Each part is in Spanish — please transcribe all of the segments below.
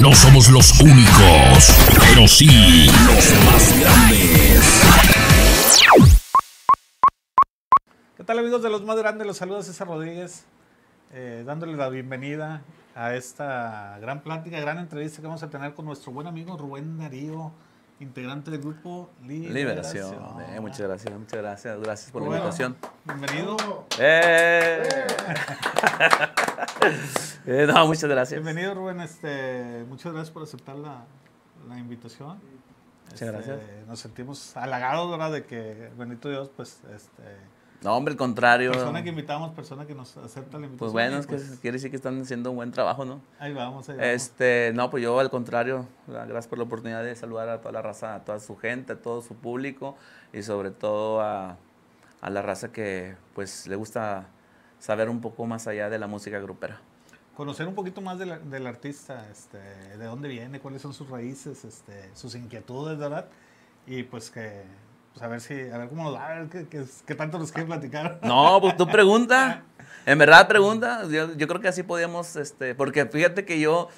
No somos los únicos, pero sí los más grandes. ¿Qué tal amigos de los más grandes? Los saluda César Rodríguez, eh, dándole la bienvenida a esta gran plática, gran entrevista que vamos a tener con nuestro buen amigo Rubén Darío integrante del grupo Liberación. Eh, muchas gracias, muchas gracias. Gracias por la invitación. Bienvenido. Eh. Eh, no, muchas gracias. Bienvenido, Rubén. Este, muchas gracias por aceptar la, la invitación. Muchas este, gracias. Nos sentimos halagados, ¿verdad? De que, bendito Dios, pues, este, no, hombre, el contrario. Persona que invitamos, persona que nos acepta la invitación. Pues bueno, es que pues, quiere decir que están haciendo un buen trabajo, ¿no? Ahí vamos, allá. Este, no, pues yo al contrario, gracias por la oportunidad de saludar a toda la raza, a toda su gente, a todo su público y sobre todo a, la raza que pues le gusta saber un poco más allá de la música grupera. Conocer un poquito más del artista, este, de dónde viene, cuáles son sus raíces, este, sus inquietudes, ¿verdad? Y pues que pues a ver si, a ver cómo nos va, a ver qué, tanto nos quieren platicar. No, pues tú pregunta. En verdad, pregunta. Yo, creo que así podíamos, este, porque fíjate que yo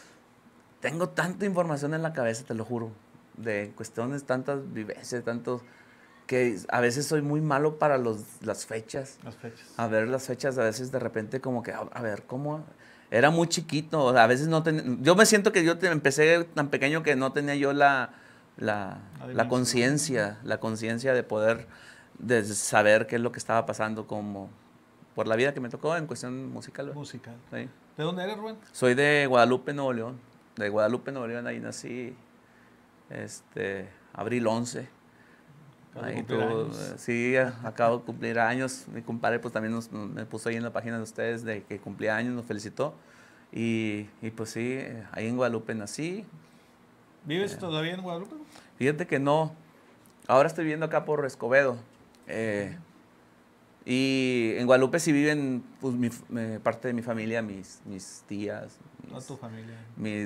tengo tanta información en la cabeza, te lo juro, de cuestiones, tantas vivencias, tantos que a veces soy muy malo para los, las fechas. Las fechas. A ver las fechas, a veces de repente como que, a, ver, ¿cómo? Era muy chiquito, a veces no tenía, yo me siento que yo empecé tan pequeño que no tenía yo la, la, conciencia, la conciencia de poder de saber qué es lo que estaba pasando como por la vida que me tocó en cuestión musical. Musical. ¿De dónde eres, Rubén? Soy de Guadalupe, Nuevo León. De Guadalupe, Nuevo León, ahí nací este, abril 11. Eh, sí, acabo de cumplir años. Mi compadre pues también me puso ahí en la página de ustedes de que cumplía años, nos felicitó. Y, y pues sí, ahí en Guadalupe nací, ¿Vives eh, todavía en Guadalupe? Fíjate que no. Ahora estoy viviendo acá por Escobedo. Eh, y en Guadalupe sí viven pues, eh, parte de mi familia, mis, mis tías. no tu familia.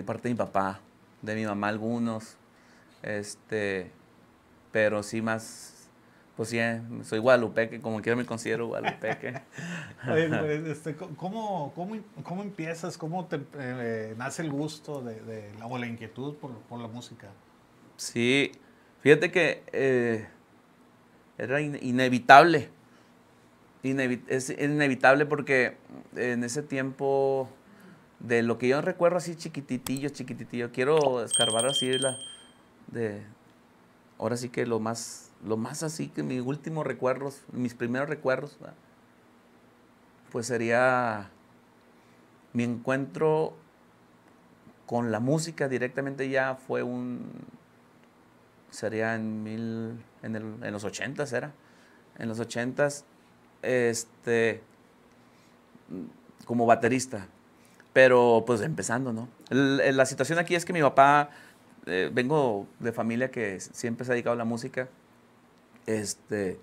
parte de mi papá, de mi mamá algunos. Este, pero sí más pues sí, eh, soy guadalupeque, como quiera me considero guadalupeque. Oye, pues, este, ¿cómo, empiezas? ¿Cómo te eh, nace el gusto de, o la inquietud por, la música? Sí, fíjate que eh, era inevitable. es inevitable porque en ese tiempo, de lo que yo recuerdo así chiquititillo, chiquititillo, quiero escarbar así la, de, ahora sí que lo más lo más así que mis últimos recuerdos, mis primeros recuerdos, pues sería mi encuentro con la música directamente ya fue un sería en mil en, el, los ochentas era en los ochentas este como baterista pero pues empezando no la, situación aquí es que mi papá eh, vengo de familia que siempre se ha dedicado a la música este,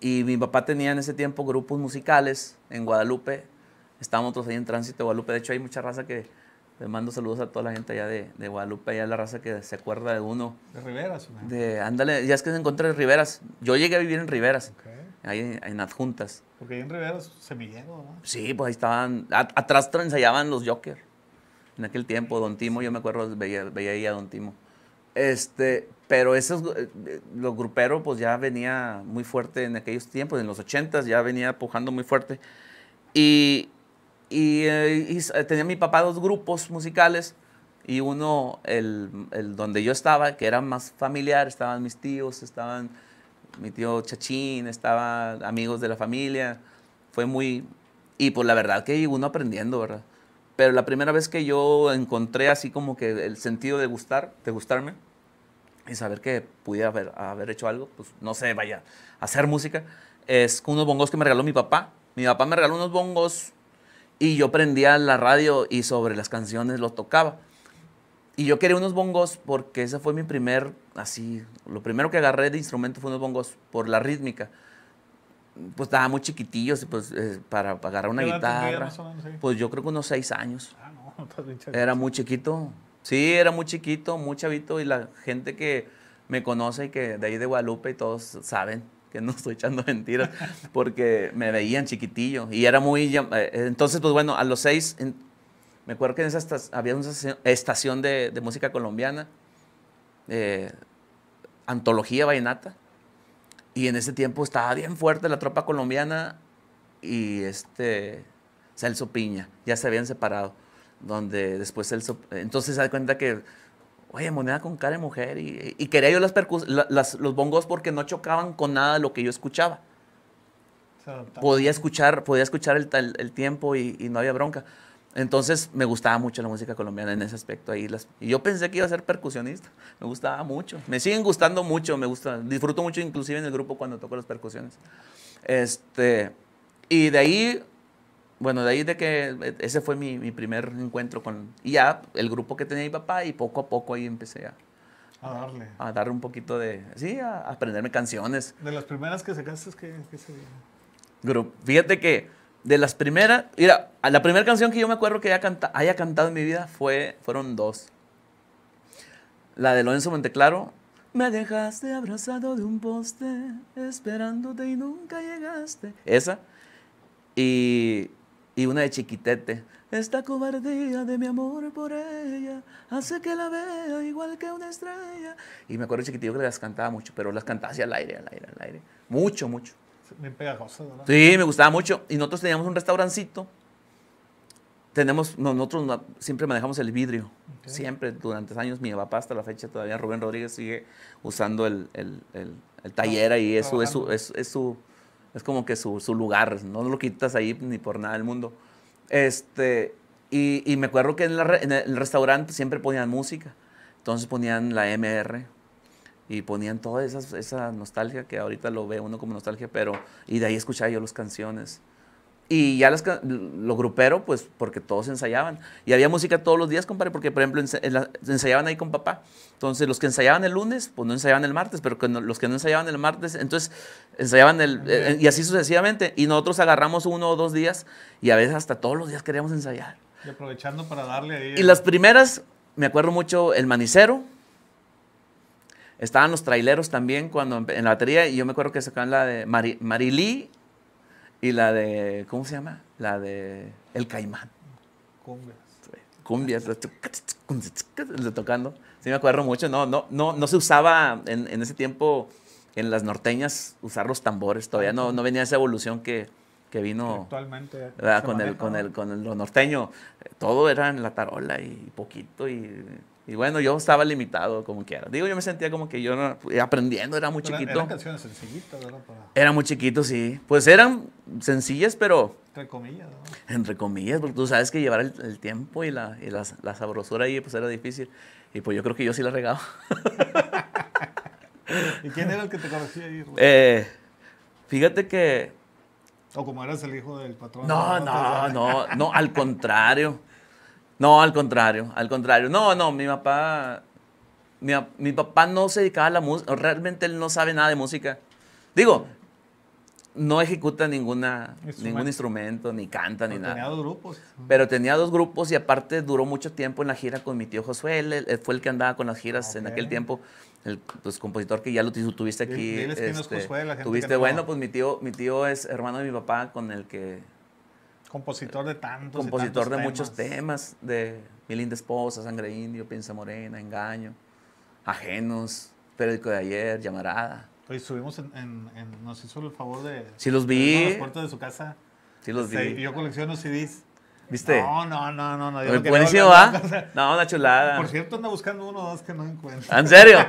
y mi papá tenía en ese tiempo grupos musicales en Guadalupe. Estábamos todos ahí en tránsito de Guadalupe. De hecho, hay mucha raza que le mando saludos a toda la gente allá de, Guadalupe, allá la raza que se acuerda de uno. De Riveras. De, ándale, ya es que se encuentra en Riveras. Yo llegué a vivir en Riveras. Ahí en adjuntas. Porque ahí en Riveras, semillero, ¿no? Sí, pues ahí estaban. atrás ensayaban los Joker. En aquel tiempo, Don Timo, yo me acuerdo, veía, veía ahí a Don Timo. Este, pero esos, eh, los gruperos, pues ya venía muy fuerte en aquellos tiempos, en los 80s ya venía pujando muy fuerte. Y, eh, eh, tenía mi papá dos grupos musicales y uno, el, el, donde yo estaba, que era más familiar, estaban mis tíos, estaban mi tío Chachín, estaban amigos de la familia, fue muy... Y pues la verdad que uno aprendiendo, ¿verdad? Pero la primera vez que yo encontré así como que el sentido de gustar, de gustarme, y saber que pudiera haber, haber, hecho algo, pues no sé, vaya, hacer música, es unos bongos que me regaló mi papá. Mi papá me regaló unos bongos y yo prendía la radio y sobre las canciones los tocaba. Y yo quería unos bongos porque ese fue mi primer, así, lo primero que agarré de instrumento fue unos bongos por la rítmica. Pues estaba muy chiquitillo, pues, eh, para, pagar agarrar una guitarra. Pues yo creo que unos seis años. Ah, no, Era muy chiquito. Sí, era muy chiquito, muy chavito y la gente que me conoce y que de ahí de Guadalupe y todos saben que no estoy echando mentiras porque me veían chiquitillo y era muy... Eh, entonces, pues bueno, a los seis, me acuerdo que en esa había una estación de, música colombiana, eh, antología vainata y en ese tiempo estaba bien fuerte la tropa colombiana y este Celso Piña, ya se habían separado donde después él... Entonces se da cuenta que, oye, moneda con cara de mujer. Y, quería yo las, las los bongos porque no chocaban con nada lo que yo escuchaba. Podía escuchar, podía escuchar el, el, tiempo y, no había bronca. Entonces me gustaba mucho la música colombiana en ese aspecto. Ahí las, y yo pensé que iba a ser percusionista. Me gustaba mucho. Me siguen gustando mucho. Me gusta, disfruto mucho inclusive en el grupo cuando toco las percusiones. Este, y de ahí bueno, de ahí de que e, ese fue mi, primer encuentro con... Y ya el grupo que tenía mi papá y poco a poco ahí empecé a... A darle. A darle un poquito de... Sí, a, aprenderme canciones. De las primeras que se ¿qué, qué Grupo. Fíjate que de las primeras... Mira, la primera canción que yo me acuerdo que haya, haya cantado en mi vida fue, fueron dos. La de Lorenzo Monteclaro. Me dejaste abrazado de un poste, esperándote y nunca llegaste. Esa. Y y una de chiquitete. Esta cobardía de mi amor por ella hace que la vea igual que una estrella. Y me acuerdo chiquitito que las cantaba mucho, pero las cantaba así al aire, al aire, al aire. Mucho, mucho. Bien ¿no? Sí, me gustaba mucho. Y nosotros teníamos un restaurancito. Tenemos, nosotros siempre manejamos el vidrio. Siempre, durante años, mi papá hasta la fecha todavía, Rubén Rodríguez sigue usando el, el, el, taller ahí. Eso es su es como que su, lugar, no lo quitas ahí ni por nada del mundo. Este, y, y me acuerdo que en, el restaurante siempre ponían música. Entonces ponían la MR y ponían toda esa, nostalgia que ahorita lo ve uno como nostalgia, pero y de ahí escuchaba yo las canciones. Y ya los gruperos, grupero, pues porque todos ensayaban. Y había música todos los días, compadre, porque por ejemplo ensayaban ahí con papá. Entonces los que ensayaban el lunes, pues no ensayaban el martes, pero los que no ensayaban el martes, entonces ensayaban el... Eh, eh, y así sucesivamente. Y nosotros agarramos uno o dos días y a veces hasta todos los días queríamos ensayar. Y aprovechando para darle ahí... Y las primeras, me acuerdo mucho, el manicero. Estaban los traileros también cuando en la batería y yo me acuerdo que sacaban la de Marilí y la de, ¿cómo se llama? La de El Caimán. Cumbias. Cumbias, tocando. Sí me acuerdo mucho. No, no, no, no se usaba en, ese tiempo, en las norteñas, usar los tambores. Todavía no, no venía esa evolución que, vino actualmente con, con, el, con lo norteño. Todo era en la tarola y poquito y y bueno, yo estaba limitado como quiera. Digo, yo me sentía como que yo eh, aprendiendo, era muy chiquito. Eran canciones sencillitas, ¿verdad? Era muy chiquito, sí. Pues eran sencillas, pero... Entre comillas, ¿no? Entre comillas, porque tú sabes que llevar el, tiempo y, la, sabrosura ahí, pues era difícil. Y pues yo creo que yo sí la regaba. ¿Y quién era el que te conocía ahí? Eh, fíjate que... O como eras el hijo del patrón. no, no, no, no al contrario. No, al contrario, al contrario. No, no, mi papá, mi, papá no se dedicaba a la música, realmente él no sabe nada de música. Digo, no ejecuta ninguna, ningún instrumento, ni canta, ni nada. Tenía dos grupos. Pero tenía dos grupos y aparte duró mucho tiempo en la gira con mi tío Josué. Él, fue el que andaba con las giras en aquel tiempo. El pues, compositor que ya lo tuviste aquí. tuviste, bueno, pues mi tío, mi tío es hermano de mi papá con el que compositor de tantos. Compositor de muchos temas, de Mi linda esposa, Sangre Indio, Piensa Morena, Engaño, Ajenos, Periódico de Ayer, Llamarada. Hoy subimos en, nos hizo el favor de... Sí los vi. De puertas de su casa. Sí los vi. Sí, yo colecciono CDs. ¿Viste? No, no, no, no. no no buenísimo, ¿va? No, una chulada. Por cierto, anda buscando uno o dos que no encuentro. Ah, ¿En serio?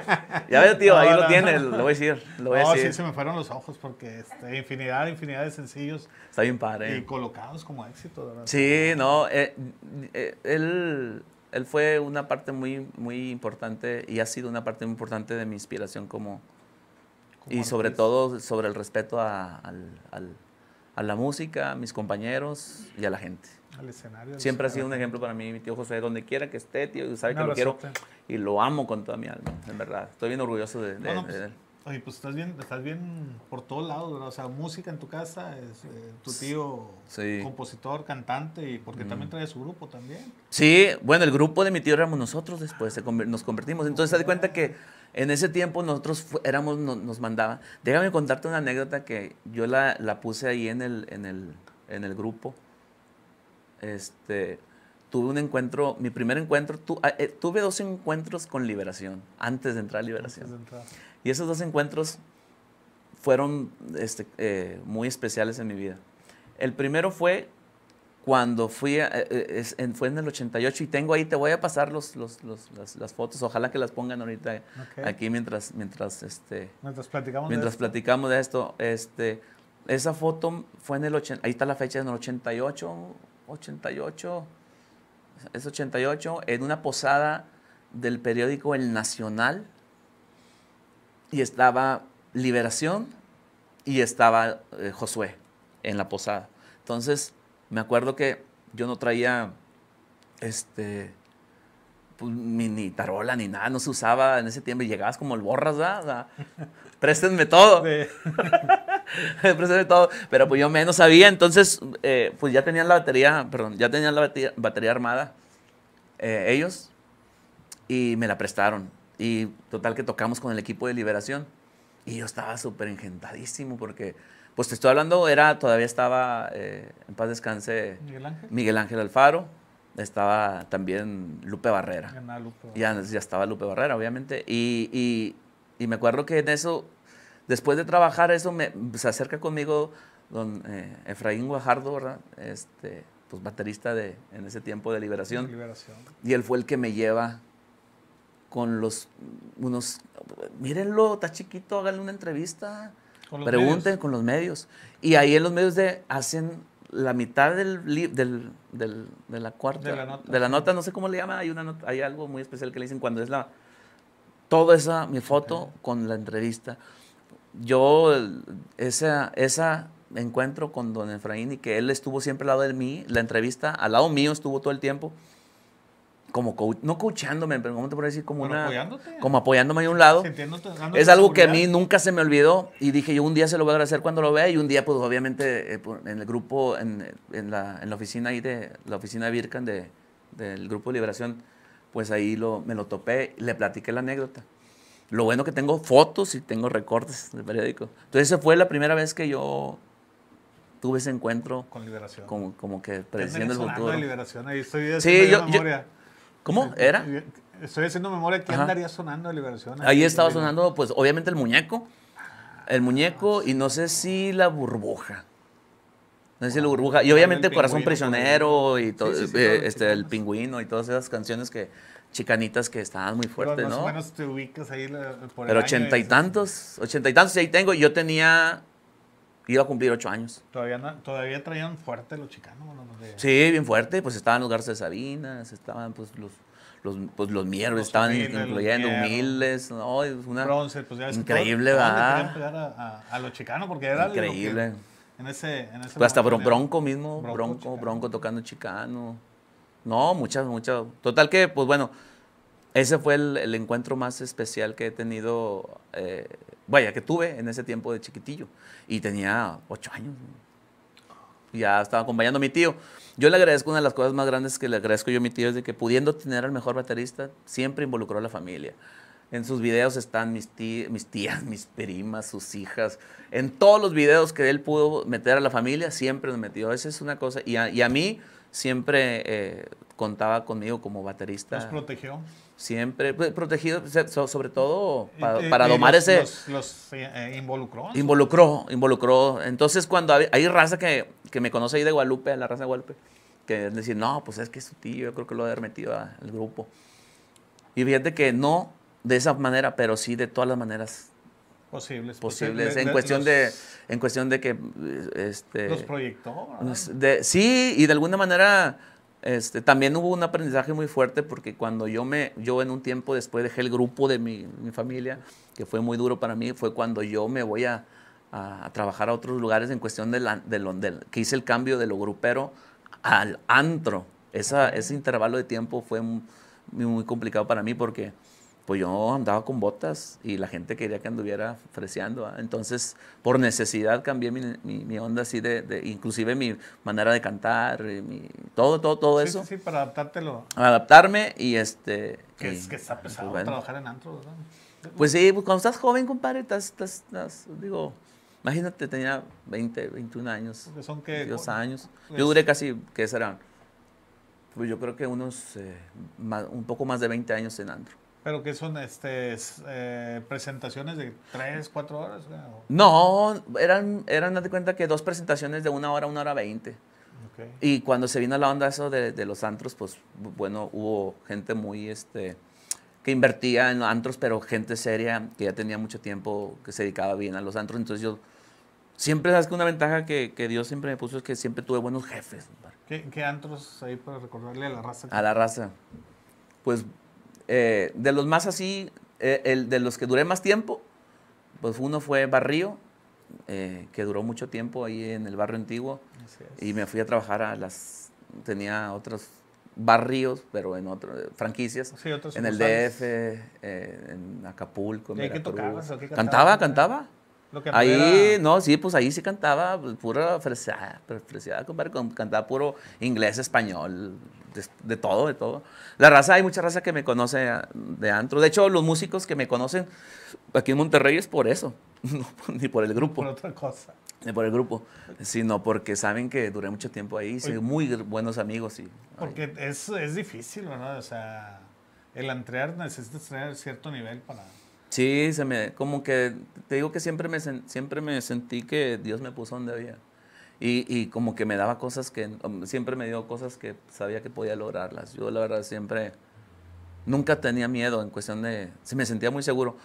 Ya veo tío, ahí lo tiene, lo voy a decir. No, sí, se me fueron los ojos porque este, infinidad, infinidad de sencillos. Está bien padre. Y colocados como éxito, ¿verdad? Sí, no. Eh, eh, él, él fue una parte muy, muy importante y ha sido una parte muy importante de mi inspiración como. y sobre todo sobre el respeto a, a la música, a mis compañeros y a la gente. Al escenario. Siempre ha sido un ejemplo para mí, mi tío José, donde quiera que esté, tío, sabe que lo, quiero y lo amo con toda mi alma, en verdad. Estoy bien orgulloso de, pues, él. Oye, pues estás bien, estás bien por todos lados, ¿verdad? O sea, música en tu casa, es, eh, tu tío compositor, cantante, y porque mm. también trae su grupo también. Sí, bueno, el grupo de mi tío éramos nosotros después, nos convertimos. Entonces, te das cuenta que en ese tiempo nosotros éramos, nos mandaba. Déjame contarte una anécdota que yo la, la puse ahí en el, en el, en el grupo este, tuve un encuentro, mi primer encuentro, ah, eh, tuve dos encuentros con Liberación, antes de entrar a Liberación. Y esos dos encuentros fueron este, eh, muy especiales en mi vida. El primero fue cuando fui, eh, fue en el 88 y tengo ahí, te voy a pasar los, las, fotos, ojalá que las pongan ahorita aquí mientras, mientras, este, mientras platicamos, de, esto. Este, esa foto fue en el 88, ahí está la fecha, en el 88, 88, es 88, en una posada del periódico El Nacional y estaba Liberación y estaba eh, Josué en la posada. Entonces, me acuerdo que yo no traía este pues, ni tarola ni nada, no se usaba en ese tiempo y llegabas como el borras, ¿verdad? préstenme todo. todo. Pero pues yo menos sabía, entonces eh, pues ya tenían la batería, perdón, ya tenían la batería, batería armada eh, ellos y me la prestaron. Y total que tocamos con el equipo de liberación y yo estaba súper engentadísimo porque, pues te estoy hablando, era, todavía estaba, eh, en paz descanse, Miguel Ángel, Alfaro estaba también Lupe Barrera. Ya, Ya, estaba Lupe Barrera, obviamente. y, y, me acuerdo que en eso Después de trabajar eso, se acerca conmigo don eh, Efraín Guajardo, Este, pues, baterista de, en ese tiempo de liberación. Y él fue el que me lleva con los, unos, mírenlo, está chiquito, háganle una entrevista, pregunten con los medios. Y ahí en los medios de, hacen la mitad del, de la cuarta, de la, nota. no sé cómo le llaman, hay, una hay algo muy especial que le dicen cuando es la, toda esa, mi foto con la entrevista yo ese encuentro con don Efraín y que él estuvo siempre al lado de mí, la entrevista al lado mío estuvo todo el tiempo, como no coachándome, pero ¿cómo te decir? Como Como apoyándome a un lado. Es algo que a mí nunca se me olvidó y dije, yo un día se lo voy a agradecer cuando lo vea y un día, pues obviamente, eh, en el grupo, en, la, oficina ahí de, la oficina de, del Grupo de Liberación, pues ahí lo, me lo topé, le platiqué la anécdota. Lo bueno que tengo fotos y tengo recortes del periódico. Entonces esa fue la primera vez que yo tuve ese encuentro. Con liberación. Como, como que presenciando el futuro. De liberación, ahí estoy haciendo memoria. ¿Cómo? ¿Era? Eh, estoy haciendo memoria, ¿qué andaría sonando de liberación? Ahí, estaba sonando, pues obviamente el muñeco. El muñeco ah, y no sé si la burbuja. No burbuja. Y obviamente Corazón Prisionero y todo, eh, este, El Pingüino y todas esas canciones que chicanitas que estaban muy fuertes, te ubicas ahí Pero ochenta y tantos, ochenta y tantos, ahí tengo. Yo tenía, iba a cumplir ocho años. Todavía, traían fuerte los chicanos. Sí, bien fuerte. Pues estaban los Garza de Sabinas, estaban pues los los, pues los estaban incluyendo humildes, pues, Una Bronce, pues, increíble, A, los chicanos porque era increíble en ese, en ese hasta Bronco mismo, Bronco, Bronco, tocando chicano. No, muchas, muchas. Total que, pues bueno, ese fue el, encuentro más especial que he tenido, eh, vaya, que tuve en ese tiempo de chiquitillo. Y tenía ocho años. Ya estaba acompañando a mi tío. Yo le agradezco, una de las cosas más grandes que le agradezco yo a mi tío es de que pudiendo tener al mejor baterista, siempre involucró a la familia. En sus videos están mis, mis tías, mis primas, sus hijas. En todos los videos que él pudo meter a la familia, siempre nos metió. Esa es una cosa. Y a, mí siempre eh, contaba conmigo como baterista. ¿Los protegió? Siempre, pues, protegido, sobre todo para, domar ese... ¿Los, eh, involucró? Involucró, involucró. Entonces cuando hay, raza que, me conoce ahí de Guadalupe, la raza de Guadalupe, que decían, no, pues es que es su tío, yo creo que lo ha haber metido al grupo. Y fíjate que no, de esa manera, pero sí de todas las maneras posibles. Pues, posibles. Eh, en, cuestión de, en cuestión de que... Eh, este, los proyectó. Pues, sí, y de alguna manera este, también hubo un aprendizaje muy fuerte porque cuando yo me... Yo en un tiempo después dejé el grupo de mi, mi familia, que fue muy duro para mí, fue cuando yo me voy a, a, trabajar a otros lugares en cuestión de, la, de, lo, que hice el cambio de lo grupero al antro. ese intervalo de tiempo fue muy complicado para mí porque pues yo andaba con botas y la gente quería que anduviera freseando. Entonces, por necesidad cambié mi, onda así de, inclusive mi manera de cantar, eh, mi, todo, todo, todo eso. Sí, sí, para adaptártelo. Adaptarme y este... Que, es, que está pues pesado trabajar en antro? ¿verdad? Pues sí, pues cuando estás joven, compadre, estás, estás, digo, imagínate, tenía 20, 21 años. son qué? 22 años. Yo duré casi, ¿qué serán? Pues yo creo que unos, eh, un poco más de 20 años en antro. ¿Pero que son este, eh, presentaciones de tres, cuatro horas? No, eran, eran, de cuenta que dos presentaciones de una hora, una hora veinte. Y cuando se vino la onda eso de, los antros, pues bueno, hubo gente muy, este, que invertía en antros, pero gente seria que ya tenía mucho tiempo que se dedicaba bien a los antros. Entonces yo siempre, sabes que una ventaja que, Dios siempre me puso es que siempre tuve buenos jefes. ¿Qué, qué antros ahí para recordarle a la raza? A la raza. Pues eh, de los más así, eh, el, de los que duré más tiempo, pues uno fue Barrio, eh, que duró mucho tiempo ahí en el barrio antiguo. Y me fui a trabajar a las. Tenía otros barrios, pero en otras franquicias. otros en el DF, en Acapulco. cantaba, cantaba ahí, no, sí, pues ahí sí cantaba pues, pura fresada, con cantaba puro inglés, español, de, todo, de todo. La raza, hay mucha raza que me conoce de antro. De hecho, los músicos que me conocen aquí en Monterrey es por eso, ni por el grupo. Por otra cosa. Ni por el grupo, sino porque saben que duré mucho tiempo ahí, soy muy buenos amigos. Y, porque es, difícil, ¿no? O sea, el entrear necesitas tener cierto nivel para... Sí, se me, como que te digo que siempre me, siempre me sentí que Dios me puso donde había. Y, y, como que me daba cosas que, um, siempre me dio cosas que sabía que podía lograrlas. Yo la verdad siempre, nunca tenía miedo en cuestión de, se me sentía muy seguro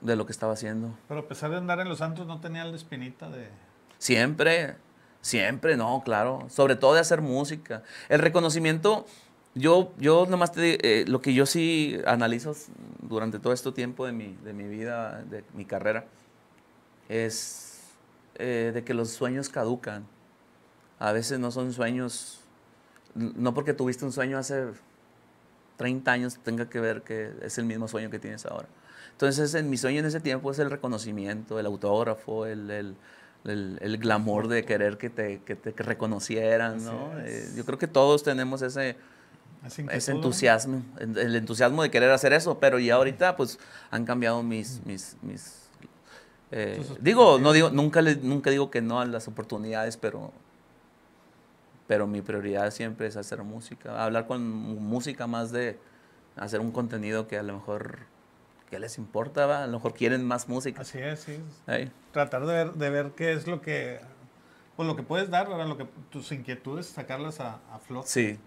de lo que estaba haciendo. Pero a pesar de andar en los santos, ¿no tenía la espinita de...? Siempre, siempre, no, claro. Sobre todo de hacer música. El reconocimiento yo, yo nomás te eh, lo que yo sí analizo durante todo este tiempo de mi, de mi vida, de mi carrera, es eh, de que los sueños caducan. A veces no son sueños, no porque tuviste un sueño hace 30 años tenga que ver que es el mismo sueño que tienes ahora. Entonces, en mi sueño en ese tiempo es el reconocimiento, el autógrafo, el, el el, glamour de querer que te, que te reconocieran, ¿no? Eh, yo creo que todos tenemos ese, es entusiasmo, el entusiasmo de querer hacer eso, pero ya ahorita pues han cambiado mis, mis, eh, digo, no digo, nunca, nunca digo que no a las oportunidades, pero, pero mi prioridad siempre es hacer música, hablar con música más de hacer un contenido que a lo mejor que les importa, a lo mejor quieren más música. Así es, sí. Tratar de ver, de ver qué es lo que, pues, lo que puedes dar, lo que tus inquietudes, sacarlas a, a flote. Sí.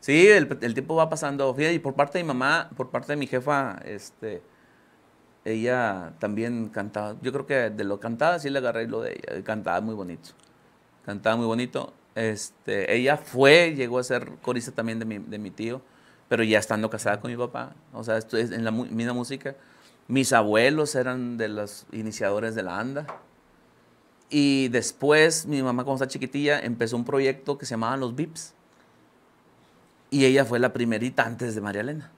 Sí, el, tiempo va pasando. y por parte de mi mamá, por parte de mi jefa, este, ella también cantaba. Yo creo que de lo cantaba sí le agarré lo de ella. Cantaba muy bonito. Cantaba muy bonito. Este, ella fue, llegó a ser corista también de mi, tío, pero ya estando casada con mi papá. O sea, esto es en la misma música. Mis abuelos eran de los iniciadores de la anda. Y después, mi mamá, cuando estaba chiquitilla, empezó un proyecto que se llamaba Los Bips. Y ella fue la primerita antes de María Elena.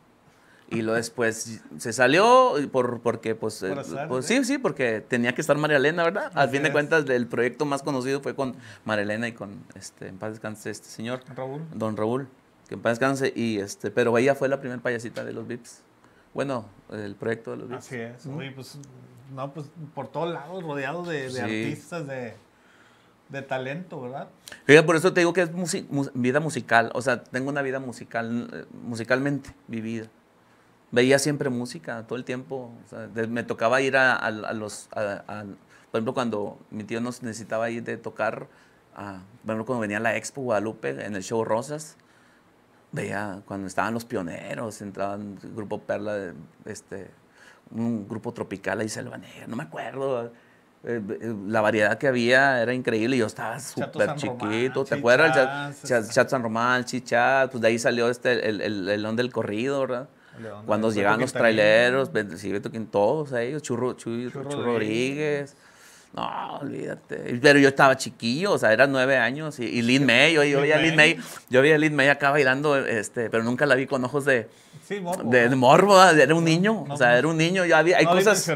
Y luego después se salió por, porque, pues, eh, pues ¿eh? ¿sí? sí, porque tenía que estar María Elena, ¿verdad? Al fin de cuentas, el proyecto más conocido fue con María Elena y con, este, en paz descanse, este señor. Raúl. Don Raúl, que en paz descanse. Y este, pero ella fue la primer payasita de los VIPs. Bueno, el proyecto de los VIPs. Así es. Pues, pues, por todos lados, rodeado de, artistas, de de talento, ¿verdad? Oiga, por eso te digo que es vida musical, o sea, tengo una vida musical, eh, musicalmente vivida. Veía siempre música todo el tiempo, me tocaba ir a, los, por ejemplo, cuando mi tío nos necesitaba ir de tocar, por ejemplo, cuando venía a la Expo Guadalupe en el show Rosas, veía cuando estaban los pioneros, entraban el grupo Perla, este, un grupo tropical ahí, Selva no me acuerdo, eh, eh, la variedad que había era increíble. Yo estaba súper chiquito. ¿Te acuerdas? San Román, Chichat. Pues de ahí salió este, el, el, del corrido, ¿verdad? Cuando llegaban los traileros, sí, Churro, Churro, Churro Rodríguez no, olvídate. Pero yo estaba chiquillo, o sea, eran nueve años. Y, y Lin May, yo, yo veía a Lin May, yo veía a Lin May acá bailando, este, pero nunca la vi con ojos de, sí, morbo, de, morbo. Ah, era un niño, o sea, era un niño. Yo había, hay, cosas,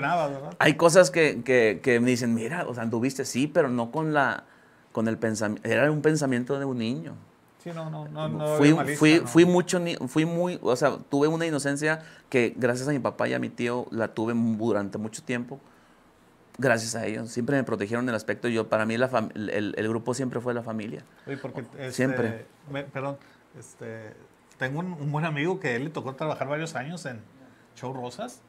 hay cosas que, que, que, me dicen, mira, o sea, anduviste sí, pero no con la, con el pensamiento, era un pensamiento de un niño. Sí, no, no, no, fui, fui, fui, mucho, fui muy, o sea, tuve una inocencia que gracias a mi papá y a mi tío la tuve durante mucho tiempo gracias a ellos. Siempre me protegieron en el aspecto. Yo, para mí, la el, grupo siempre fue la familia. Oye, porque este, siempre. perdón, este, tengo un, buen amigo que él le tocó trabajar varios años en Show Rosas.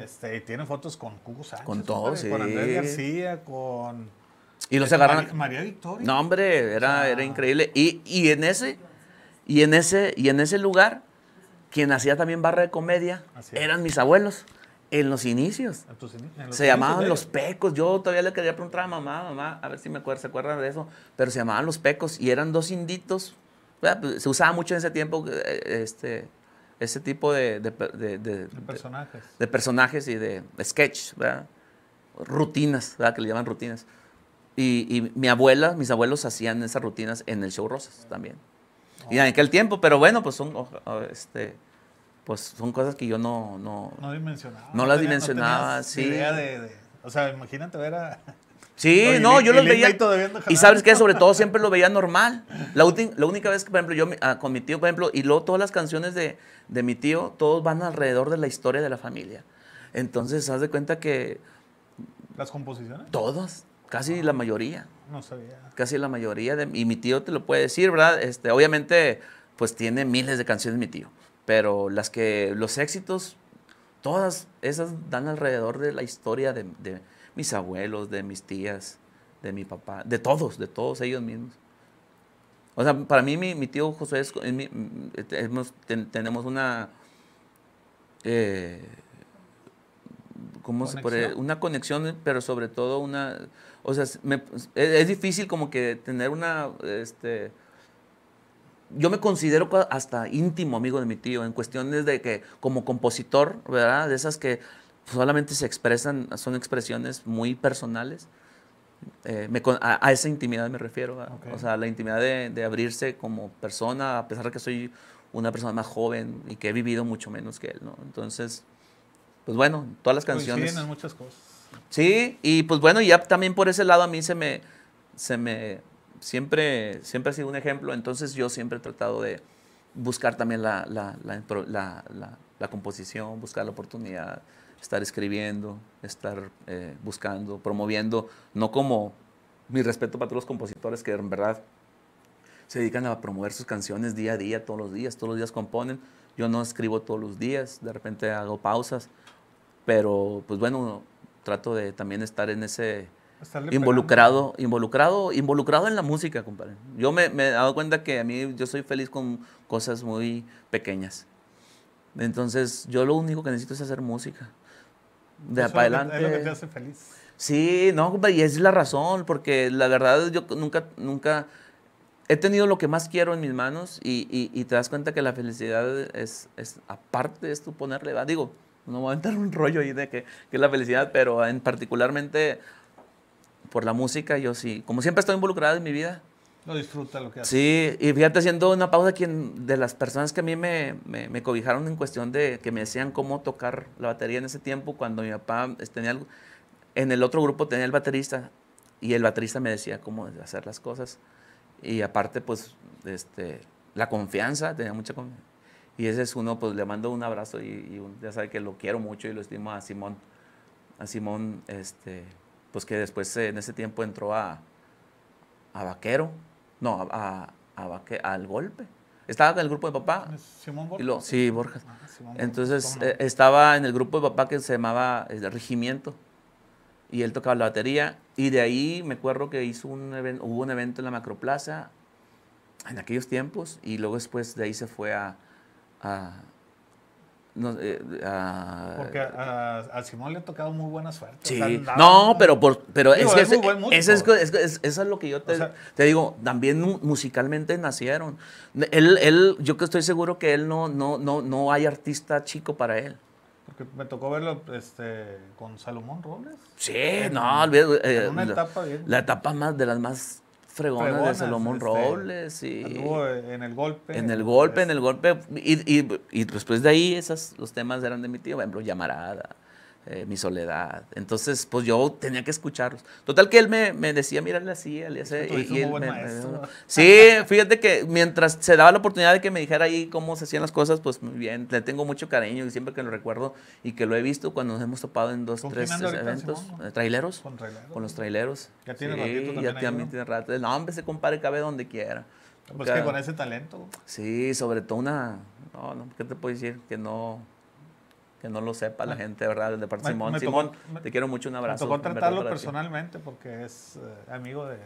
Este, y tiene fotos con Cuco Sánchez. Con todos, Con Andrés García, con. Y los este, agarran. María, Victoria. No, hombre, era, era increíble. Y, y, en ese, y, en ese, y en ese lugar, quien hacía también barra de comedia eran mis abuelos. En los inicios. se llamaban los pecos. Yo todavía le quería preguntar a mamá, mamá, a ver si me se acuerdan de eso. Pero se llamaban los pecos y eran dos inditos. Ah, pues, se usaba mucho en ese tiempo eh, este, ese tipo de, de, de, personajes. De, personajes y de sketch, ¿verdad? rutinas, ¿verdad? que le llaman rutinas. Y, mi abuela, mis abuelos hacían esas rutinas en el show Rosas también. Y en oh. aquel tiempo, pero bueno, pues son, este, pues son cosas que yo no... No, no dimensionaba. No las dimensionaba, sí. de, o sea, imagínate ver Sí, no, yo y los veía. Y, sabes que sobre todo siempre lo veía normal. La, la única vez que, por ejemplo, yo ah, con mi tío, por ejemplo, y luego todas las canciones de, de, mi tío, todos van alrededor de la historia de la familia. Entonces, haz de cuenta que... ¿Las composiciones? Todas, casi ah. la mayoría. No sabía. Casi la mayoría de... Y mi tío te lo puede decir, ¿verdad? Este, obviamente, pues tiene miles de canciones mi tío. Pero las que, los éxitos, todas esas dan alrededor de la historia de, mis abuelos, de mis tías, de mi papá, de todos, de todos ellos mismos. O sea, para mí mi, tío José es, tenemos una, eh, ¿cómo se puede? Una conexión, pero sobre todo una, o sea, es, difícil como que tener una, este, yo me considero hasta íntimo amigo de mi tío en cuestiones de que como compositor, ¿verdad? De esas que solamente se expresan, son expresiones muy personales. Eh, me, a, esa intimidad me refiero, o sea, la intimidad de, abrirse como persona, a pesar de que soy una persona más joven y que he vivido mucho menos que él, ¿no? Entonces, pues bueno, todas las canciones... Coinciden muchas cosas. Sí, y pues bueno, ya también por ese lado a mí se me, se me siempre, siempre ha sido un ejemplo, entonces yo siempre he tratado de buscar también la, la, composición, buscar la oportunidad, estar escribiendo, estar eh, buscando, promoviendo, no como mi respeto para todos los compositores que en verdad se dedican a promover sus canciones día a día, todos los días, todos los días componen. Yo no escribo todos los días, de repente hago pausas, pero pues bueno, trato de también estar en ese, involucrado, involucrado, involucrado en la música, compadre. Yo me, he dado cuenta que a mí yo soy feliz con cosas muy pequeñas. Entonces, yo lo único que necesito es hacer música. De adelante. es lo que te hace feliz. Sí, no, compadre, y es la razón, porque la verdad yo nunca, nunca he tenido lo que más quiero en mis manos y, y, te das cuenta que la felicidad es, es aparte de esto ponerle, digo, no voy a entrar un rollo ahí de que, que, es la felicidad, pero en particularmente por la música, yo sí, como siempre estoy involucrado en mi vida. No disfruta lo que hace. Sí, y fíjate, haciendo una pausa aquí de las personas que a mí me, me, cobijaron en cuestión de que me decían cómo tocar la batería en ese tiempo, cuando mi papá tenía algo, en el otro grupo tenía el baterista, y el baterista me decía cómo hacer las cosas, y aparte, pues, este, la confianza, tenía mucha confianza. Y ese es uno, pues le mando un abrazo y, ya sabe que lo quiero mucho y lo estimo a Simón, a Simón, este, pues que después eh, en ese tiempo entró a, Vaquero, no, a, a al Golpe. Estaba en el grupo de papá. ¿Simón sí, Borges. Ah, Entonces eh, estaba en el grupo de papá que se llamaba el eh, Regimiento y él tocaba la batería y de ahí me acuerdo que hizo un hubo un evento en la Macroplaza en aquellos tiempos y luego después de ahí se fue a eh, ah, Porque a, Simón le ha tocado muy buena suerte. Sí. no, pero, por, pero es, que eso es, es lo que yo te, te, digo. También musicalmente nacieron. Él, él, yo que estoy seguro que él no, no, no, no hay artista chico para él. Porque me tocó verlo este, con Salomón Robles. Sí, no, eh, una etapa bien. La etapa más de las más Fregona de Salomón este, Robles. Y, en el golpe. En el pues. golpe, en el golpe. Y, y, y después de ahí, esas, los temas eran de mi tío, por ejemplo, Llamarada. Eh, mi soledad. Entonces, pues yo tenía que escucharlos. Total que él me, decía, mírale así, le eh", él Sí, fíjate que mientras se daba la oportunidad de que me dijera ahí cómo se hacían las cosas, pues muy bien, le tengo mucho cariño y siempre que lo recuerdo y que lo he visto cuando nos hemos topado en dos, tres eventos, Con eh, traileros, ¿Con, traileros, con los traileros. Ya tiene ratito Ya también tiene rato. No, hombre, se compare cabe donde quiera. Pues que con ese talento. Sí, sobre todo una, no, no, ¿qué te puedo decir? Que no no lo sepa la ah. gente, ¿verdad? de parte Simón. Simón, te quiero mucho, un abrazo. Me tocó tratarlo personalmente porque es eh, amigo de...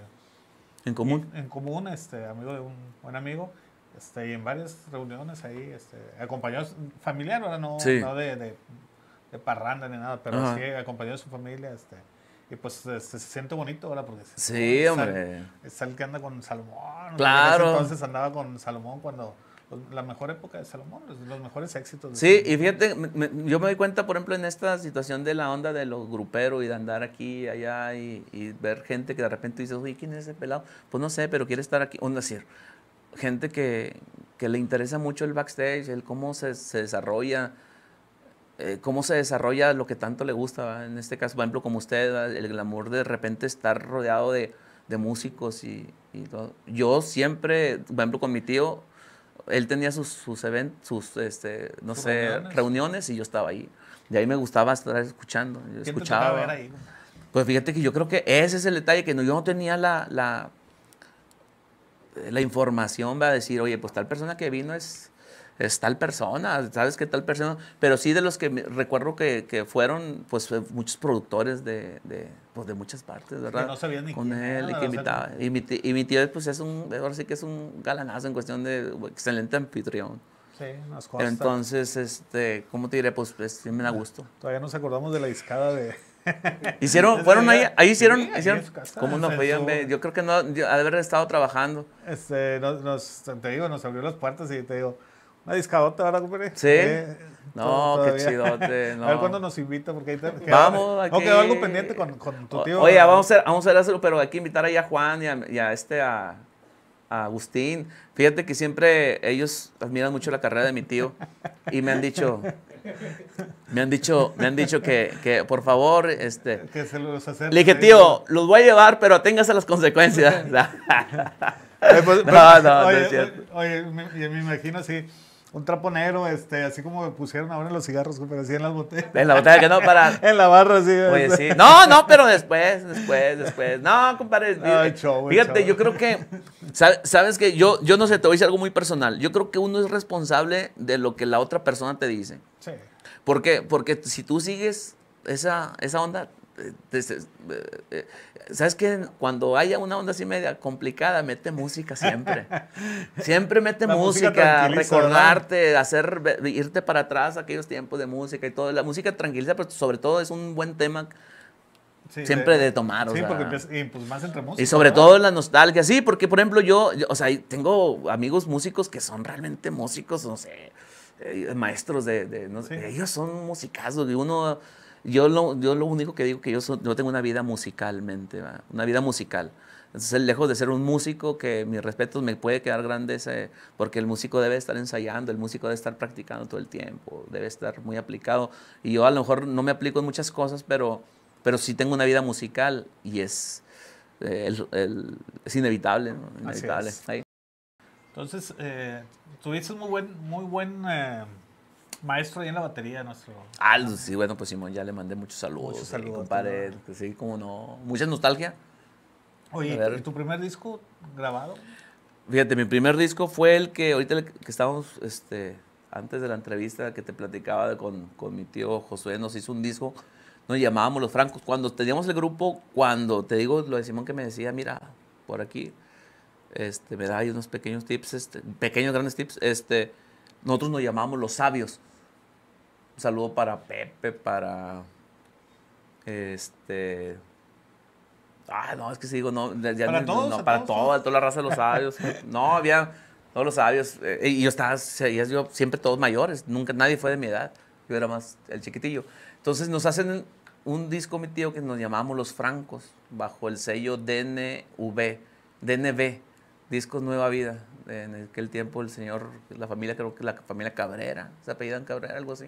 En común. En, común, este, amigo de un buen amigo. Este, y en varias reuniones ahí, este, acompañado familiar, ahora No, de, de, parranda ni nada, pero sí acompañado de su familia, este. Y pues este, se siente bonito, ahora Porque sí, hombre. Es el que anda con Salomón. Claro. Entonces andaba con Salomón cuando la mejor época de Salomón, los, mejores éxitos. De sí, y fíjate, yo me doy cuenta, por ejemplo, en esta situación de la onda de los gruperos y de andar aquí allá y, ver gente que de repente dices, uy, ¿quién es ese pelado? Pues no sé, pero quiere estar aquí. Onda, decir, gente que, que, le interesa mucho el backstage, el cómo se, se desarrolla, eh, cómo se desarrolla lo que tanto le gusta. En este caso, por ejemplo, como usted, el glamour de repente estar rodeado de, de músicos y, y todo. Yo siempre, por ejemplo, con mi tío, él tenía sus, sus sus, este, no sé, reuniones? y yo estaba ahí. Y ahí me gustaba estar escuchando. Yo escuchaba. ver ahí? Pues fíjate que yo creo que ese es el detalle, que yo no tenía la, la, la información, va a decir, oye, pues tal persona que vino es es tal persona, sabes que tal persona, pero sí de los que recuerdo que, que fueron pues eh, muchos productores de, de, pues, de muchas partes, ¿verdad? no ni Con él y que invitaba. y, mi tío, pues es un, ahora sí que es un galanazo en cuestión de excelente anfitrión. Sí, Entonces, este, ¿cómo te diré? Pues, pues me da gusto. Todavía nos acordamos de la discada de... hicieron, fueron ahí, ahí hicieron, hicieron, ¿cómo no Yo creo que no, yo, haber estado trabajando. Este, nos, nos, te digo, nos abrió las puertas y te digo, una discadota, ¿verdad, compadre? Sí. Eh, no, qué chidote. A ver cuándo nos invita, porque ahí te, Vamos, aquí. No quedó algo pendiente con, tu tío. Oye, vamos a, hacer, vamos a hacerlo, pero hay que invitar ahí a Juan y a, este, a, Agustín. Fíjate que siempre ellos admiran mucho la carrera de mi tío y me han dicho, me han dicho, me han dicho que, que por favor, este. Que se los acerque, Le dije, tío, los voy a llevar, pero téngase las consecuencias. Pues, no, no, oye, no es cierto. Oye, me, me imagino sí un traponero, este, así como me pusieron ahora en los cigarros, pero así en las botellas. En la botella que no, para. en la barra, sí. Oye, sí. No, no, pero después, después, después. No, compadre. Ay, eh, güey. fíjate, yo creo que. Sabes que yo, yo no sé, te voy a decir algo muy personal. Yo creo que uno es responsable de lo que la otra persona te dice. Sí. ¿Por qué? Porque si tú sigues esa, esa onda, eh, eh, ¿Sabes qué? Cuando haya una onda así media complicada, mete música siempre. siempre mete música, recordarte, hacer, irte para atrás aquellos tiempos de música y todo. La música tranquiliza, pero sobre todo es un buen tema siempre de, tomar. O sí, porque pues, más entre música, Y sobre todo la nostalgia, sí, porque por ejemplo yo, o sea, tengo amigos músicos que son realmente músicos, no sé, eh, maestros de, no sé, ellos son musicazos, y uno yo lo, yo lo único que digo que yo, tengo una vida musicalmente, una vida musical. Entonces, lejos de ser un músico, que mis respetos me puede quedar grandes, porque el músico debe estar ensayando, el músico debe estar practicando todo el tiempo, debe estar muy aplicado. Y yo a lo mejor no me aplico en muchas cosas, pero, pero sí tengo una vida musical y es, eh, el, es inevitable. Entonces, eh, tuviste muy buen, muy buen eh, Maestro ahí en la batería nuestro. Ah, sí, bueno, pues Simón ya le mandé muchos saludos. Muchos eh, saludos. compadre, pues sí, como no. Mucha nostalgia. Oye, ¿y tu primer disco grabado? Fíjate, mi primer disco fue el que ahorita que estábamos, este, antes de la entrevista que te platicaba con, mi tío Josué, nos hizo un disco, nos llamábamos Los Francos. Cuando teníamos el grupo, cuando, te digo, lo de Simón que me decía, mira, por aquí, este, me da ahí unos pequeños tips, este, pequeños grandes tips, este, nosotros nos llamábamos Los Sabios saludo para Pepe, para. Este. Ah, no, es que si digo, no, para todos, para toda, la raza de los sabios. no, había todos los sabios. Eh, y yo estaba, yo siempre todos mayores, nunca, nadie fue de mi edad. Yo era más el chiquitillo. Entonces nos hacen un disco, mi tío, que nos llamamos Los Francos, bajo el sello DNV, DNV, Discos Nueva Vida. En aquel tiempo el señor, la familia, creo que la familia Cabrera, se apellidan Cabrera, algo así.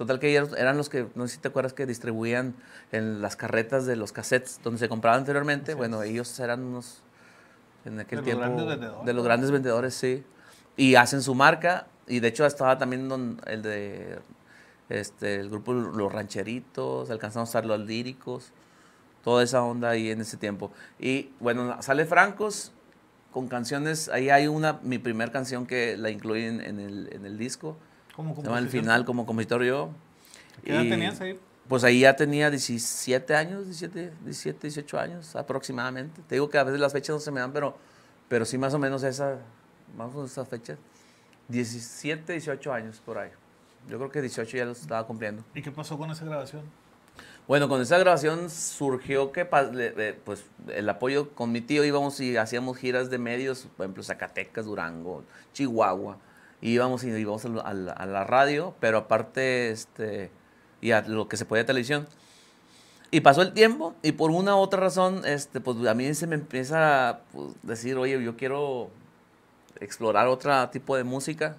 Total que ellos eran los que, no sé si te acuerdas, que distribuían en las carretas de los cassettes donde se compraba anteriormente. bueno, ellos eran unos, en aquel de tiempo, los de los grandes vendedores, sí. Y hacen su marca. Y de hecho estaba también el de este, el grupo Los Rancheritos, alcanzamos a usar los líricos, toda esa onda ahí en ese tiempo. Y bueno, sale Francos con canciones, ahí hay una, mi primera canción que la incluí el, en el disco como compositor. Al final, como compositor yo. ¿Qué edad tenías ahí? Pues ahí ya tenía 17 años, 17, 17, 18 años aproximadamente. Te digo que a veces las fechas no se me dan, pero, pero sí más o menos esa, más o menos esas fechas. 17, 18 años por ahí. Yo creo que 18 ya los estaba cumpliendo. ¿Y qué pasó con esa grabación? Bueno, con esa grabación surgió que eh, pues, el apoyo con mi tío íbamos y hacíamos giras de medios, por ejemplo, Zacatecas, Durango, Chihuahua íbamos y a la, radio, pero aparte, este, y a lo que se podía televisión. Y pasó el tiempo y por una u otra razón, este, pues a mí se me empieza a pues, decir, oye, yo quiero explorar otro tipo de música.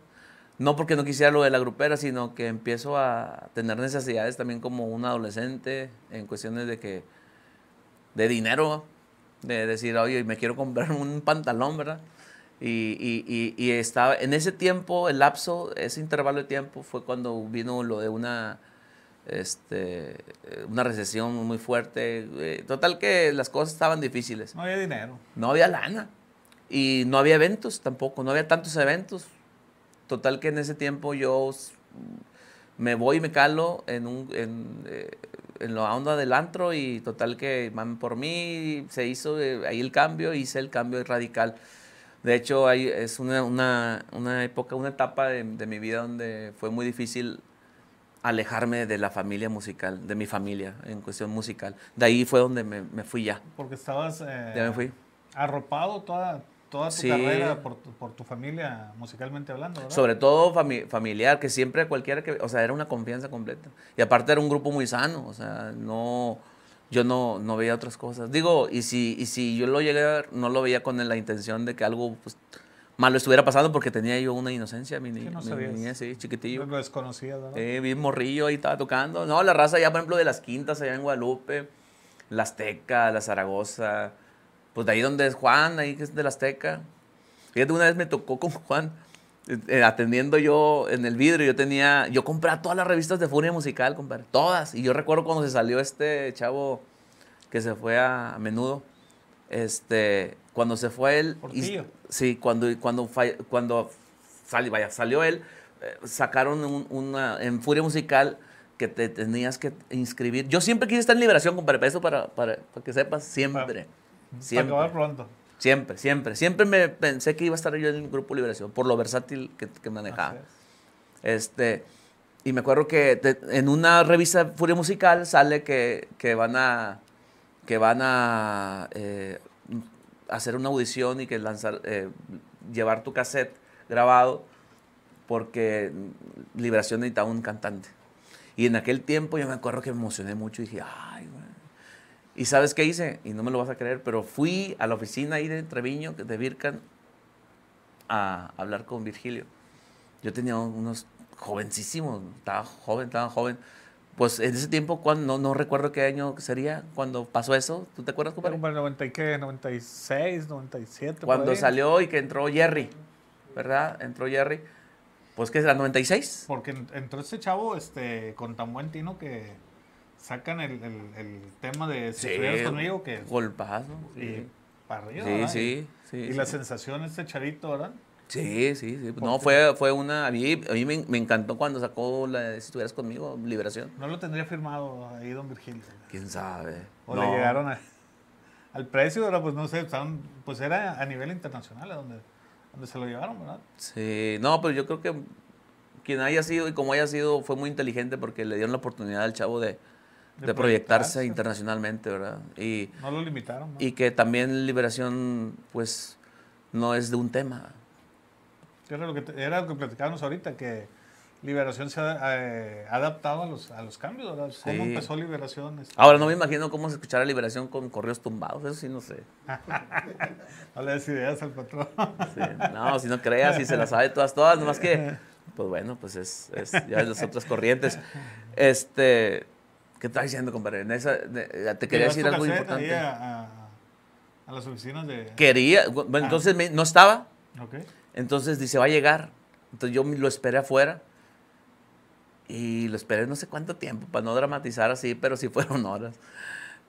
No porque no quisiera lo de la grupera, sino que empiezo a tener necesidades también como un adolescente en cuestiones de que, de dinero, de decir, oye, me quiero comprar un pantalón, ¿verdad? Y, estaba en ese tiempo, el lapso, ese intervalo de tiempo fue cuando vino lo de una, este, una recesión muy fuerte. Eh, total que las cosas estaban difíciles. No había dinero. No había lana. Y no había eventos tampoco, no había tantos eventos. Total que en ese tiempo yo me voy y me calo en, un, en, eh, en la onda del antro y total que, por mí se hizo eh, ahí el cambio, hice el cambio radical. De hecho, es una, época, una etapa de, mi vida donde fue muy difícil alejarme de la familia musical, de mi familia en cuestión musical. De ahí fue donde me, fui ya. Porque estabas... ya eh, me fui. Arropado toda, toda tu carrera por tu, familia, musicalmente hablando, ¿verdad? Sobre todo familiar, que siempre cualquiera que... O sea, era una confianza completa. Y aparte era un grupo muy sano, o sea, no yo no, no veía otras cosas. Digo, y si, y si yo lo llegué no lo veía con la intención de que algo pues, malo estuviera pasando porque tenía yo una inocencia, mi, no mi niñez, sí, chiquitillo. Lo desconocía, ¿verdad? Eh, morrillo ahí estaba tocando. No, la raza ya, por ejemplo, de las quintas allá en Guadalupe, la Azteca, la Zaragoza, pues de ahí donde es Juan, ahí que es de la Azteca. Fíjate, una vez me tocó con Juan eh, eh, atendiendo yo en el vidrio, yo tenía, yo compraba todas las revistas de Furia Musical, compadre, todas. Y yo recuerdo cuando se salió este chavo que se fue a, menudo, este, cuando se fue él. sí, cuando, cuando, cuando sal, vaya, salió él, eh, sacaron una, en Furia Musical que te tenías que inscribir. Yo siempre quise estar en Liberación, compadre, para eso, para, que sepas, siempre. siempre. Para acabar pronto. Siempre, siempre. Siempre me pensé que iba a estar yo en el Grupo Liberación, por lo versátil que, manejaba. Este, y me acuerdo que en una revista Furia Musical sale que, van a, que van a eh, hacer una audición y que lanzar, eh, llevar tu cassette grabado porque Liberación necesitaba un cantante. Y en aquel tiempo yo me acuerdo que me emocioné mucho y dije, ay, ¿Y sabes qué hice? Y no me lo vas a creer, pero fui a la oficina ahí de Treviño, de Vircan, a hablar con Virgilio. Yo tenía unos jovencísimos, estaba joven, estaba joven. Pues en ese tiempo, cuando, no, recuerdo qué año sería cuando pasó eso. ¿Tú te acuerdas, compadre? Como el 96, 97. Cuando salió y que entró Jerry, ¿verdad? Entró Jerry. Pues que es la 96. Porque entró ese chavo este, con tan buen tino que sacan el, tema de si estuvieras conmigo que golpazo y para arriba sí, sí, y la sensación este charito ¿verdad? sí sí sí no fue fue una a mí, me, encantó cuando sacó la de si estuvieras conmigo liberación no lo tendría firmado ahí don Virgilio quién sabe o le llegaron al precio ¿verdad? pues no sé pues era a nivel internacional donde donde se lo llevaron verdad sí no pero yo creo que quien haya sido y como haya sido fue muy inteligente porque le dieron la oportunidad al chavo de, de, proyectarse, internacionalmente, ¿verdad? Y, no lo limitaron. Y que también liberación, pues, no es de un tema. Era lo que, era lo que platicábamos ahorita, que Liberación se ha eh, adaptado a los, a los cambios, ¿verdad? ¿Cómo empezó Liberación? Este? Ahora no me imagino cómo se escuchará Liberación con correos tumbados, eso sí no sé. no le des ideas al patrón. No, si no creas, y se las sabe todas, todas, nomás que, pues bueno, pues es, es ya las otras corrientes. Este, ¿Qué estás diciendo, compadre? Eh, te quería decir algo importante. A, las oficinas de. Quería, ah. entonces no estaba. Entonces dice, va a llegar. Entonces yo lo esperé afuera. Y lo esperé no sé cuánto tiempo, para no dramatizar así, pero sí fueron horas.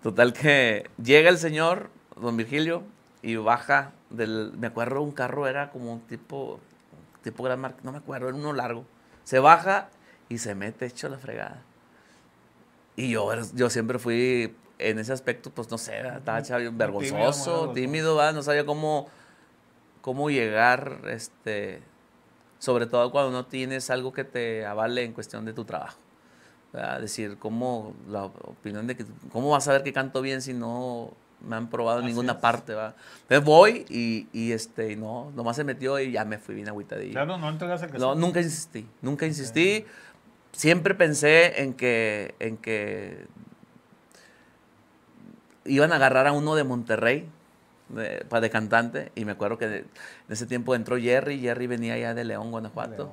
Total que llega el señor, don Virgilio, y baja del. Me acuerdo, un carro era como un tipo. Tipo Gran Marca, no me acuerdo, era uno largo. Se baja y se mete hecho la fregada. Y yo, er, yo siempre fui, en ese aspecto, pues no sé, estaba vergonzoso, pues. tímido, no sabía cómo, cómo llegar, este, sobre todo cuando no tienes algo que te avale en cuestión de tu trabajo. ¿verdad? Decir, cómo, la opinión de que, ¿cómo vas a ver que canto bien si no me han probado en ninguna parte, va. Entonces voy y, este, no, nomás se metió y ya me fui bien ahí. Claro, no entregas el que No, nunca insistí, nunca insistí siempre pensé en que, en que iban a agarrar a uno de Monterrey para de cantante y me acuerdo que en ese tiempo entró Jerry, Jerry venía ya de León, Guanajuato.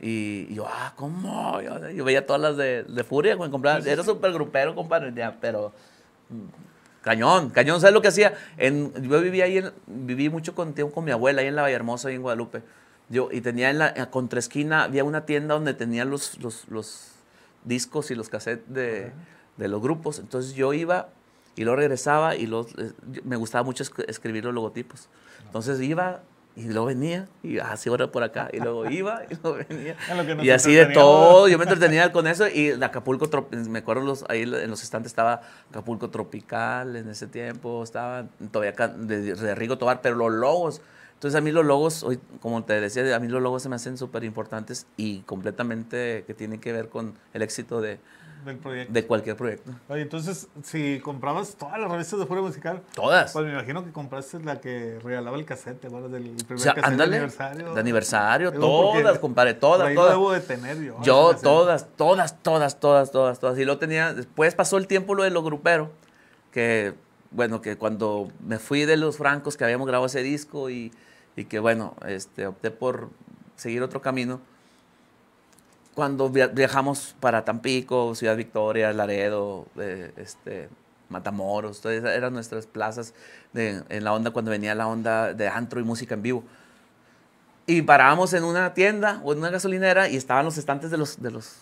Y, yo, ah, ¿cómo? Yo, veía todas las de, Furia, era súper grupero, compadre, pero mm, cañón, cañón, ¿sabes lo que hacía? En, yo vivía ahí, viví mucho con, con mi abuela ahí en la Valle Hermosa, ahí en Guadalupe. Yo, y tenía en la contraesquina, había una tienda donde tenían los, los, los discos y los cassettes de, de, los grupos. Entonces yo iba y lo regresaba y los, eh, me gustaba mucho escribir los logotipos. Entonces iba y lo venía y así ah, por acá y luego iba y lo venía y así de todo yo me entretenía con eso y Acapulco me acuerdo los, ahí en los estantes estaba Acapulco Tropical en ese tiempo estaba todavía de, de Rigo Tobar pero los logos entonces a mí los logos, hoy, como te decía, a mí los logos se me hacen súper importantes y completamente que tienen que ver con el éxito de, de cualquier proyecto. entonces, si comprabas todas las revistas de Fuera Musical. Todas. Pues me imagino que compraste la que regalaba el casete, bueno, Del primer de aniversario. De aniversario, todas, compadre, todas, todas. Lo debo de tener yo. Yo, todas, todas, todas, todas, todas, todas. Y lo tenía, después pasó el tiempo lo de los gruperos, que, bueno, que cuando me fui de los francos que habíamos grabado ese disco y y que bueno, este, opté por seguir otro camino. Cuando viajamos para Tampico, Ciudad Victoria, Laredo, eh, este, Matamoros, todas eran nuestras plazas de, en la onda cuando venía la onda de antro y música en vivo. Y parábamos en una tienda o en una gasolinera y estaban los estantes de los... De los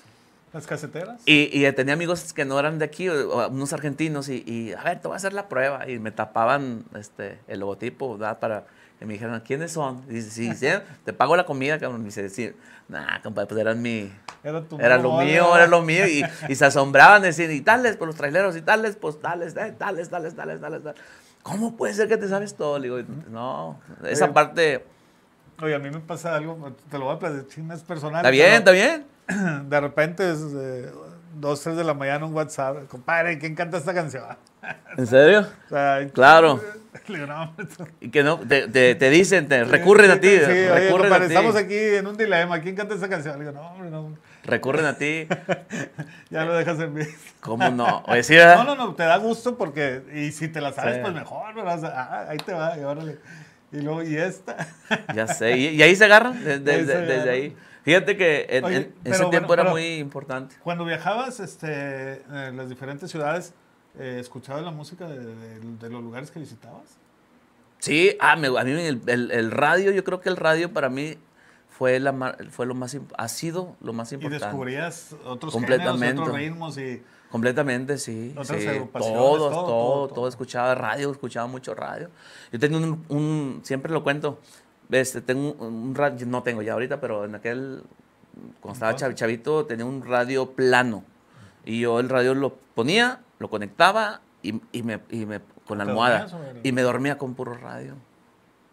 ¿Las caseteras? Y, y tenía amigos que no eran de aquí, unos argentinos, y, a ver, te voy a hacer la prueba. Y me tapaban este, el logotipo ¿verdad? para y me dijeron, ¿quiénes son? Y dice, sí, te pago la comida, cabrón. Y dice, sí, nah, compadre, pues eran mi... Era, tu era lo mío, era lo mío. Y, se asombraban, decían, y tales, por los traileros, y tales, pues tales, eh, tales, tales, tales, tales, tales. ¿Cómo puede ser que te sabes todo? Le digo, no, esa parte... Oye, a mí me pasa algo, te lo voy a platicar, es personal. Está bien, está bien. De repente, es, eh, dos, tres de la mañana, un WhatsApp, compadre, ¿quién canta esta canción? ¿En serio? claro. Eh, Y que no, te, te, te dicen, te recurren a ti. Eh, recurren estamos aquí en un dilema. ¿Quién canta esa canción? no, hombre, no. Recurren a ti. ya lo dejas en mí ¿Cómo no? Oye, no, no, no, te da gusto porque, y si te la sabes, pues mejor, O sea, ah, ahí te va, y Y luego, y esta. ya sé, y, ahí se agarran desde, ahí. Fíjate que en, ese tiempo era muy importante. Cuando viajabas este, en las diferentes ciudades, eh, escuchaba la música de, los lugares que visitabas? Sí, ah, a mí el, radio, yo creo que el radio para mí fue, la, fue lo más, ha sido lo más importante. Y descubrías otros Géneros, otros ritmos y... Completamente, sí. sí. Todos, todo, todo, escuchaba radio, escuchaba mucho radio. Yo tengo un, un siempre lo cuento, este, tengo un, radio, no tengo ya ahorita, pero en aquel, cuando estaba chavito, tenía un radio plano. Y yo el radio lo ponía lo conectaba y, me, con la almohada y me dormía con puro radio.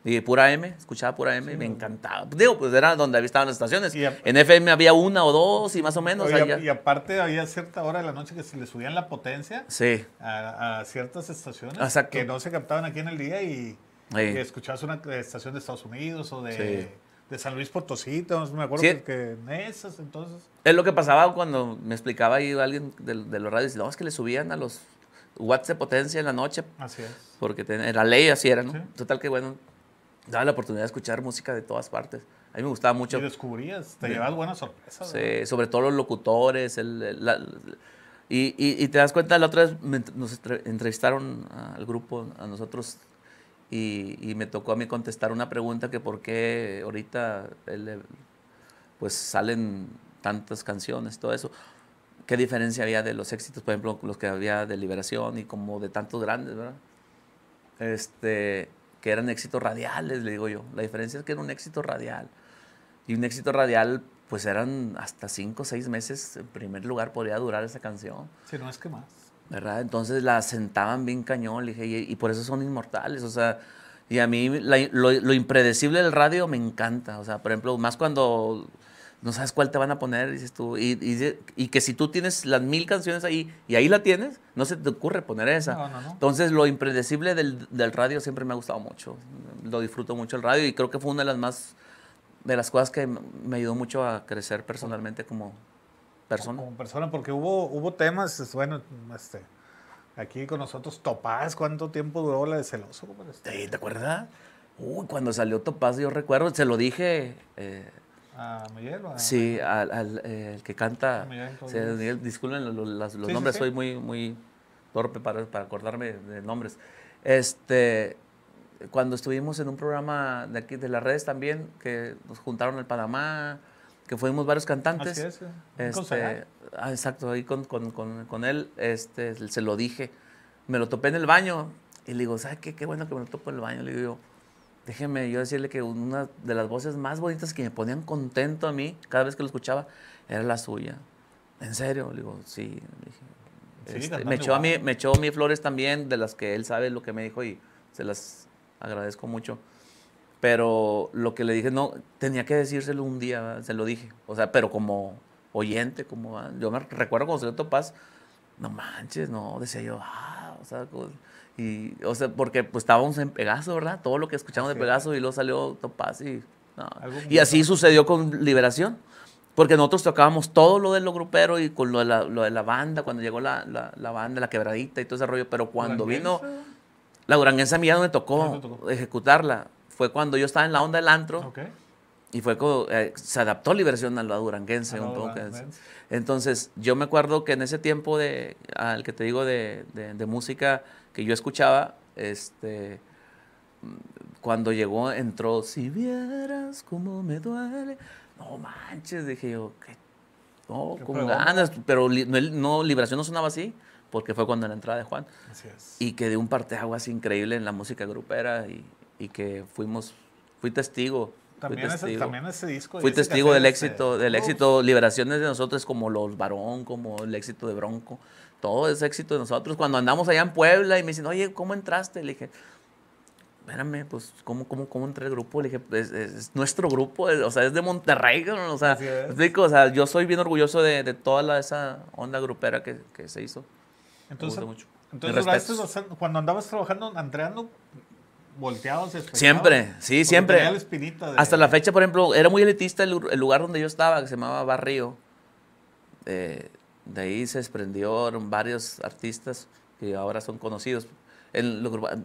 Y pura M, escuchaba pura M, y me encantaba. Digo, pues era donde estaban las estaciones. en FM había una o dos y más o menos. Y, aparte había cierta hora de la noche que se le subían la potencia a, ciertas estaciones que no se captaban aquí en el día y, escuchabas una eh, estación de Estados Unidos o de de San Luis Potosí, no me acuerdo pues, que en esas entonces. Es lo que pasaba cuando me explicaba ahí alguien de, los radios, no, es que le subían a los watts de potencia en la noche. Así es. Porque era la ley así era, ¿no? Total que bueno, daba la oportunidad de escuchar música de todas partes. A mí me gustaba mucho. Y descubrías, te llevabas buenas sorpresas. Sí, sobre todo los locutores, el, y, te das cuenta, la otra vez nos entrevistaron al grupo, a nosotros y, me tocó a mí contestar una pregunta que por qué ahorita eh, pues salen tantas canciones, todo eso. ¿Qué diferencia había de los éxitos, por ejemplo, los que había de Liberación y como de tantos grandes, verdad? Este, que eran éxitos radiales, le digo yo. La diferencia es que era un éxito radial. Y un éxito radial, pues eran hasta cinco o seis meses en primer lugar podría durar esa canción. Si no es que más. ¿verdad? Entonces la sentaban bien cañón, dije, y, por eso son inmortales, o sea, y a mí lo, lo, impredecible del radio me encanta, o sea, por ejemplo, más cuando no sabes cuál te van a poner, dices tú, y, que si tú tienes las mil canciones ahí y ahí la tienes, no se te ocurre poner esa. Entonces lo impredecible del, del, radio siempre me ha gustado mucho, lo disfruto mucho el radio y creo que fue una de las más, de las cosas que me ayudó mucho a crecer personalmente como, persona. Como persona, porque hubo, hubo temas, bueno, este, aquí con nosotros, Topaz, ¿cuánto tiempo duró la de celoso? Este? ¿Te acuerdas? Uy, cuando salió Topaz, yo recuerdo, se lo dije. Eh, ¿A Miguel? Sí, al, eh, el que canta. Miguel, disculpen los, nombres, soy muy, muy torpe para, acordarme de nombres. Este, cuando estuvimos en un programa de aquí de las redes también, que nos juntaron al Panamá, fuimos varios cantantes. Eh, este, ah, exacto, ahí con, con, con, con, él este, se lo dije. Me lo topé en el baño y le digo, ¿sabes qué? Qué bueno que me lo topo en el baño. Le digo, déjeme yo decirle que una de las voces más bonitas que me ponían contento a mí cada vez que lo escuchaba era la suya. ¿En serio? Le digo, sí. Este, me, echó a mí, me echó mis flores también, de las que él sabe lo que me dijo y se las agradezco mucho. Pero lo que le dije, no, tenía que decírselo un día, se lo dije. O sea, pero como oyente, como, yo me recuerdo cuando salió Topaz, no manches, no, decía yo, ah, o sea, y, o sea, porque pues estábamos en Pegaso, ¿verdad? Todo lo que escuchamos de Pegaso y luego salió Topaz y, y así sucedió con Liberación. Porque nosotros tocábamos todo lo de los gruperos y con lo de la, lo de la banda, cuando llegó la, la, la, banda, la quebradita y todo ese rollo. Pero cuando vino la duranguense mía mí no me tocó? ejecutarla fue cuando yo estaba en la onda del antro. Y fue eh, se adaptó Liberación a lo duranguense. Un poco. Entonces, yo me acuerdo que en ese tiempo de, al que te digo, de, de, música que yo escuchaba, este, cuando llegó, entró, si vieras cómo me duele, no manches, dije yo, no, con ganas, pero no, Liberación no sonaba así, porque fue cuando la entrada de Juan. Y que de un parteaguas increíble en la música grupera y, y que fuimos, fui testigo. También, fui testigo. Ese, disco. Fui testigo del éxito, del éxito, liberaciones de nosotros como los varón, como el éxito de Bronco, todo ese éxito de nosotros. Cuando andamos allá en Puebla y me dicen, oye, ¿cómo entraste? Le dije, espérame, pues, ¿cómo, cómo, cómo entré el grupo? Le dije, es, nuestro grupo, o sea, es de Monterrey, o, sea, explico, o sea, yo soy bien orgulloso de, de toda esa onda grupera que, que se hizo. Entonces, mucho. entonces cuando andabas trabajando, Andreano, volteados. siempre, sí, siempre. espinita Hasta la fecha, por ejemplo, era muy elitista el, lugar donde yo estaba, que se llamaba Barrio. de ahí se desprendieron varios artistas que ahora son conocidos.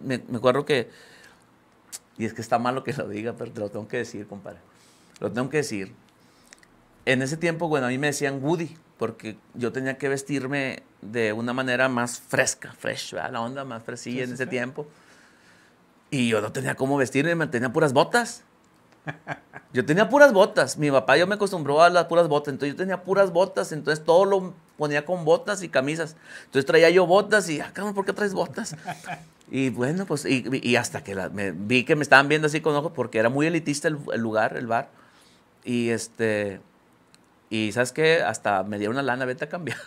me, acuerdo que, y es que está malo que lo diga, pero te lo tengo que decir, compadre. Lo tengo que decir. En ese tiempo, bueno, a mí me decían Woody, porque yo tenía que vestirme de una manera más fresca, fresh, la onda más fresilla en ese tiempo. Y yo no tenía cómo vestirme, me tenía puras botas. Yo tenía puras botas. Mi papá yo me acostumbró a las puras botas. Entonces yo tenía puras botas. Entonces todo lo ponía con botas y camisas. Entonces traía yo botas y, ah, ¿por qué traes botas? Y bueno, pues, y, hasta que vi que me estaban viendo así con ojos porque era muy elitista el, lugar, el bar. Y este, y sabes qué, hasta me dieron una lana, vete a cambiar.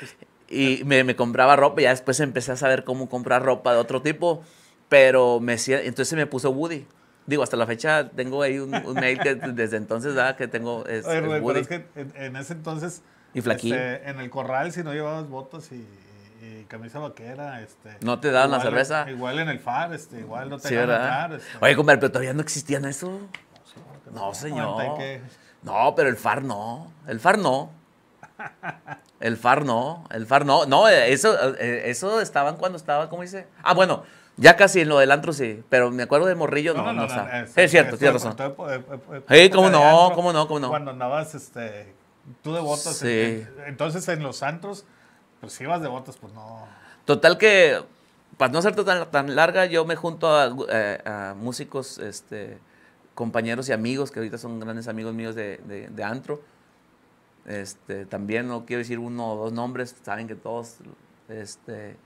Y me, me compraba ropa y ya después empecé a saber cómo comprar ropa de otro tipo. Pero me entonces me puso Woody. Digo, hasta la fecha tengo ahí un, mail que desde entonces, da que tengo. Oye, pero es que en, ese entonces. Y flaquillo. Este, en el corral, si no llevabas botas y camisa vaquera, este. No te daban la cerveza. Igual en el FAR, este, igual no te daban el este. Oye, comer, pero todavía no existían eso. No, señor. No, señor. no, pero el FAR no. El FAR no. El FAR no. El FAR no. No, eh, eso, eh, eso estaban cuando estaba, ¿cómo dice? Ah, bueno, ya casi en lo del antro sí, pero me acuerdo de Morrillo, no, no, no, es, cierto, tienes razón. Eh, eh, eh, sí, cómo no, cómo no, cómo no. Cuando andabas, este, tú de votos, Sí. entonces en los antros, pues si ibas de votos, pues no. Total que, para no ser tan, larga, yo me junto a, músicos, este, compañeros y amigos, que ahorita son grandes amigos míos de, antro. Este, también no quiero decir uno o dos nombres, saben que todos, este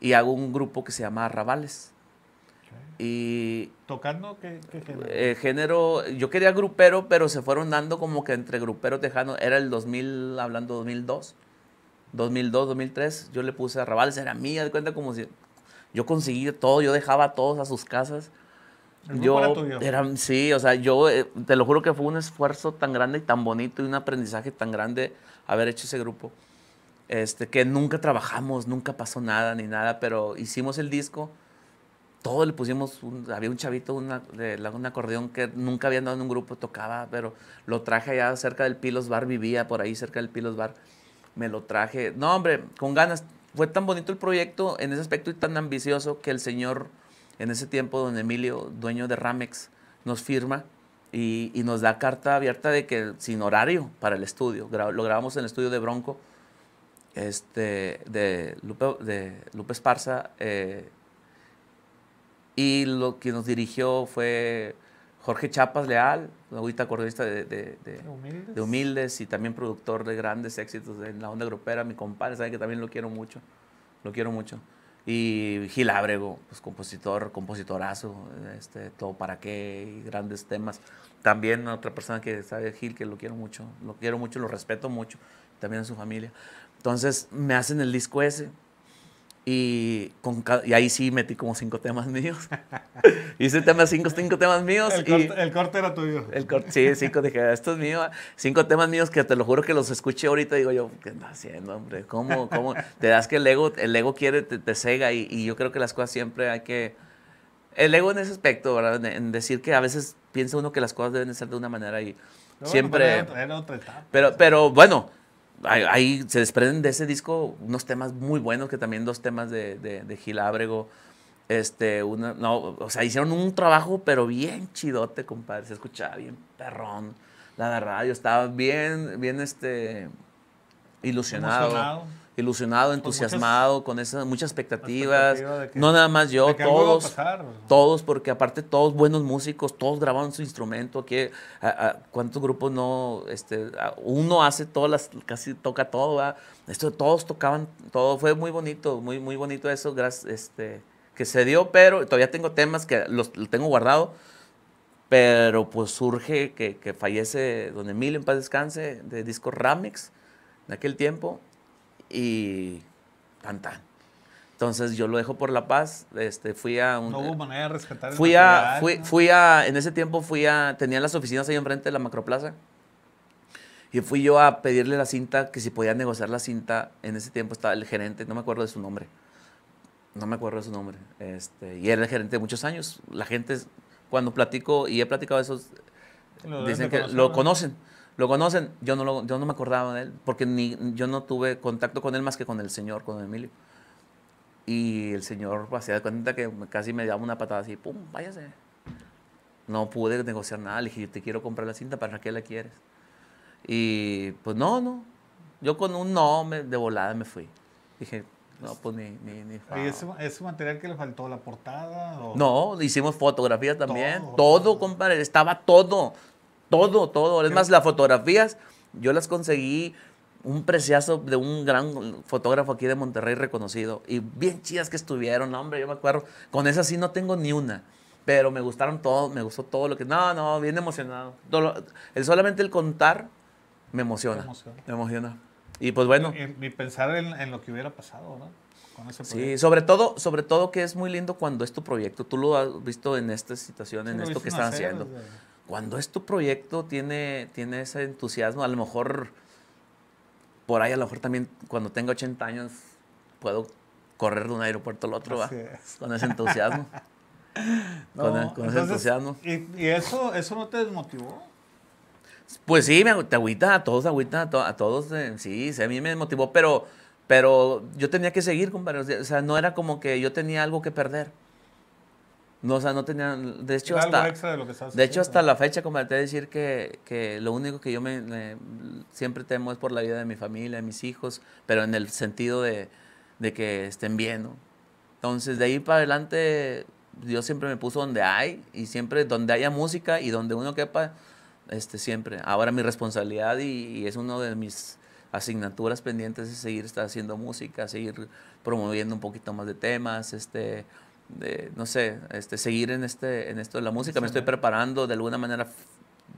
y hago un grupo que se llama Arrabales. Y ¿Tocando qué, género? Eh, género? Yo quería grupero, pero se fueron dando como que entre grupero tejano. Era el 2000, hablando 2002. 2002, 2003. Yo le puse arrabales, era mía. De cuenta como si yo conseguía todo. Yo dejaba a todos a sus casas. yo era, Sí, o sea, yo eh, te lo juro que fue un esfuerzo tan grande y tan bonito y un aprendizaje tan grande haber hecho ese grupo. Este, que nunca trabajamos, nunca pasó nada ni nada, pero hicimos el disco, todo le pusimos, había un chavito, una, de, un acordeón que nunca había andado en un grupo, tocaba, pero lo traje allá cerca del Pilos Bar, vivía por ahí cerca del Pilos Bar, me lo traje, no hombre, con ganas, fue tan bonito el proyecto en ese aspecto y tan ambicioso que el señor, en ese tiempo, don Emilio, dueño de Ramex, nos firma. Y, nos da carta abierta de que sin horario para el estudio. lo grabamos en el estudio de Bronco, este, de, Lupe, de Lupe Esparza. Eh, y lo que nos dirigió fue Jorge Chapas Leal, un acordeonista de, de, de, humildes. y también productor de grandes éxitos en la onda grupera, mi compadre, sabe que también lo quiero mucho, lo quiero mucho. Y Gil Abrego, pues compositor, compositorazo, este, todo para qué, y grandes temas. También otra persona que sabe Gil, que lo quiero mucho, lo quiero mucho, lo respeto mucho, también a su familia. Entonces me hacen el disco ese. Y, ahí sí metí como cinco temas míos. Hice temas, cinco, cinco temas míos. El, y corte, el corte, era tuyo. El sí, cinco, dije, esto es mío. Cinco temas míos que te lo juro que los escuché ahorita. Digo yo, ¿qué andas haciendo, hombre? ¿Cómo? cómo? te das que el ego, el ego quiere, te, te cega. Y, yo creo que las cosas siempre hay que... El ego en ese aspecto, ¿verdad? En decir que a veces piensa uno que las cosas deben ser de una manera y siempre... pero, pero bueno ahí, se desprenden de ese disco unos temas muy buenos, que también dos temas de, de, Gil Este, una, no, o sea, hicieron un trabajo, pero bien chidote, compadre. Se escuchaba bien perrón la radio. Estaba bien, bien este, ilusionado ilusionado, entusiasmado, con, muchas, esas muchas expectativas. no nada más yo, todos. Todos, porque aparte todos buenos músicos, todos grababan su instrumento. ¿Cuántos grupos no? Este, uno hace todas las, casi toca todo, Esto, todos tocaban todo. Fue muy bonito, muy, muy bonito eso, este, que se dio, pero todavía tengo temas que los, tengo guardado. Pero pues surge que, que fallece Don Emilio en paz descanse de disco Ramix en aquel tiempo y tan Entonces yo lo dejo por la paz. Este, fui a un. No hubo manera de rescatar fui a, fui, a. En ese tiempo fui a. Tenían las oficinas ahí enfrente de la macroplaza. Y fui yo a pedirle la cinta, que si podía negociar la cinta. En ese tiempo estaba el gerente, no me acuerdo de su nombre. No me acuerdo de su nombre. Este, y era el gerente de muchos años. La gente, cuando platico, y he platicado eso, dicen que lo conocen. Lo conocen, yo no, yo no me acordaba de él, porque ni, yo no tuve contacto con él más que con el señor, con Emilio. Y el señor pues, se da cuenta que casi me daba una patada así, ¡pum! Váyase. No pude negociar nada, le dije, yo te quiero comprar la cinta, ¿para qué la quieres? Y pues no, no. Yo con un no de volada me fui. Dije, no, pues ni... ni, ni ¿Y ese, material que le faltó, la portada? No, hicimos fotografías también. Todo, todo compadre, estaba todo. Todo, todo. Es más, las fotografías yo las conseguí un preciazo de un gran fotógrafo aquí de Monterrey reconocido. Y bien chidas que estuvieron, hombre, yo me acuerdo. Con esas sí no tengo ni una. Pero me gustaron todo, me gustó todo lo que... No, no, bien emocionado. el, solamente el contar me emociona, Me emociona. Y pues bueno. Eh, y, pensar en, lo que hubiera pasado, ¿no? Con ese sí, sobre todo, sobre todo que es muy lindo cuando es tu proyecto. Tú lo has visto en esta situación, en esto que están haciendo cuando es tu proyecto, tiene, tiene ese entusiasmo. A lo mejor, por ahí, a lo mejor también cuando tenga 80 años, puedo correr de un aeropuerto al otro, con ese entusiasmo. ¿Y, eso, eso no te desmotivó? Pues sí, te agüita a todos, agüita a, todos. Eh, sí, sí, a mí me desmotivó, pero, pero yo tenía que seguir, compadre. O sea, no era como que yo tenía algo que perder. No, o sea, no tenían. De hecho, hasta. De, hecho, hasta la fecha, como te decir que, lo único que yo me, siempre temo es por la vida de mi familia, de mis hijos, pero en el sentido de, que estén bien, Entonces, de ahí para adelante, yo siempre me puso donde hay y siempre donde haya música y donde uno quepa, este, siempre. Ahora mi responsabilidad y, es una de mis asignaturas pendientes es seguir haciendo música, seguir promoviendo un poquito más de temas, este, de, no sé, este, seguir en, este, en esto de la música. Me estoy preparando de alguna manera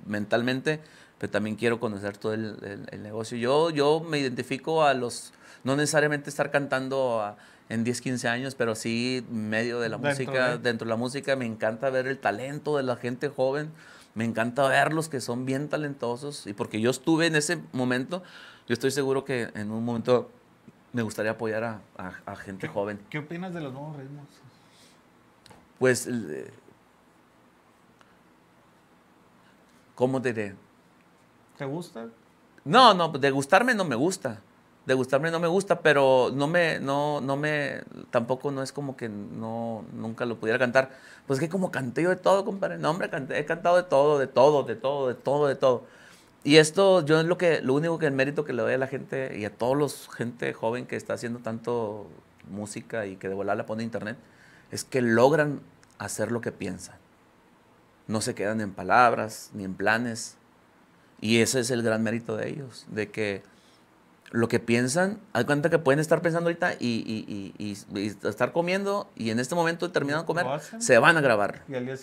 mentalmente, pero también quiero conocer todo el, negocio. Yo, yo me identifico a los, no necesariamente estar cantando en 10, 15 años, pero sí medio de la música, dentro de la música. Me encanta ver el talento de la gente joven. Me encanta verlos que son bien talentosos. Y porque yo estuve en ese momento, yo estoy seguro que en un momento me gustaría apoyar a, a, gente joven. ¿Qué opinas de los nuevos ritmos? pues, eh, ¿cómo te diré? ¿Te gusta? No, no, pues, de gustarme no me gusta. De gustarme no me gusta, pero no me, no, no me, tampoco no es como que no, nunca lo pudiera cantar. Pues que como canté yo de todo, compadre. No, hombre, he cantado de todo, de todo, de todo, de todo, de todo. Y esto, yo es lo que, lo único que el mérito que le doy a la gente y a todos los gente joven que está haciendo tanto música y que de volar la pone internet, es que logran hacer lo que piensan. No se quedan en palabras ni en planes. Y ese es el gran mérito de ellos, de que lo que piensan, hay cuenta que pueden estar pensando ahorita y, estar comiendo y en este momento terminan de comer, se van a grabar. Y al día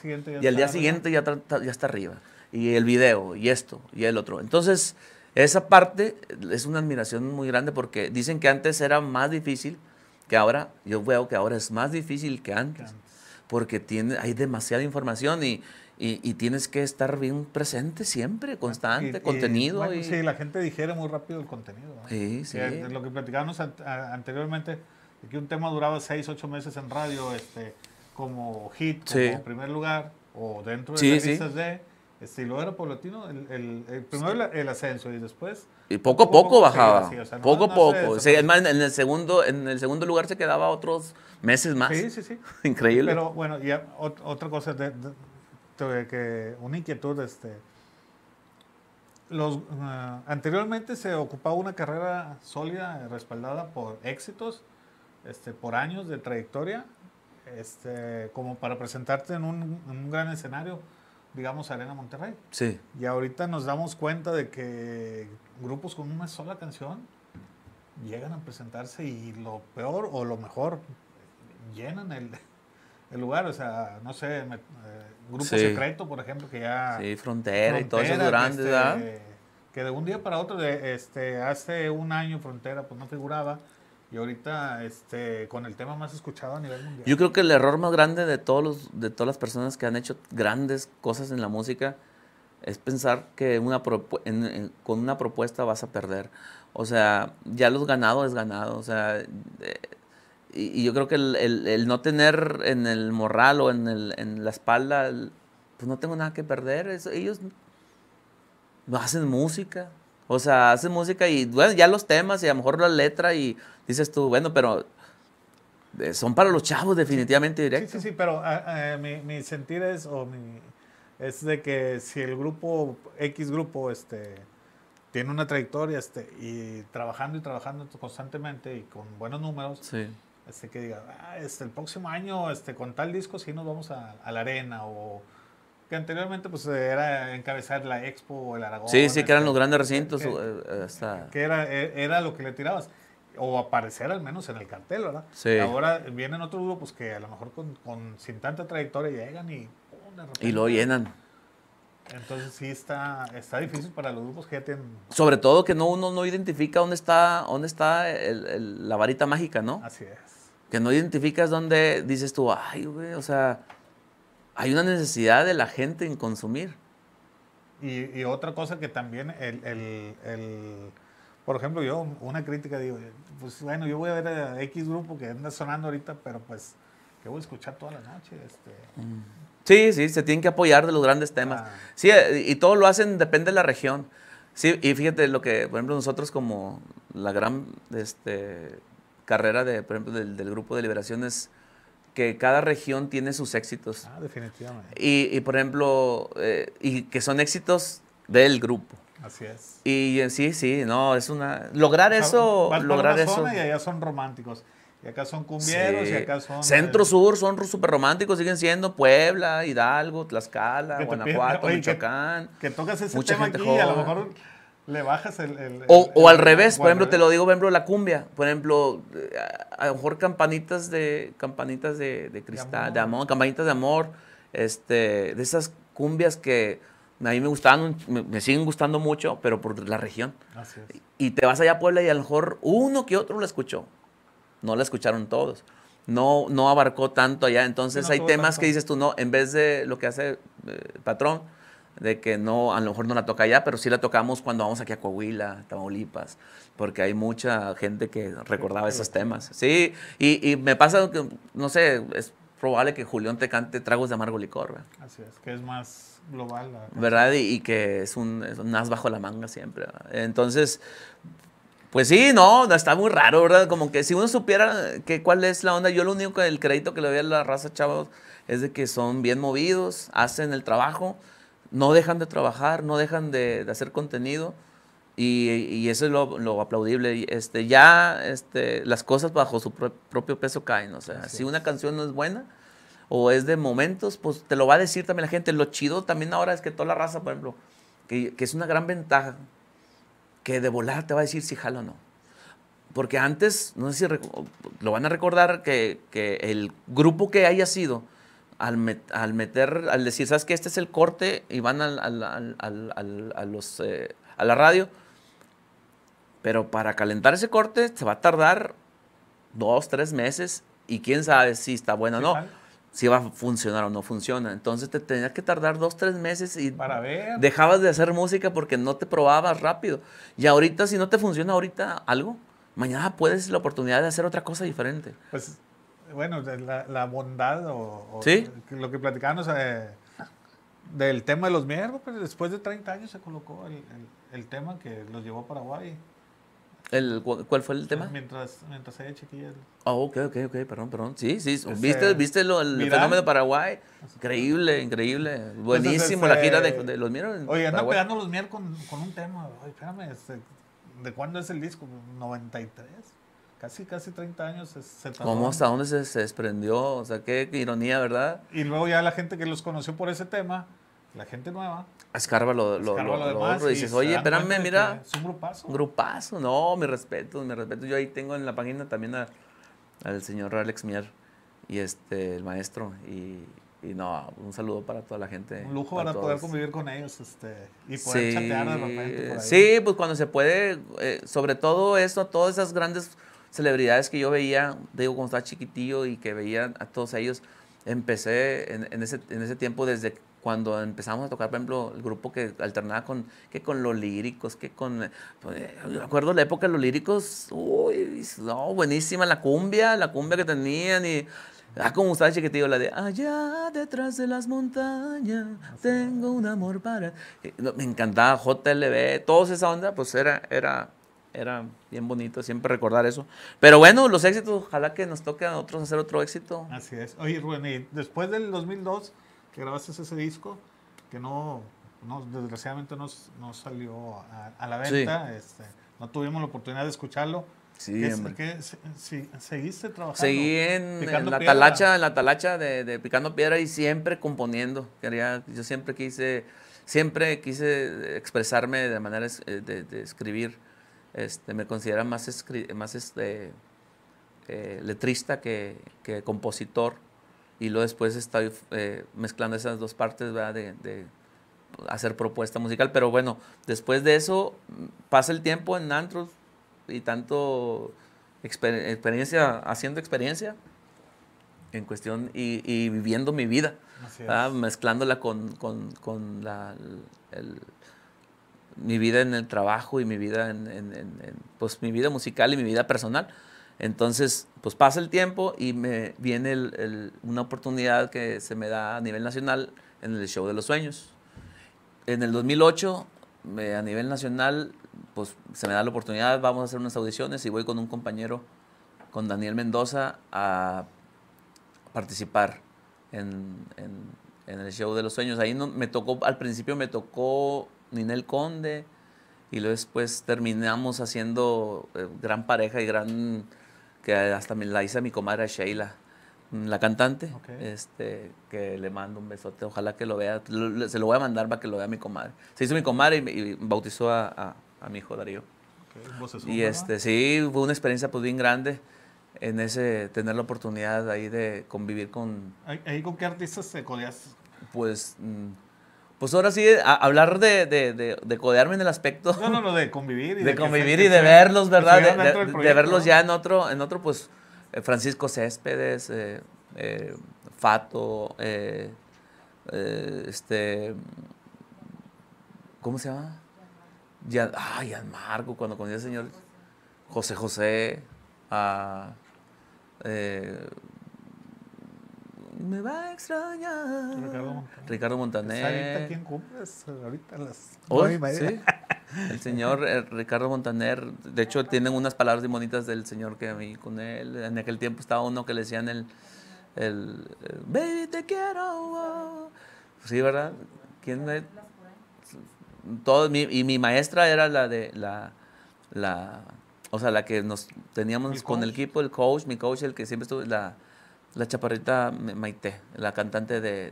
siguiente ya está arriba. Y el video, y esto, y el otro. Entonces, esa parte es una admiración muy grande porque dicen que antes era más difícil que ahora yo veo que ahora es más difícil que antes, porque tiene, hay demasiada información y, y, tienes que estar bien presente siempre, ah, constante, contenido. y sí, la gente digiere muy rápido el contenido. Sí, sí. lo que platicábamos anteriormente, que un tema duraba seis, ocho meses en radio, este, como hit, como primer lugar, o dentro de revistas de lo era Poblatino el, el, primero el ascenso y después... Y poco a poco, bajaba, poco a poco. en el, segundo, en el segundo lugar se quedaba otros meses más. Sí, sí, sí. Increíble. Pero bueno, y otra cosa, que una inquietud, este... Los, ah, anteriormente se ocupaba una carrera sólida, respaldada por éxitos, este, por años de trayectoria, este, como para presentarte en un, en un gran escenario digamos, Arena Monterrey. Sí. Y ahorita nos damos cuenta de que grupos con una sola canción llegan a presentarse y lo peor o lo mejor llenan el, el lugar, o sea, no sé, eh, Grupo Secreto, por ejemplo, que ya... Sí, Frontera, y todo eso durante, Que de un día para otro, de, este, hace un año Frontera pues no figuraba, y ahorita este, con el tema más escuchado a nivel mundial. Yo creo que el error más grande de, todos los, de todas las personas que han hecho grandes cosas en la música es pensar que una con una propuesta vas a perder. O sea, ya los ganado es ganado. O sea, eh, y, yo creo que el, el, el, no tener en el morral o en, el, en la espalda, pues no tengo nada que perder. Eso, ellos hacen música. O sea, haces música y, bueno, ya los temas y a lo mejor la letra y dices tú, bueno, pero eh, son para los chavos definitivamente directo. Sí, sí, sí, pero ah, ah, mi, mi, sentir es, es de que si el grupo, X grupo, este, tiene una trayectoria este, y trabajando y trabajando constantemente y con buenos números, este, que diga, ah, este, el próximo año este, con tal disco sí nos vamos a, a la arena o anteriormente pues era encabezar la Expo o el Aragón. Sí, sí, que eran los grandes recintos. Que, eh, eh, era, e, era lo que le tirabas o aparecer al menos en el cartel, ¿verdad? Sí. Ahora vienen otros pues, grupos que a lo mejor con, sin tanta trayectoria llegan y... y lo llenan. Entonces sí está, está difícil para los grupos que tienen... Sobre todo que no, uno no identifica dónde está, dónde está la varita mágica, ¿no? Así es. Que no identificas dónde dices tú, ay, güey, o sea, hay una necesidad de la gente en consumir. Y, otra cosa que también, el, el, por ejemplo, yo, una crítica digo, pues bueno, yo voy a ver a X grupo que anda sonando ahorita, pero pues que voy a escuchar toda la noche. Este. Mm. Sí, sí, se tienen que apoyar de los grandes temas. Ah. Sí, y todo lo hacen, depende de la región. Sí, y fíjate lo que, por ejemplo, nosotros como la gran este, carrera de, por ejemplo, del, del Grupo de Liberación es que cada región tiene sus éxitos. Ah, definitivamente. Y, y por ejemplo, eh, y que son éxitos del grupo. Así es. Y sí, sí, no, es una... Lograr eso... lograr por y allá son románticos. Y acá son cumbieros y acá son... Centro-Sur eh, son súper románticos, siguen siendo Puebla, Hidalgo, Tlaxcala, Guanajuato, Michoacán. Que, tocas ese tema aquí a lo mejor le bajas el... o, al revés, por ejemplo, te lo digo, por ejemplo, la cumbia. Por ejemplo, eh, a, lo mejor campanitas de, campanitas de, cristal, de amor. campanitas de amor, este, de esas cumbias que a mí me gustaban, me, siguen gustando mucho, pero por la región. Y te vas allá a Puebla y a lo mejor uno que otro la escuchó. No la escucharon todos. No, no abarcó tanto allá. Entonces hay temas que dices tú, no, en vez de lo que hace eh, Patrón, de que no, a lo mejor no la toca ya pero sí la tocamos cuando vamos aquí a Coahuila, Tamaulipas, porque hay mucha gente que recordaba esos temas. Sí, y, me pasa que, no sé, es probable que Julián te cante Tragos de Amargo Licor. ¿verdad? Así es, que es más global. ¿Verdad? Y, que es un, es bajo la manga siempre. Entonces, pues sí, no, está muy raro, ¿verdad? Como que si uno supiera que cuál es la onda, yo lo único que el crédito que le doy a la raza, chavos, es de que son bien movidos, hacen el trabajo no dejan de trabajar, no dejan de, hacer contenido y, eso es lo, aplaudible. Este, ya este, las cosas bajo su propio peso caen. O sea, si una canción no es buena o es de momentos, pues te lo va a decir también la gente. Lo chido también ahora es que toda la raza, por ejemplo, que, que es una gran ventaja, que de volar te va a decir si jala o no. Porque antes, no sé si lo van a recordar, que, que el grupo que haya sido, al, meter, al decir, ¿sabes qué? Este es el corte y van a, eh, a la radio. Pero para calentar ese corte se va a tardar dos, tres meses y quién sabe si está bueno o no. Si va a funcionar o no funciona. Entonces te tenías que tardar dos, tres meses y para ver. dejabas de hacer música porque no te probabas rápido. Y ahorita, si no te funciona ahorita algo, mañana puedes la oportunidad de hacer otra cosa diferente. Pues, bueno, la, la bondad o, lo que platicábamos eh, del tema de los miembros, pero pues, después de 30 años se colocó el, el, tema que los llevó a Paraguay. El, ¿Cuál fue el eh, tema? Mientras, mientras ella chiquilla. Ah, oh, ok, ok, ok, perdón, perdón. Sí, sí, este, viste, viste lo, el fenómeno de Paraguay. Increíble, increíble. Buenísimo la gira de, este, los mierros Oye, anda pegando los miembros con, un tema. Oye, espérame, este, ¿de cuándo es el disco? ¿93? casi, casi 30 años se, se ¿Cómo hasta dónde se, desprendió? O sea, qué, ironía, ¿verdad? Y luego ya la gente que los conoció por ese tema, la gente nueva. Escarba lo, lo, dices, oye, espérame, mira. Es un grupazo. Un grupazo. No, mi respeto, mi respeto. Yo ahí tengo en la página también al señor Alex Mier y este, el maestro. Y, no, un saludo para toda la gente. Un lujo para, poder convivir con ellos este, y poder chatear de repente. Sí, pues cuando se puede, eh, sobre todo eso, todas esas grandes celebridades que yo veía, digo, cuando estaba chiquitillo y que veía a todos ellos, empecé en, ese, en ese tiempo desde cuando empezamos a tocar, por ejemplo, el grupo que alternaba con, que con los líricos, que con... Pues, acuerdo la época de los líricos, uy, no, buenísima la cumbia, la cumbia que tenían y... Ah, como estaba chiquitillo, la de allá detrás de las montañas tengo un amor para... Me encantaba JLB, toda esa onda, pues era, era era bien bonito siempre recordar eso. Pero bueno, los éxitos, ojalá que nos toque a nosotros hacer otro éxito. Así es. Oye, Rubén, después del 2002 que grabaste ese disco, que no, no desgraciadamente no, no salió a, la venta, este, no tuvimos la oportunidad de escucharlo. Sí, ¿Seguiste trabajando? Seguí en, la talacha, en la talacha de, de, picando piedra y siempre componiendo. Quería, yo siempre quise, siempre quise expresarme de manera eh, de, de escribir. Este, me considera más, más este, eh, letrista que, compositor. Y luego después estoy eh, mezclando esas dos partes de, hacer propuesta musical. Pero bueno, después de eso, pasa el tiempo en antros y tanto experiencia, haciendo experiencia en cuestión y, viviendo mi vida, mezclándola con, con, con la, el, mi vida en el trabajo y mi vida en, pues mi vida musical y mi vida personal. Entonces, pues pasa el tiempo y me viene una oportunidad que se me da a nivel nacional en el show de los sueños. En el 2008, me, a nivel nacional, pues se me da la oportunidad, vamos a hacer unas audiciones y voy con un compañero, con Daniel Mendoza, a participar en, el show de los sueños. Ahí no, me tocó, al principio me tocó Ninel Conde, y luego después terminamos haciendo eh, gran pareja y gran, que hasta me la hice a mi comadre Sheila, mm, la cantante, este, que le mando un besote, ojalá que lo vea, se lo voy a mandar para que lo vea mi comadre. Se hizo mi comadre y, bautizó a, a, mi hijo Darío. Y este, sí, fue una experiencia pues bien grande en ese tener la oportunidad ahí de convivir con... ¿Ahí con qué artistas se codeas? Pues mm, pues ahora sí, hablar de, de, de, de, codearme en el aspecto. No, no, no, de convivir. Y de, convivir y de verlos, ¿verdad? de, verlos ya en otro, en otro pues eh, Francisco Céspedes, eh, eh, Fato, este. ¿Cómo se llama? ah, Jan Marco, cuando conocí al señor José José, a. Ah, me va a extrañar. Ricardo Montaner. Pues ahorita quién cumples? Eh, ahorita las hoy. El señor eh, Ricardo Montaner, de hecho, tienen unas palabras muy bonitas del señor que a mí con él. En aquel tiempo estaba uno que le decían el, el, Baby, te quiero. Oh". Sí, ¿verdad? ¿Quién me. Todo, y mi maestra era la de la, o sea, la que nos teníamos con el equipo, el coach, mi coach, el que siempre estuvo, la, la chaparrita Maite, la cantante de,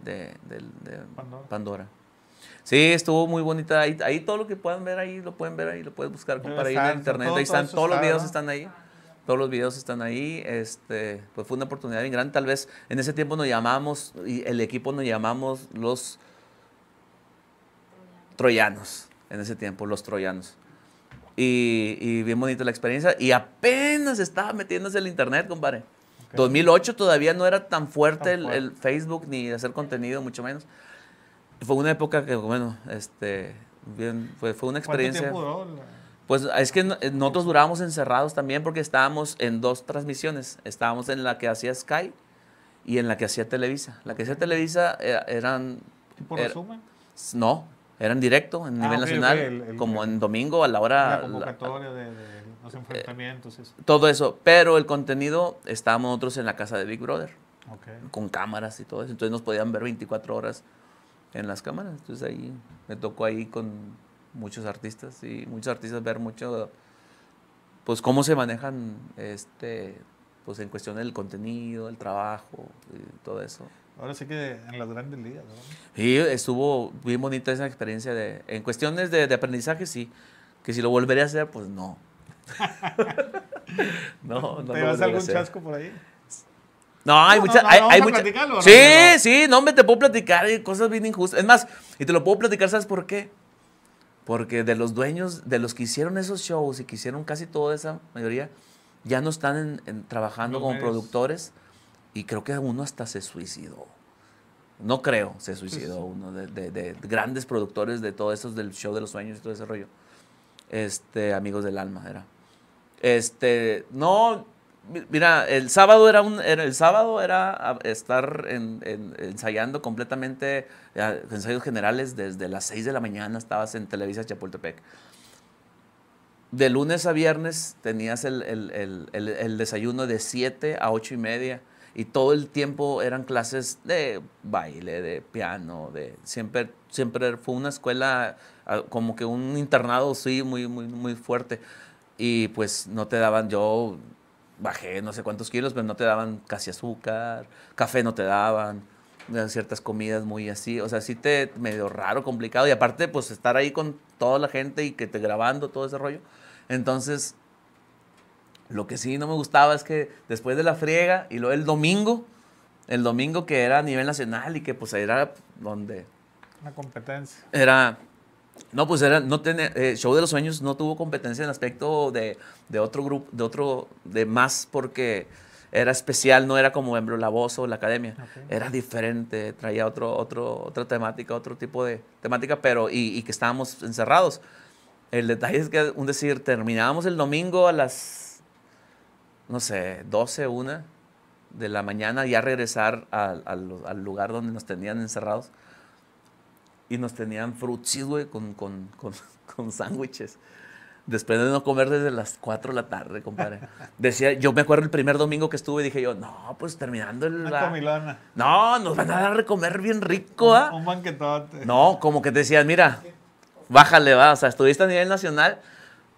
Pandora. Sí, estuvo muy bonita. Ahí, todo lo que puedan ver ahí, lo pueden ver ahí, lo puedes buscar para ir en internet. ahí están, todos los videos están ahí. Todos los videos están ahí. Este, pues fue una oportunidad bien grande. Tal vez en ese tiempo nos llamamos, y el equipo nos llamamos los troyanos. En ese tiempo, los troyanos. Y, y bien bonita la experiencia. Y apenas estaba metiéndose el internet, compadre. 2008 todavía no era tan fuerte, El, Facebook ni hacer contenido, mucho menos. Fue una época que, bueno, este, bien, fue, fue una experiencia. ¿Cuánto tiempo Pues es que eh, nosotros durábamos encerrados también porque estábamos en dos transmisiones. Estábamos en la que hacía Sky y en la que hacía Televisa. La que hacía Televisa eh, eran... ¿Y por er, resumen? No, eran directo, en ah, nivel nacional, como en domingo a la hora... La de, eh, los enfrentamientos. Todo eso, pero el contenido estábamos nosotros en la casa de Big Brother, con cámaras y todo eso, entonces nos podían ver 24 horas en las cámaras, entonces ahí me tocó ahí con muchos artistas y muchos artistas ver mucho, pues cómo se manejan este pues en cuestión del contenido, el trabajo y eh, todo eso. Ahora sí que en las grandes ligas. Sí, estuvo bien bonita esa experiencia. De, en cuestiones de, aprendizaje, sí. Que si lo volvería a hacer, pues no. no, no. ¿Te vas algún chasco por ahí? No, hay muchas. hay, Sí, sí, no, hombre, te puedo platicar eh, cosas bien injustas. Es más, y te lo puedo platicar, ¿sabes por qué? Porque de los dueños, de los que hicieron esos shows y que hicieron casi toda esa mayoría, ya no están trabajando como productores y creo que uno hasta se suicidó. No creo, se suicidó uno de, grandes productores de todo eso, del show de los sueños y todo ese rollo. Este, Amigos del Alma era. Este, no, mira, el sábado era un, el sábado era estar ensayando completamente, ensayos generales desde las 6 de la mañana estabas en Televisa Chapultepec de lunes a viernes tenías el, el, el, el desayuno de 7 a 8 y media y todo el tiempo eran clases de baile, de piano, de siempre, siempre fue una escuela ah, como que un internado, sí, muy, muy, muy fuerte. Y pues no te daban, yo bajé no sé cuántos kilos, pero no te daban casi azúcar, café no te daban, eh, ciertas comidas muy así, o sea, sí te medio raro, complicado, y aparte pues estar ahí con toda la gente y que te grabando todo ese rollo. Entonces, lo que sí no me gustaba es que después de la friega y luego el domingo, el domingo que era a nivel nacional y que pues era donde... La competencia. Era... No, pues era, no ten, eh, Show de los Sueños no tuvo competencia en aspecto de, de otro grupo, de otro, de más porque era especial, no era como en La Voz o la Academia, era diferente, traía otro, otro, otra temática, otro tipo de temática, pero y que estábamos encerrados. El detalle es que, un decir, terminábamos el domingo a las no sé, 12, 1 de la mañana, ya regresar al, lugar donde nos tenían encerrados. Y nos tenían frutis, güey, con, con, con, sándwiches. Después de no comer desde las 4 de la tarde, compadre. Decía, yo me acuerdo el primer domingo que estuve, y dije yo, no, pues terminando el. La... No, nos van a dar de comer bien rico, ¿ah? Un, banquetote. No, como que te decían, mira, bájale, va. O sea, estuviste a nivel nacional,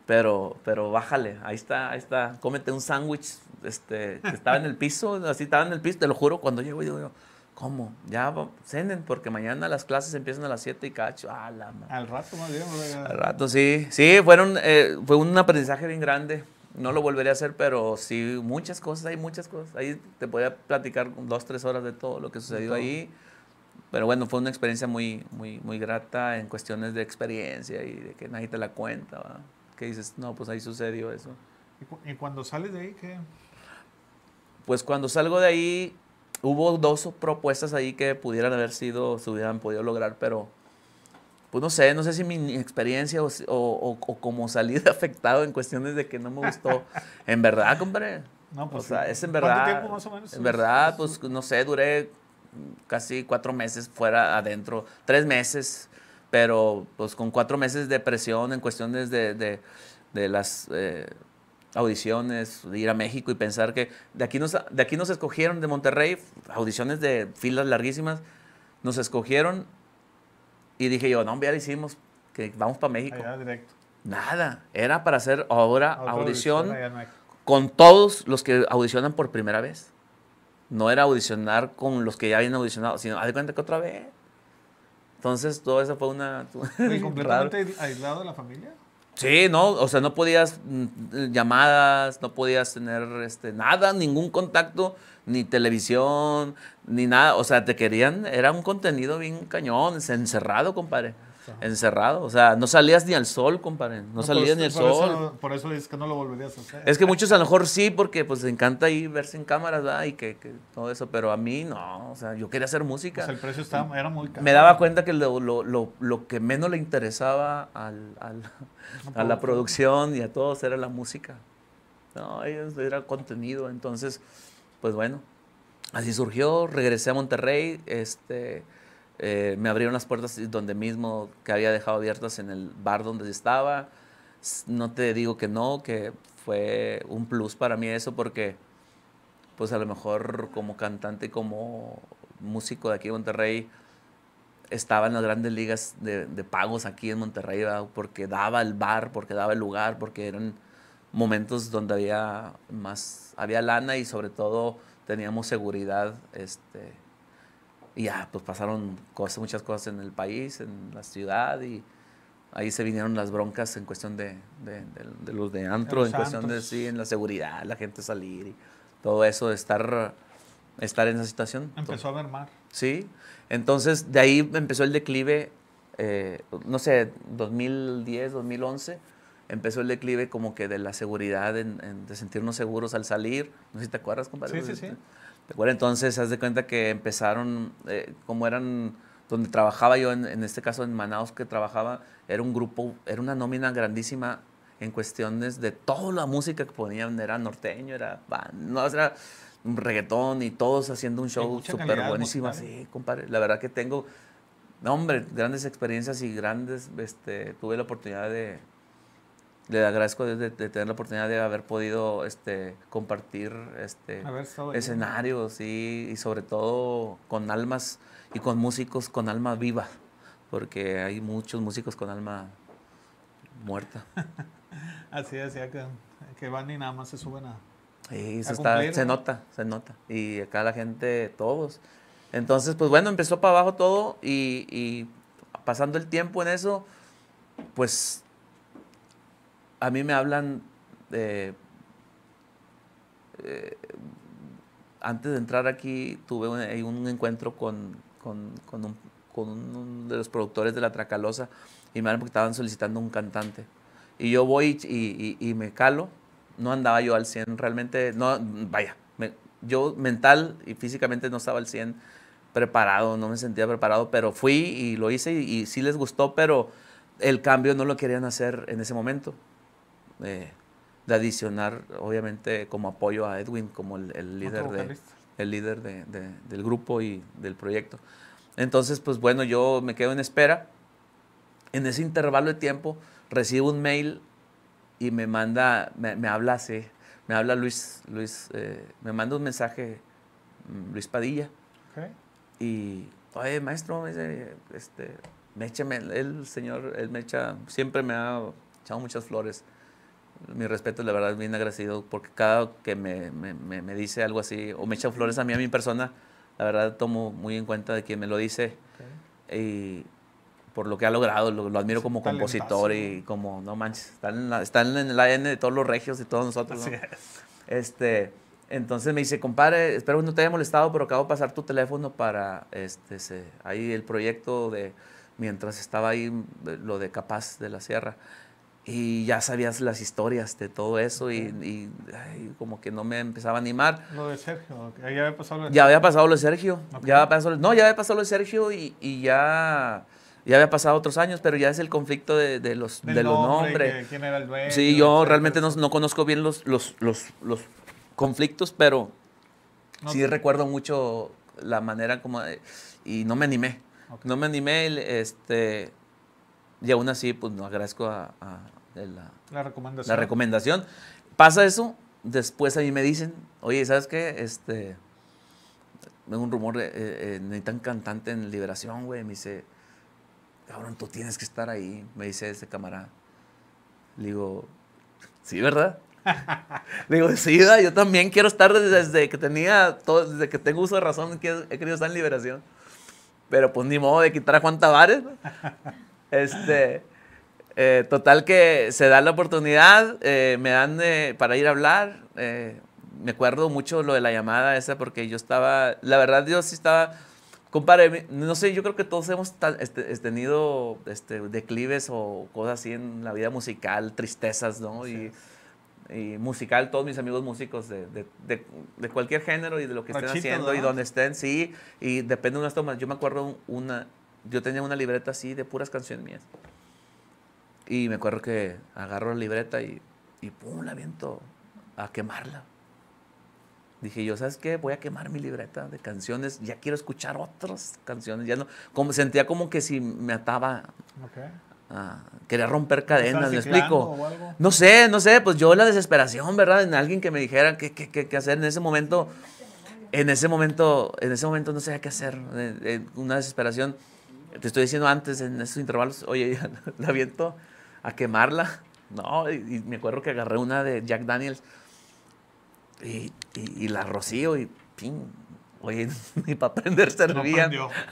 pero, pero bájale, ahí está, ahí está. Cómete un sándwich, este, estaba en el piso, así estaba en el piso, te lo juro, cuando llego yo digo, ¿cómo? Ya cenen, porque mañana las clases empiezan a las 7 y cacho. Ah, Al rato más bien. Al rato, sí. Sí, fueron, eh, fue un aprendizaje bien grande. No lo volveré a hacer, pero sí, muchas cosas, hay muchas cosas. Ahí te podía platicar dos, tres horas de todo lo que sucedió ahí. Pero bueno, fue una experiencia muy, muy, muy grata en cuestiones de experiencia y de que nadie te la cuenta que dices, no, pues ahí sucedió eso. ¿Y, cuando sales de ahí qué? Pues cuando salgo de ahí, hubo dos propuestas ahí que pudieran haber sido, se hubieran podido lograr, pero pues no sé, no sé si mi experiencia o, o, como salí afectado en cuestiones de que no me gustó. en verdad, compadre. No, pues. O sea, es en verdad. ¿Cuánto tiempo más o menos? En verdad, pues no sé, duré casi cuatro meses fuera adentro, tres meses pero pues con cuatro meses de presión en cuestiones de, de, las eh, audiciones, de ir a México y pensar que de aquí, nos, de aquí nos escogieron de Monterrey, audiciones de filas larguísimas, nos escogieron y dije yo, no, ya hicimos, que vamos para México. Allá directo. Nada, era para hacer ahora audición, audición con todos los que audicionan por primera vez no era audicionar con los que ya habían audicionado, sino haz de cuenta que otra vez. Entonces, todo eso fue una... ¿Y completamente aislado de la familia? Sí, no, o sea, no podías mm, llamadas, no podías tener este, nada, ningún contacto, ni televisión, ni nada. O sea, te querían, era un contenido bien cañón, encerrado, compadre encerrado. O sea, no salías ni al sol, compadre. No, salías ni al sol. por eso dices que no lo volverías a hacer. Es que muchos a lo mejor sí, porque pues les encanta ahí verse en cámaras, ¿verdad? Y que, todo eso. Pero a mí no. O sea, yo quería hacer música. Pues el precio estaba, era muy caro. Me daba cuenta que lo, que menos le interesaba a la producción y a todos era la música. No, ellos era contenido. Entonces, pues bueno, así surgió. Regresé a Monterrey. Este eh, me abrieron las puertas donde mismo que había dejado abiertas en el bar donde estaba. No te digo que no, que fue un plus para mí eso porque pues a lo mejor como cantante, como músico de aquí de Monterrey, estaba en las grandes ligas de, pagos aquí en Monterrey, porque daba el bar, porque daba el lugar, porque eran momentos donde había más, había lana y sobre todo teníamos seguridad, este, y ya, pues pasaron cosas, muchas cosas en el país, en la ciudad, y ahí se vinieron las broncas en cuestión de, de, los de antro, en cuestión de, sí, en la seguridad, la gente salir y todo eso, de estar, estar en esa situación. Empezó a mal. Sí, entonces de ahí empezó el declive, eh, no sé, 2010, 2011 empezó el declive como que de la seguridad, de sentirnos seguros al salir. No sé si te acuerdas, compadre. Sí, sí, sí acuerdas entonces, haz de cuenta que empezaron, eh, como eran, donde trabajaba yo, en, este caso en Manaus que trabajaba, era un grupo, era una nómina grandísima en cuestiones de toda la música que ponían, era norteño, era, no, era un reggaetón y todos haciendo un show súper buenísimo. ¿eh? Sí, compadre, la verdad que tengo, hombre, grandes experiencias y grandes, este, tuve la oportunidad de, le agradezco de, tener la oportunidad de haber podido este, compartir este, escenarios y, sobre todo con almas y con músicos con alma viva, porque hay muchos músicos con alma muerta. así es, que, van y nada más se suben a... Y se, se nota, se nota. Y acá la gente, todos. Entonces, pues bueno, empezó para abajo todo y, y pasando el tiempo en eso, pues a mí me hablan de... Eh, antes de entrar aquí tuve un, encuentro con, uno de los productores de La Tracalosa y me hablan porque estaban solicitando un cantante. Y yo voy y, me calo, no andaba yo al 100, realmente, no, vaya, yo mental y físicamente no estaba al 100 preparado, no me sentía preparado, pero fui y lo hice y sí les gustó, pero el cambio no lo querían hacer en ese momento de adicionar, obviamente, como apoyo a Edwin, como el, líder, de, el líder del grupo y del proyecto. Entonces, pues bueno, yo me quedo en espera. En ese intervalo de tiempo recibo un mail y me manda, me, habla me habla Luis, Luis eh, me manda un mensaje mm, Luis Padilla. Y, oye, maestro, este, me echa, el señor, él me siempre me ha echado muchas flores mi respeto, la verdad, bien agradecido, porque cada que me, me, me, dice algo así, o me echa flores a mí, a mi persona, la verdad tomo muy en cuenta de quien me lo dice. Y por lo que ha logrado, lo, admiro como compositor y como, no manches, están en, la, en, el A.N. de todos los regios y todos nosotros. Este, entonces me dice, compadre, espero que no te haya molestado, pero acabo de pasar tu teléfono para este, ahí el proyecto de mientras estaba ahí lo de Capaz de la Sierra y ya sabías las historias de todo eso y, como que no me empezaba a animar. Lo de Sergio, ya había pasado lo de Sergio. Ya había pasado lo de Sergio. Ya había pasado, no, ya había pasado lo de Sergio y, ya, ya había pasado otros años, pero ya es el conflicto de, los, de los nombres. ¿Quién era el dueño? Sí, yo realmente no, conozco bien los, los, conflictos, pero sí recuerdo mucho la manera como... y no me animé. No me animé, este, y aún así, pues no agradezco a, la, la, recomendación. la recomendación. Pasa eso, después a mí me dicen, oye, ¿sabes qué? Este, un rumor, eh, eh, cantante en Liberación, güey. Me dice, cabrón, tú tienes que estar ahí. Me dice ese camarada. Le digo, sí, ¿verdad? Le digo, sí, yo también quiero estar desde, que tenía, todo, desde que tengo uso de razón, he querido estar en Liberación. Pero pues ni modo de quitar a Juan Tavares. Este, eh, total que se da la oportunidad, eh, me dan eh, para ir a hablar. me acuerdo mucho lo de la llamada esa porque yo estaba, la verdad yo sí estaba, compadre, no sé, yo creo que todos hemos este, tenido este, declives o cosas así en la vida musical, tristezas, ¿no? Y, musical, todos mis amigos músicos de, de, cualquier género y de lo que estén haciendo y donde estén, sí, y depende de unas tomas. Yo me acuerdo una, yo tenía una libreta así de puras canciones mías. Y me acuerdo que agarro la libreta y, y pum, la viento a quemarla. Dije yo, ¿sabes qué? Voy a quemar mi libreta de canciones, ya quiero escuchar otras canciones, ya no, como sentía como que si me ataba. Okay. quería romper cadenas, ¿me explico? No sé, no sé, pues yo la desesperación, ¿verdad? En alguien que me dijera qué, qué, qué, hacer en ese momento, en ese momento, en ese momento no sabía qué hacer, eh, eh, una desesperación te estoy diciendo antes en esos intervalos, oye, la viento a quemarla. No, y, me acuerdo que agarré una de Jack Daniels y, la rocío y pin. Oye, ni para prender servía.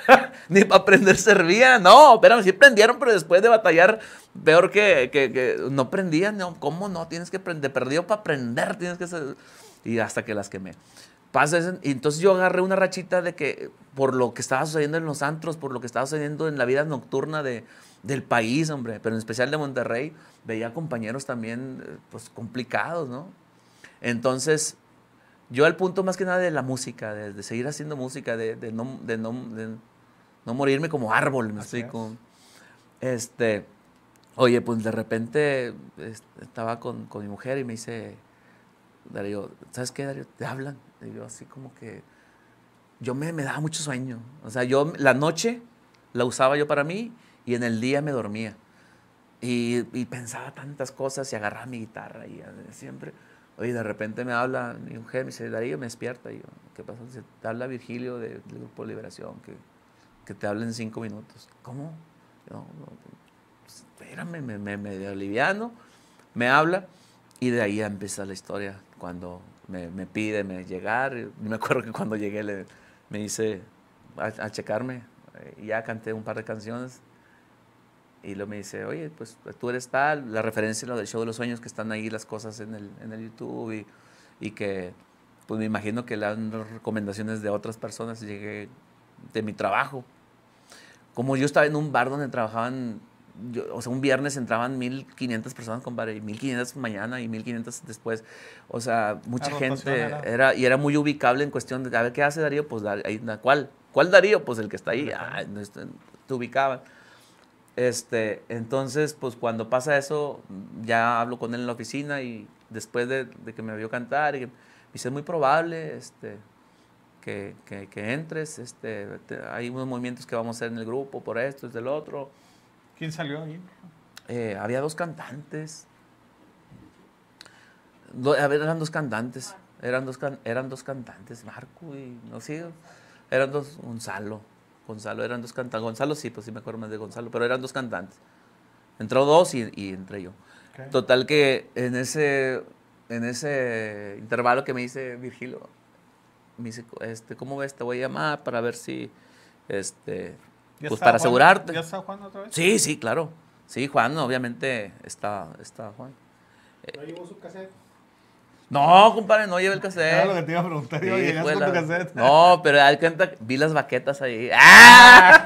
ni para prender servía. No, pero sí prendieron, pero después de batallar, peor que, no prendían. No, ¿Cómo no? Tienes que prender. Perdido para prender, tienes que. y hasta que las quemé. Pasa y entonces yo agarré una rachita de que por lo que estaba sucediendo en los antros, por lo que estaba sucediendo en la vida nocturna de, del país, hombre, pero en especial de Monterrey, veía compañeros también pues complicados, ¿no? Entonces, yo al punto más que nada de la música, de, seguir haciendo música, de, no, morirme como árbol, me Este, oye, pues de repente este, estaba con, con, mi mujer y me dice, Darío, ¿sabes qué, Darío? Te hablan. Y yo así como que, yo me, me daba mucho sueño. O sea, yo la noche la usaba yo para mí y en el día me dormía. Y, pensaba tantas cosas y agarraba mi guitarra y siempre. Oye, de repente me habla mi mujer, me dice, Darío, me despierta. Y yo, ¿qué pasa? Dice, te habla Virgilio del de Grupo Liberación, que, que te habla en cinco minutos. ¿Cómo? no, pues, espérame, me, me, me aliviano. Me habla y de ahí empieza la historia. Cuando me, pide me llegar. Me acuerdo que cuando llegué le, me hice a, checarme eh, y ya canté un par de canciones. Y luego me dice, oye, pues tú eres tal, la referencia lo del show de los sueños, que están ahí las cosas en el, YouTube y, que, pues me imagino que las recomendaciones de otras personas. Llegué de mi trabajo. Como yo estaba en un bar donde trabajaban o sea, un viernes entraban 1.500 personas con varios y 1.500 mañana y 1.500 después. O sea, mucha gente era. y era muy ubicable en cuestión de, a ver, ¿qué hace Darío? Pues, ¿cuál? ¿Cuál Darío? Pues el que está ahí. Ah, te ubicaban. Este, entonces, pues cuando pasa eso, ya hablo con él en la oficina y después de, que me vio cantar, y me dice, es muy probable este, que, entres, este, hay unos movimientos que vamos a hacer en el grupo por esto, es del otro ¿Quién salió ahí? Eh, había dos cantantes. eran dos cantantes. Eran dos, eran dos cantantes, Marco y no sé. Eran dos, Gonzalo. Gonzalo, eran dos cantantes. Gonzalo sí, pues sí me acuerdo más de Gonzalo, pero eran dos cantantes. Entró dos y, entré yo. Total que en ese, en ese intervalo que me dice Virgilio, me dice, este, ¿cómo ves? Te voy a llamar para ver si este, pues para asegurarte. ¿Ya está Juan otra vez? Sí, sí, claro. Sí, Juan, obviamente está, está Juan. ¿No llevó su cassette? No, compadre, no llevé el cassette. Era lo que te iba a preguntar. con tu cassette? No, pero al cuenta, vi las baquetas ahí. ¡Ah!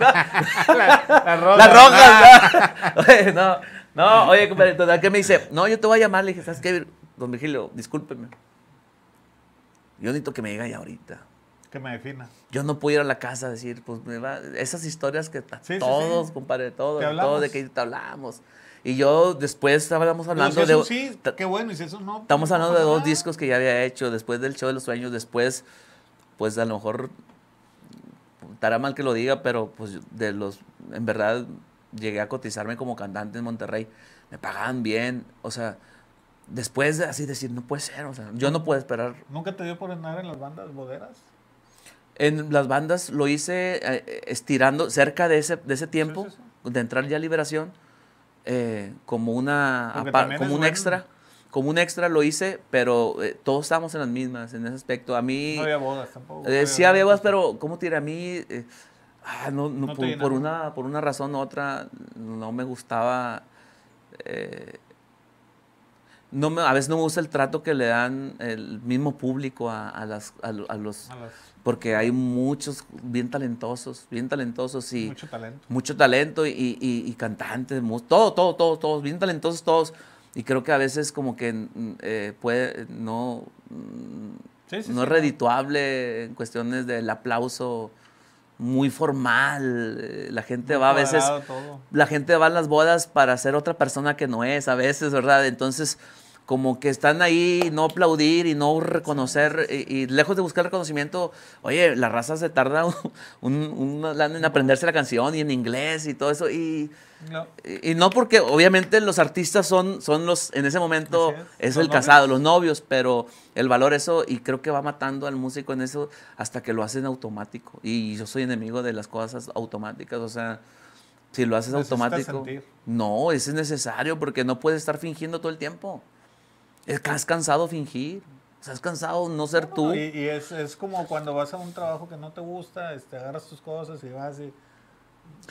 la, la roja, las rojas. Ah. No. oye, no, oye, compadre, entonces, qué me dice, no, yo te voy a llamar. Le dije, ¿sabes qué, don Virgilio? Discúlpeme. Yo necesito que me diga ya ahorita. Que me defina. Yo no pude ir a la casa a decir, pues, me va, esas historias que todos, compadre, todos, todo de que te hablamos. Y yo después estábamos hablando de. Sí, qué bueno, y si eso no. Pues, Estamos hablando de dos discos que ya había hecho, después del show de los sueños, después, pues a lo mejor. Estará mal que lo diga, pero pues de los. En verdad, llegué a cotizarme como cantante en Monterrey. Me pagaban bien, o sea. Después de así decir, no puede ser, o sea, yo no puedo esperar. ¿Nunca te dio por entrar en las bandas boderas? En las bandas lo hice eh, estirando cerca de ese, de ese tiempo, de entrar ya a Liberación, eh, como, una, como un extra. Como un extra lo hice, pero eh, todos estábamos en las mismas en ese aspecto. A mí. No había bodas tampoco. sí había bodas, pero ¿cómo te A mí. Ah, por, una, por una razón u otra, no me gustaba. No a veces no me gusta el trato que le dan el mismo público a, a, las, los, porque hay muchos bien talentosos, bien talentosos y... Mucho talento. Mucho talento y, cantantes, todo, todo, todo, todos, bien talentosos todos. Y creo que a veces como que mm, eh, puede, no, mm, no es redituable en cuestiones del aplauso muy formal. Eh, la gente va a veces. La gente va a las bodas para ser otra persona que no es, a veces, ¿verdad? Entonces, como que están ahí no aplaudir y no reconocer, y, lejos de buscar reconocimiento, oye, la raza se tarda un, en aprenderse la canción y en inglés y todo eso, y no, y, no porque obviamente los artistas son, son los, en ese momento es, el casado, los novios, pero el valor eso, y creo que va matando al músico en eso hasta que lo hacen automático, y yo soy enemigo de las cosas automáticas, o sea si lo haces automático. No, es necesario porque no puedes estar fingiendo todo el tiempo has cansado fingir. has cansado no ser tú. Y, es, es, como cuando vas a un trabajo que no te gusta, este, agarras tus cosas y vas y...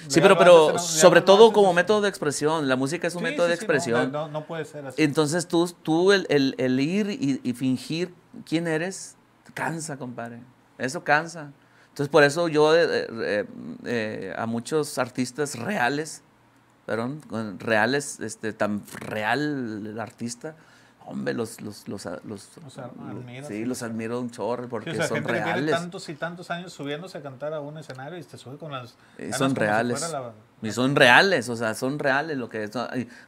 Sí, pero, pero sobre todo como método de expresión. La música es un método de expresión. No, no, puede ser así. Entonces tú, tú el, el, ir y, fingir quién eres, cansa, compadre. Eso cansa. Entonces por eso yo eh, eh, eh, a muchos artistas reales, perdón, reales, este, tan real el artista, hombre, los, los, los, admiro. los admiro un chorro porque son reales. tantos y tantos años subiéndose a cantar a un escenario y te sube con las. Eh, son reales. Y son reales, o sea, son reales lo que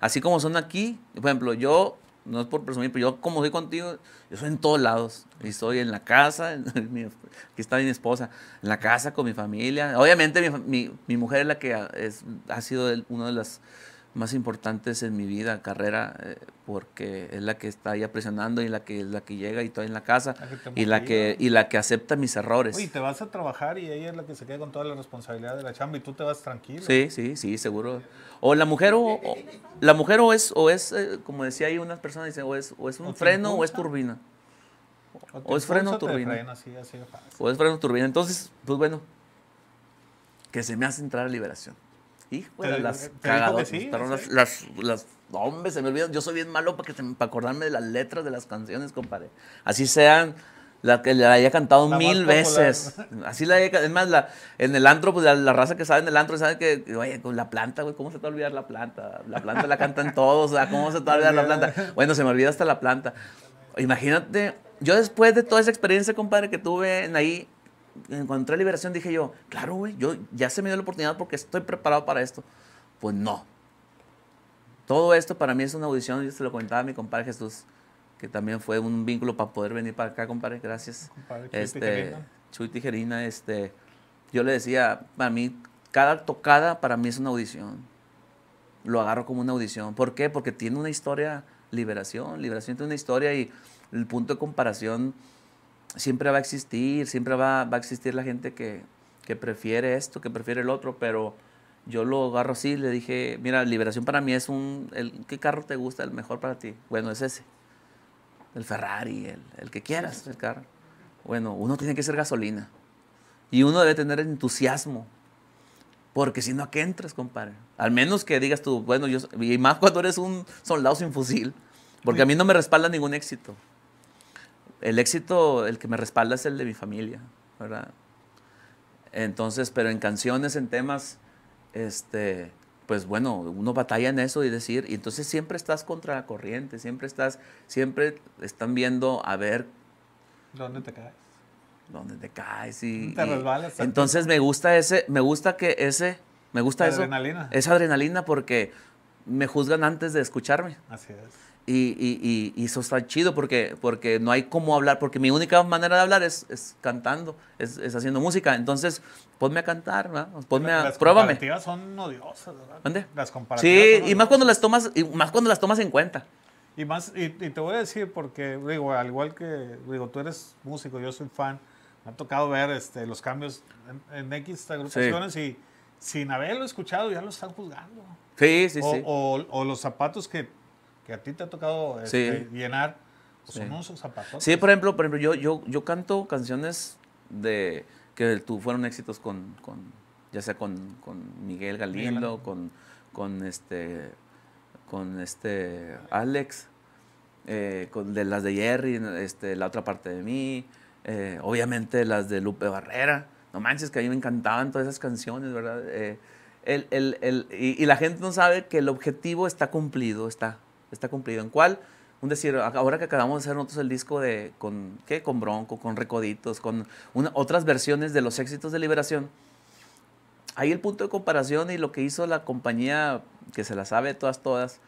Así como son aquí, por ejemplo, yo, no es por presumir, pero yo como soy contigo, yo soy en todos lados. Y estoy en la casa, aquí está mi esposa, en la casa con mi familia. Obviamente mi, mi, mujer es la que es, ha sido una de las más importantes en mi vida, carrera, eh, porque es la que está ahí presionando y la que la que llega y está en la casa y la que y la que acepta mis errores. Y te vas a trabajar y ella es la que se queda con toda la responsabilidad de la chamba y tú te vas tranquilo. Sí, sí, sí, seguro. O la mujer o, la mujer o es o es eh, como decía ahí unas personas dice o es o es un freno o es turbina. O, es freno o turbina. o es freno turbina. Entonces, pues bueno, que se me hace entrar a liberación las cagadas. las, se me olvidan. Yo soy bien malo para, acordarme de las letras de las canciones, compadre. Así sean. La que la haya cantado mil veces. Así la Es más, la, en el antro, pues la, raza que sabe en el antro sabe que, oye, con la planta, güey, ¿cómo se te va a olvidar la planta? La planta la cantan todos, o sea, ¿cómo se te va a olvidar la planta? Bueno, se me olvida hasta la planta. Imagínate, yo después de toda esa experiencia, compadre, que tuve en ahí, encontré liberación, dije yo, claro, güey, yo ya se me dio la oportunidad porque estoy preparado para esto. Pues no. Todo esto para mí es una audición, yo se lo comentaba a mi compadre Jesús, que también fue un vínculo para poder venir para acá, compadre, gracias. este, Chuy Tijerina, este, yo le decía, para mí, cada tocada para mí es una audición. Lo agarro como una audición. ¿Por qué? Porque tiene una historia, liberación, liberación tiene una historia y el punto de comparación siempre va a existir, siempre va, a existir la gente que, prefiere esto, que prefiere el otro, pero yo lo agarro así, le dije, mira, liberación para mí es un, ¿qué carro te gusta, el mejor para ti? Bueno, es ese, el Ferrari, el, que quieras, el carro. Bueno, uno tiene que ser gasolina y uno debe tener entusiasmo, porque si no, ¿a qué entras, compadre? Al menos que digas tú, bueno, yo, y más cuando eres un soldado sin fusil, porque a mí no me respalda ningún éxito el éxito, el que me respalda es el de mi familia, ¿verdad? Entonces, pero en canciones, en temas, este, pues bueno, uno batalla en eso y decir, y entonces siempre estás contra la corriente, siempre estás, siempre están viendo a ver. ¿Dónde te caes? ¿Dónde te caes? Y, te resbalas. entonces me gusta ese, me gusta que ese, me gusta Adrenalina. Esa adrenalina porque me juzgan antes de escucharme. Así es. Y, y, eso está chido porque, porque no hay cómo hablar, porque mi única manera de hablar es, cantando, es, haciendo música. Entonces, ponme a cantar, ¿verdad? Pues ponme a, las pruébame. Comparativas son odiosas, ¿verdad? ¿Dónde? Las comparativas. Sí, son y más cuando las tomas, y más cuando las tomas en cuenta. Y más, y, te voy a decir porque, digo, al igual que, digo, tú eres músico, yo soy fan, me ha tocado ver este, los cambios en, en X agrupaciones y sin haberlo escuchado ya lo están juzgando. Sí, sí, o, sí. o los zapatos que que a ti te ha tocado este, llenar, pues, sí. son unos zapatos. Sí, por ejemplo, por ejemplo yo, yo, yo canto canciones de que tú fueron éxitos con, ya sea con, con Miguel Galindo, con, con este con este Alex, eh, con de las de Jerry, este, la otra parte de mí, eh, obviamente las de Lupe Barrera, no manches que a mí me encantaban todas esas canciones, ¿verdad? Eh, el, y, la gente no sabe que el objetivo está cumplido, está, está cumplido. ¿En cuál? Un decir, ahora que acabamos de hacer nosotros el disco de, con, ¿qué? Con Bronco, con Recoditos, con otras versiones de los éxitos de Liberación. Ahí el punto de comparación y lo que hizo la compañía, que se la sabe todas, todas,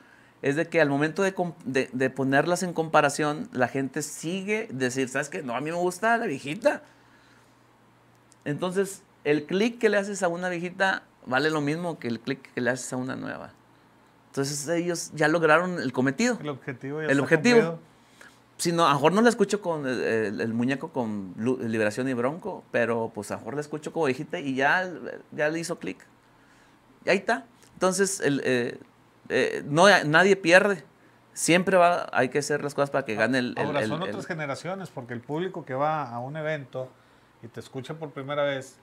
es de que al momento de, ponerlas en comparación, la gente sigue decir, ¿sabes qué? No, a mí me gusta la viejita. Entonces, el clic que le haces a una viejita vale lo mismo que el clic que le haces a una nueva. Entonces ellos ya lograron el cometido. El objetivo. Ya el objetivo. Si no, a no la escucho con eh, el, muñeco con Liberación y Bronco, pero pues a lo la escucho como dijiste y ya, ya le hizo clic. Y ahí está. Entonces, el, eh, eh, no, nadie pierde. Siempre va, hay que hacer las cosas para que gane el... Ahora, son otras generaciones, porque el público que va a un evento y te escucha por primera vez,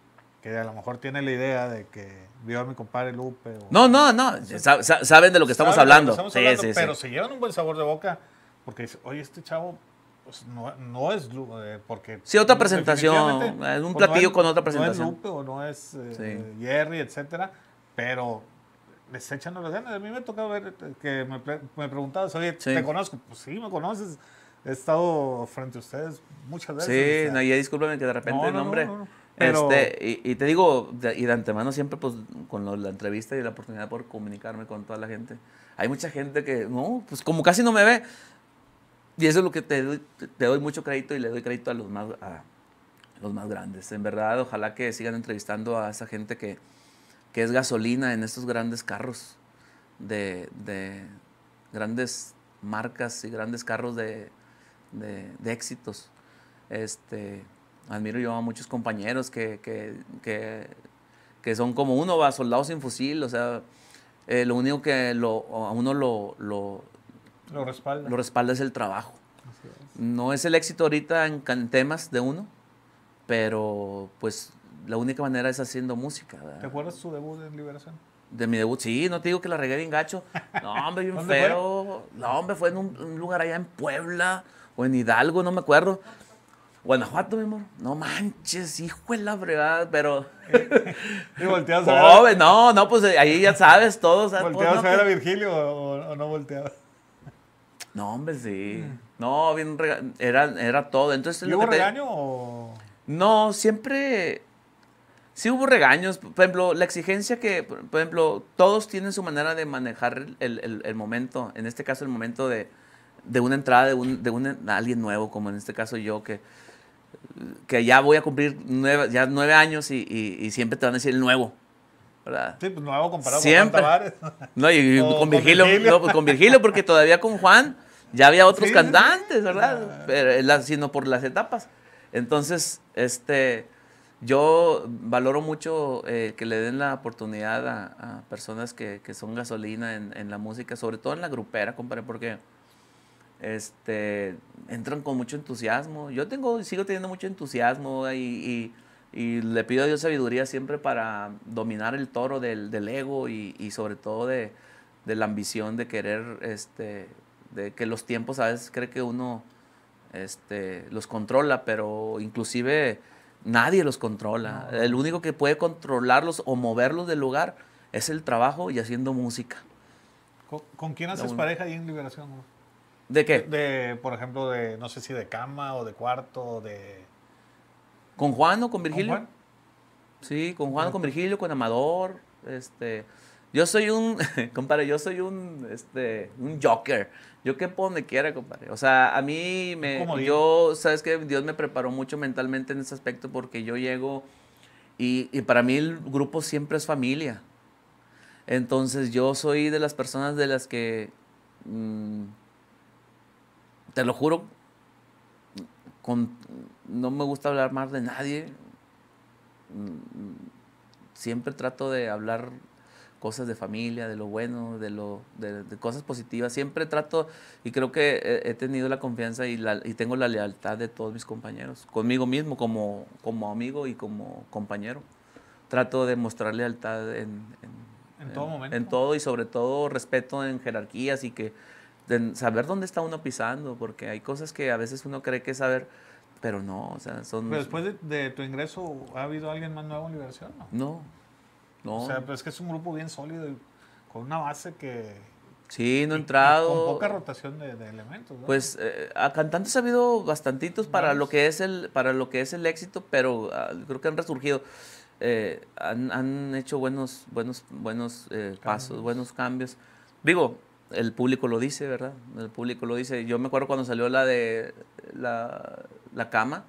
que a lo mejor tiene la idea de que vio a mi compadre Lupe. no, no, no, saben de lo que estamos hablando. sí, pero se llevan un buen sabor de boca porque dice, oye, este chavo pues, no, no, es Lupe, eh, porque... Sí, otra presentación, es un pues, platillo con otra presentación. No es Lupe o no es eh, Jerry, etcétera, pero les echan las ganas. A mí me tocado ver eh, que me, me preguntabas, oye, ¿te conozco? Pues sí, me conoces he estado frente a ustedes muchas veces. Sí, no, y discúlpame que de repente el nombre. Este, y, te digo, y de antemano siempre, pues, con la entrevista y la oportunidad por comunicarme con toda la gente. Hay mucha gente que, no, pues como casi no me ve. Y eso es lo que te doy, mucho crédito y le doy crédito a los más, a los más grandes. En verdad, ojalá que sigan entrevistando a esa gente que, es gasolina en estos grandes carros de, grandes marcas y grandes carros de, de éxitos. Este, admiro yo a muchos compañeros que, que, son como uno, va, soldado sin fusil, o sea, eh, lo único que lo, a uno lo, lo, respalda. es el trabajo. No es el éxito ahorita en, temas de uno, pero pues la única manera es haciendo música. ¿Te acuerdas de tu debut en Liberación? De mi debut, sí, no te digo que la regué bien gacho. No, hombre, bien feo. No, hombre, fue en un, un lugar allá en Puebla o en Hidalgo, no me acuerdo. Guanajuato, mi amor. No manches, hijo de la verdad, pero. y volteas a ver. no, no, pues eh, ahí ya sabes todos. ¿Volteabas no, a ver a Virgilio o, no volteabas? No, hombre, sí. Mm. No, bien era, era todo. Entonces, ¿Y hubo regaño o.? No, siempre. Sí hubo regaños. Por ejemplo, la exigencia que, por ejemplo, todos tienen su manera de manejar el, momento. En este caso, el momento de, de una entrada de un, de un, alguien nuevo, como en este caso yo, que que ya voy a cumplir nueve, ya nueve años y, siempre te van a decir el nuevo. ¿verdad? Sí, pues nuevo comparado con Juan No, y pues, con, Virgilio, porque todavía con Juan ya había otros cantantes, ¿verdad? Ah. Pero, sino por las etapas. Entonces, este, yo valoro mucho eh, que le den la oportunidad a, personas que, que son gasolina en, en, la música, sobre todo en la grupera, compadre, porque este, entran con mucho entusiasmo. Yo tengo, sigo teniendo mucho entusiasmo y, y, le pido a Dios sabiduría siempre para dominar el toro del, del ego y, y, sobre todo de, de, la ambición de querer, este, de que los tiempos a veces cree que uno este, los controla, pero inclusive nadie los controla. El único que puede controlarlos o moverlos del lugar es el trabajo y haciendo música. ¿Con, quién haces pareja ahí en Liberación? ¿De qué? De, por ejemplo, de, no sé si de cama o de cuarto de... ¿Con Juan o con Virgilio? Sí, con Juan, con Virgilio, con Amador, este... Yo soy un, compadre, yo soy un, este, un joker. Yo puedo donde quiera, compadre. O sea, a mí me, yo, sabes que Dios me preparó mucho mentalmente en ese aspecto porque yo llego y, para mí el grupo siempre es familia. Entonces yo soy de las personas de las que mm, te lo juro, con, no me gusta hablar más de nadie. Siempre trato de hablar cosas de familia, de lo bueno, de, lo, de, cosas positivas. Siempre trato y creo que he, tenido la confianza y, la, y, tengo la lealtad de todos mis compañeros, conmigo mismo como, como amigo y como compañero. Trato de mostrar lealtad en, todo momento. En todo y sobre todo respeto en jerarquías y que saber dónde está uno pisando, porque hay cosas que a veces uno cree que saber, pero no, o sea, son... Pero después de, tu ingreso, ¿ha habido alguien más nuevo en la No. no, no. O sea, pero es que es un grupo bien sólido, con una base que... Sí, no entrado. Con poca rotación de, elementos. Pues eh, a cantantes ha habido bastantitos para lo que es el para lo que es el éxito, pero ah, creo que han resurgido, eh, han, han, hecho buenos buenos buenos eh, pasos, buenos cambios. Digo, el público lo dice, ¿verdad? El público lo dice. Yo me acuerdo cuando salió la de la, cama,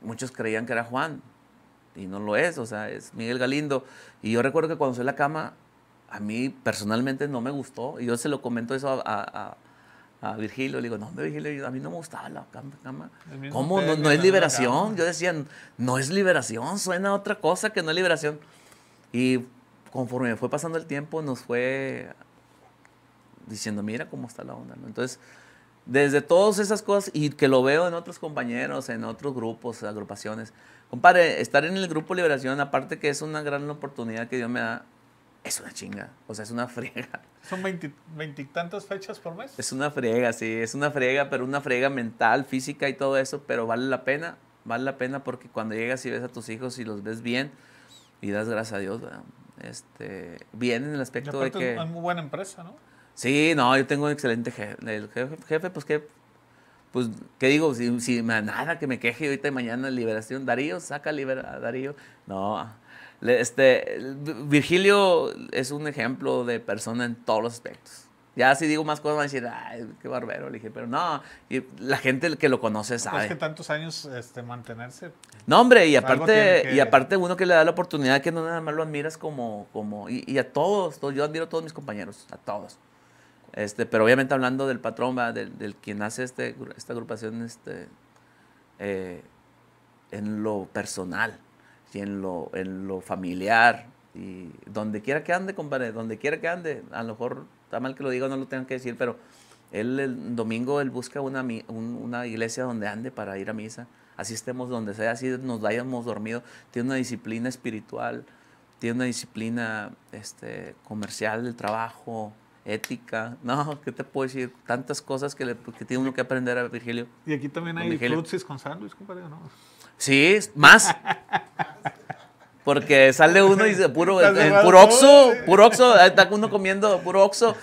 muchos creían que era Juan y no lo es, o sea, es Miguel Galindo. Y yo recuerdo que cuando salió la cama, a mí personalmente no me gustó y yo se lo comento eso a, a, Virgilio, le digo, no, Virgilio, a mí no me gustaba la cama. ¿Cómo? No, no es liberación. Yo decía, no es liberación, suena a otra cosa que no es liberación. Y conforme fue pasando el tiempo, nos fue diciendo, mira cómo está la onda, ¿no? Entonces, desde todas esas cosas y que lo veo en otros compañeros, en otros grupos, agrupaciones. Compadre, estar en el grupo Liberación, aparte que es una gran oportunidad que Dios me da, es una chinga, o sea, es una friega. ¿Son veintitantas fechas por mes? Es una friega, sí, es una friega, pero una friega mental, física y todo eso, pero vale la pena, vale la pena porque cuando llegas y ves a tus hijos y los ves bien y das gracias a Dios, este, bien en el aspecto de que... Es muy buena empresa, ¿no? Sí, no, yo tengo un excelente jefe. El jefe, pues qué, pues, ¿qué digo? Si, nada que me queje ahorita y mañana liberación. Darío, saca libera, a Darío. No. Este, Virgilio es un ejemplo de persona en todos los aspectos. Ya si digo más cosas van a decir, ay, qué barbero, le dije, pero no, la gente que lo conoce pues sabe. Pues que tantos años este, mantenerse. No, hombre, y pues, aparte, y aparte uno que le da la oportunidad que no nada más lo admiras como, como y, a todos, yo admiro a todos mis compañeros, a todos. Este, pero obviamente hablando del patrón, del, del, quien hace este, esta agrupación este, eh, en lo personal y en lo, en lo familiar. Y donde quiera que ande, compadre, donde quiera que ande, a lo mejor está mal que lo diga, no lo tengan que decir, pero él el domingo él busca una, iglesia donde ande para ir a misa. Así estemos donde sea, así nos hayamos dormido. Tiene una disciplina espiritual, tiene una disciplina este, comercial del trabajo, ética. No, ¿qué te puedo decir? Tantas cosas que, le, que tiene uno que aprender a Virgilio. Y aquí también hay frutsis con sándwich, compadre, ¿no? Sí, más. Porque sale uno y dice, puro, puro oxo, puro oxo, está uno comiendo puro oxo.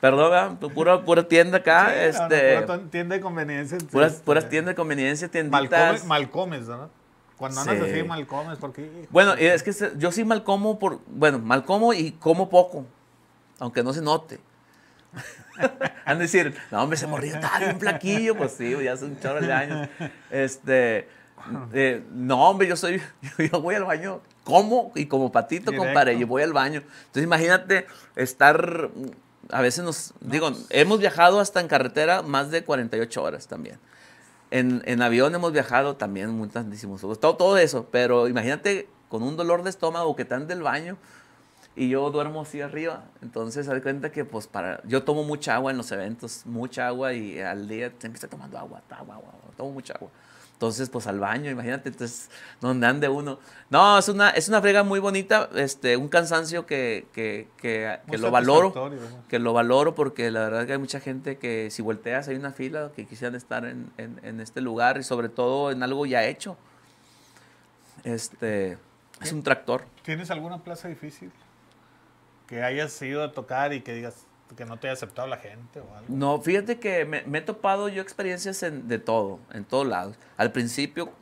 Perdón, pura, tienda acá. este, tienda de conveniencia. Puras, puras este, tiendas de conveniencia, tienditas. Mal, comes, ¿no? Cuando andas así, mal comes. Porque, bueno, es que yo sí mal como, por, bueno, mal como y como poco, aunque no se note. Han de decir, no, hombre, se mordió tal, un plaquillo Pues sí, ya hace un chorro de años. Este, eh, no, hombre, yo soy, yo voy al baño, como y como patito, con compadre, yo voy al baño. Entonces imagínate estar, a veces nos, digo, pues. hemos viajado hasta en carretera más de 48 horas también. En, en avión hemos viajado también muchísimos, todo, todo eso, pero imagínate con un dolor de estómago que tan del baño, y yo duermo así arriba. Entonces, haz cuenta que, pues, para. Yo tomo mucha agua en los eventos, mucha agua, y al día siempre estoy tomando agua, agua, agua, tomo mucha agua. Entonces, pues al baño, imagínate, entonces, donde ande uno. No, es una, es una frega muy bonita, este, un cansancio que, lo valoro, que lo valoro porque la verdad que hay mucha gente que si volteas hay una fila que quisieran estar en, en, en este lugar y sobre todo en algo ya hecho. Este, es un tractor. ¿Tienes alguna plaza difícil? que hayas ido a tocar y que digas que no te haya aceptado la gente o algo. No, fíjate que me, he topado yo experiencias de todo, en todos lados. Al principio,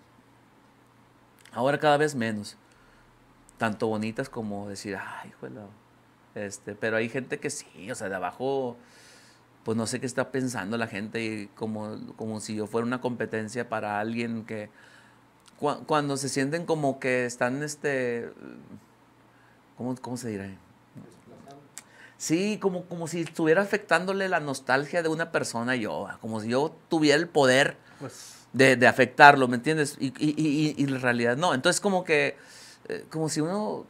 ahora cada vez menos. Tanto bonitas como decir, ay, juega Este, pero hay gente que sí, o sea, de abajo, pues no sé qué está pensando la gente, y como, como si yo fuera una competencia para alguien que. cuando se sienten como que están, este. ¿Cómo, cómo se dirá? Sí, como, como si estuviera afectándole la nostalgia de una persona yo, ah, como si yo tuviera el poder pues. de, afectarlo, ¿me entiendes? Y, y, y, y, realidad no. Entonces como que, eh, como si uno,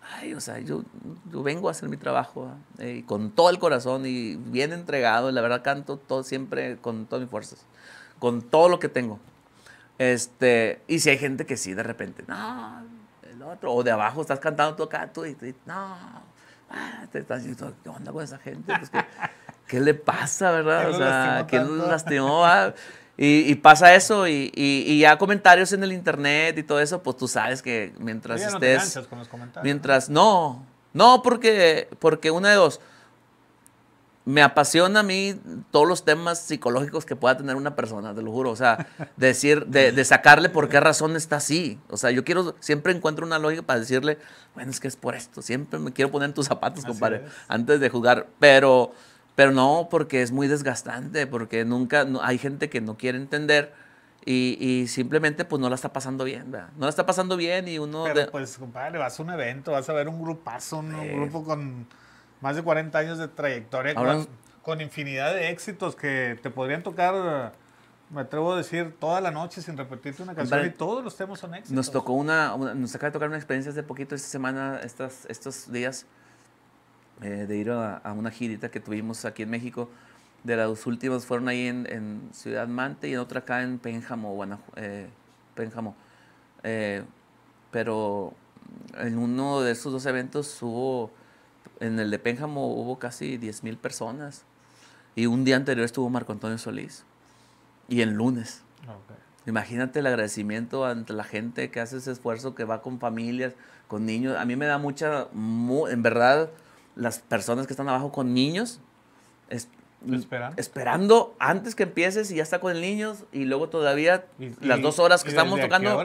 ay, o sea, yo, yo vengo a hacer mi trabajo ah, eh, con todo el corazón y bien entregado, la verdad canto todo siempre con todas mis fuerzas, con todo lo que tengo. Este, y si hay gente que sí, de repente, no, el otro, o de abajo estás cantando tú acá, tú y, y no Ah, ¿qué onda con esa gente? Pues, ¿qué, le pasa, verdad? O sea, nos lastimó? Ah, y, pasa eso, y, ya comentarios en el internet y todo eso, pues tú sabes que mientras estés. No mientras. ¿no? no, porque, porque una de dos me apasiona a mí todos los temas psicológicos que pueda tener una persona, te lo juro. O sea, decir, de, sacarle por qué razón está así. O sea, yo quiero, siempre encuentro una lógica para decirle, bueno, es que es por esto. Siempre me quiero poner en tus zapatos, compadre, antes de jugar. Pero, pero no, porque es muy desgastante, porque nunca, hay gente que no quiere entender. Y, simplemente pues no la está pasando bien, ¿verdad? No la está pasando bien y uno... Pero pues compadre, vas a un evento, vas a ver un grupazo, un grupo con más de 40 años de trayectoria con, infinidad de éxitos que te podrían tocar, eh, me atrevo a decir, toda la noche sin repetirte una canción y todos los temas son éxitos. Nos tocó una, nos acaba de tocar una experiencia hace poquito, esta semana, estas, estos días, eh, de ir a, una girita que tuvimos aquí en México. De las últimas fueron ahí en, Ciudad Mante y en otra acá en Pénjamo, Guanajuato. Eh, Pénjamo. pero en uno de esos dos eventos hubo en el de Pénjamo hubo casi 10,000 personas. Y un día anterior estuvo Marco Antonio Solís. Y el lunes. Ah, Imagínate el agradecimiento ante la gente que hace ese esfuerzo, que va con familias, con niños. A mí me da mucha, en verdad, las personas que están abajo con niños, esperando. antes que empieces y ya está con niños y luego todavía las dos horas que estamos tocando.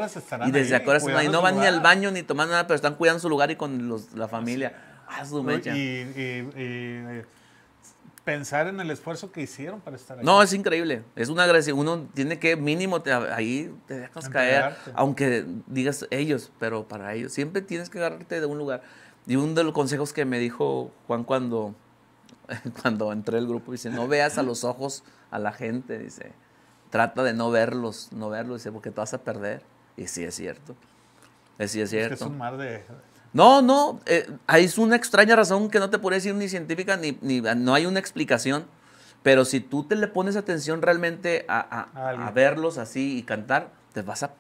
y desde ahora están ahí. No van ni al baño ni tomando nada, pero están cuidando su lugar y con los, la familia. Ah, y, eh, pensar en el esfuerzo que hicieron para estar ahí. No, es increíble. Es una gracia. Uno tiene que mínimo ahí te dejas caer, aunque digas ellos, pero para ellos. Siempre tienes que agarrarte de un lugar. Y uno de los consejos que me dijo Juan cuando, cuando entré al grupo, dice, no veas a los ojos a la gente, dice, trata de no verlos, no verlos, dice, porque te vas a perder. Y sí es cierto. Sí es cierto. es un mar de no, no, hay eh, una extraña razón que no te puede decir ni científica, ni, no hay una explicación, pero si tú te le pones atención realmente a, verlos así y cantar, te vas a,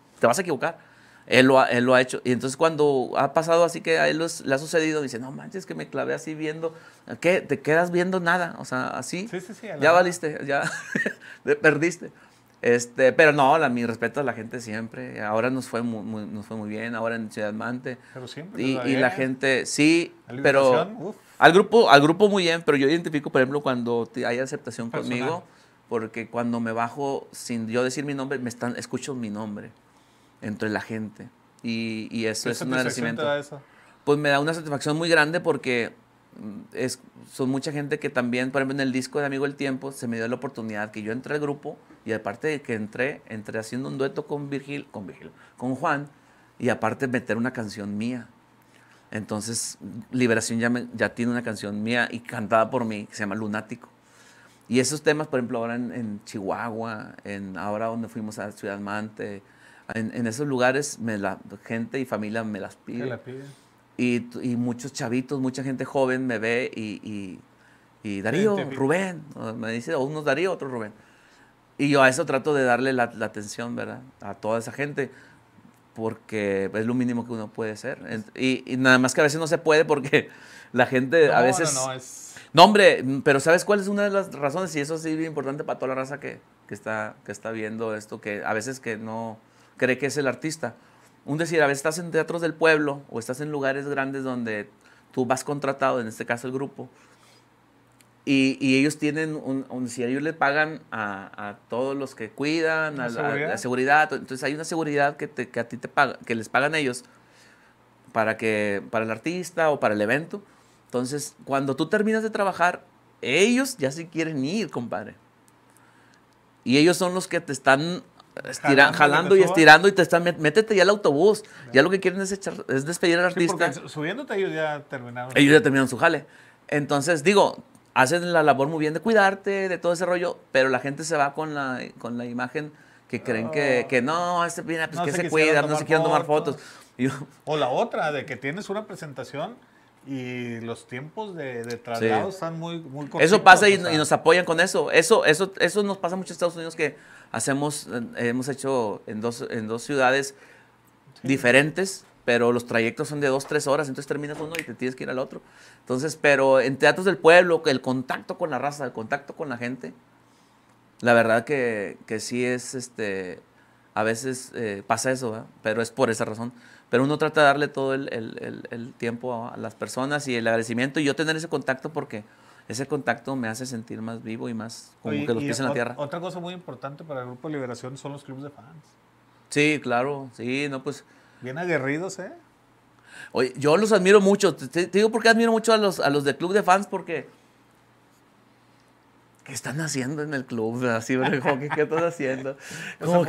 equivocar. Él lo, ha, hecho. Y entonces cuando ha pasado así que a él le ha sucedido, dice, no manches, que me clavé así viendo, ¿qué? Te quedas viendo nada, o sea, así. ya valiste, ya perdiste. Este, pero no, la, mi respeto a la gente siempre. Ahora nos fue muy, nos fue muy bien, ahora en Ciudad Mante. Pero siempre. Y, la gente, sí, pero al grupo, al grupo muy bien, pero yo identifico, por ejemplo, cuando hay aceptación conmigo, porque cuando me bajo sin yo decir mi nombre, me están, escucho mi nombre entre la gente. Y, y eso es un agradecimiento. Pues me da una satisfacción muy grande porque es, son mucha gente que también, por ejemplo, en el disco de Amigo el Tiempo se me dio la oportunidad que yo entré al grupo y aparte de que entré, entré haciendo un dueto con Virgil, con Virgil, con Juan y aparte meter una canción mía. Entonces, Liberación ya, ya tiene una canción mía y cantada por mí que se llama Lunático. Y esos temas, por ejemplo, ahora en, Chihuahua, en ahora donde fuimos a Ciudad Mante, en, esos lugares me la, gente y familia me las pide. La pide? Y, muchos chavitos, mucha gente joven me ve y, y, Darío, Rubén, me dice, unos Darío, otros Rubén. Y yo a eso trato de darle la, atención, ¿verdad? A toda esa gente, porque es lo mínimo que uno puede ser. Y, nada más que a veces no se puede porque la gente a veces... No, no, es... no, hombre, pero ¿sabes cuál es una de las razones? Y eso sí es importante para toda la raza que, está, que está viendo esto, que a veces que no cree que es el artista un decir, a veces estás en teatros del pueblo o estás en lugares grandes donde tú vas contratado, en este caso el grupo, y, ellos tienen, un, si ellos le pagan a, todos los que cuidan, a la, seguridad? entonces hay una seguridad que, a ti te paga, que les pagan ellos para, que, para el artista o para el evento. Entonces, cuando tú terminas de trabajar, ellos ya sí quieren ir, compadre. Y ellos son los que te están jalando y estirando y te están, métete ya al autobús. Ya lo que quieren es, echar, es despedir al artista. subiéndote ellos ya terminaron. Ellos ya terminaron su jale. Entonces, digo, hacen la labor muy bien de cuidarte, de todo ese rollo, pero la gente se va con la, con la imagen que creen que, ah. que, no, este, pues que se, no se quieren tomar fotos. o la otra, de que tienes una presentación y los tiempos de, traslado están muy, cortos. Eso pasa y, nos apoyan con eso. Eso, eso. eso nos pasa mucho en Estados Unidos que hacemos, eh, hemos hecho en dos, en dos ciudades diferentes, pero los trayectos son de dos, tres horas, entonces terminas uno y te tienes que ir al otro. Entonces, pero en Teatros del Pueblo, el contacto con la raza, el contacto con la gente, la verdad que, sí es, este, a veces eh, pasa eso, pero es por esa razón pero uno trata de darle todo el, tiempo a las personas y el agradecimiento y yo tener ese contacto porque ese contacto me hace sentir más vivo y más como que los pies en la tierra. Otra cosa muy importante para el Grupo Liberación son los clubes de fans. Sí, claro, sí, no pues... Bien aguerridos, ¿eh? Oye, yo los admiro mucho, te, te digo porque admiro mucho a los, a los de club de fans porque ¿qué están haciendo en el club? Así, ¿qué están haciendo? Pues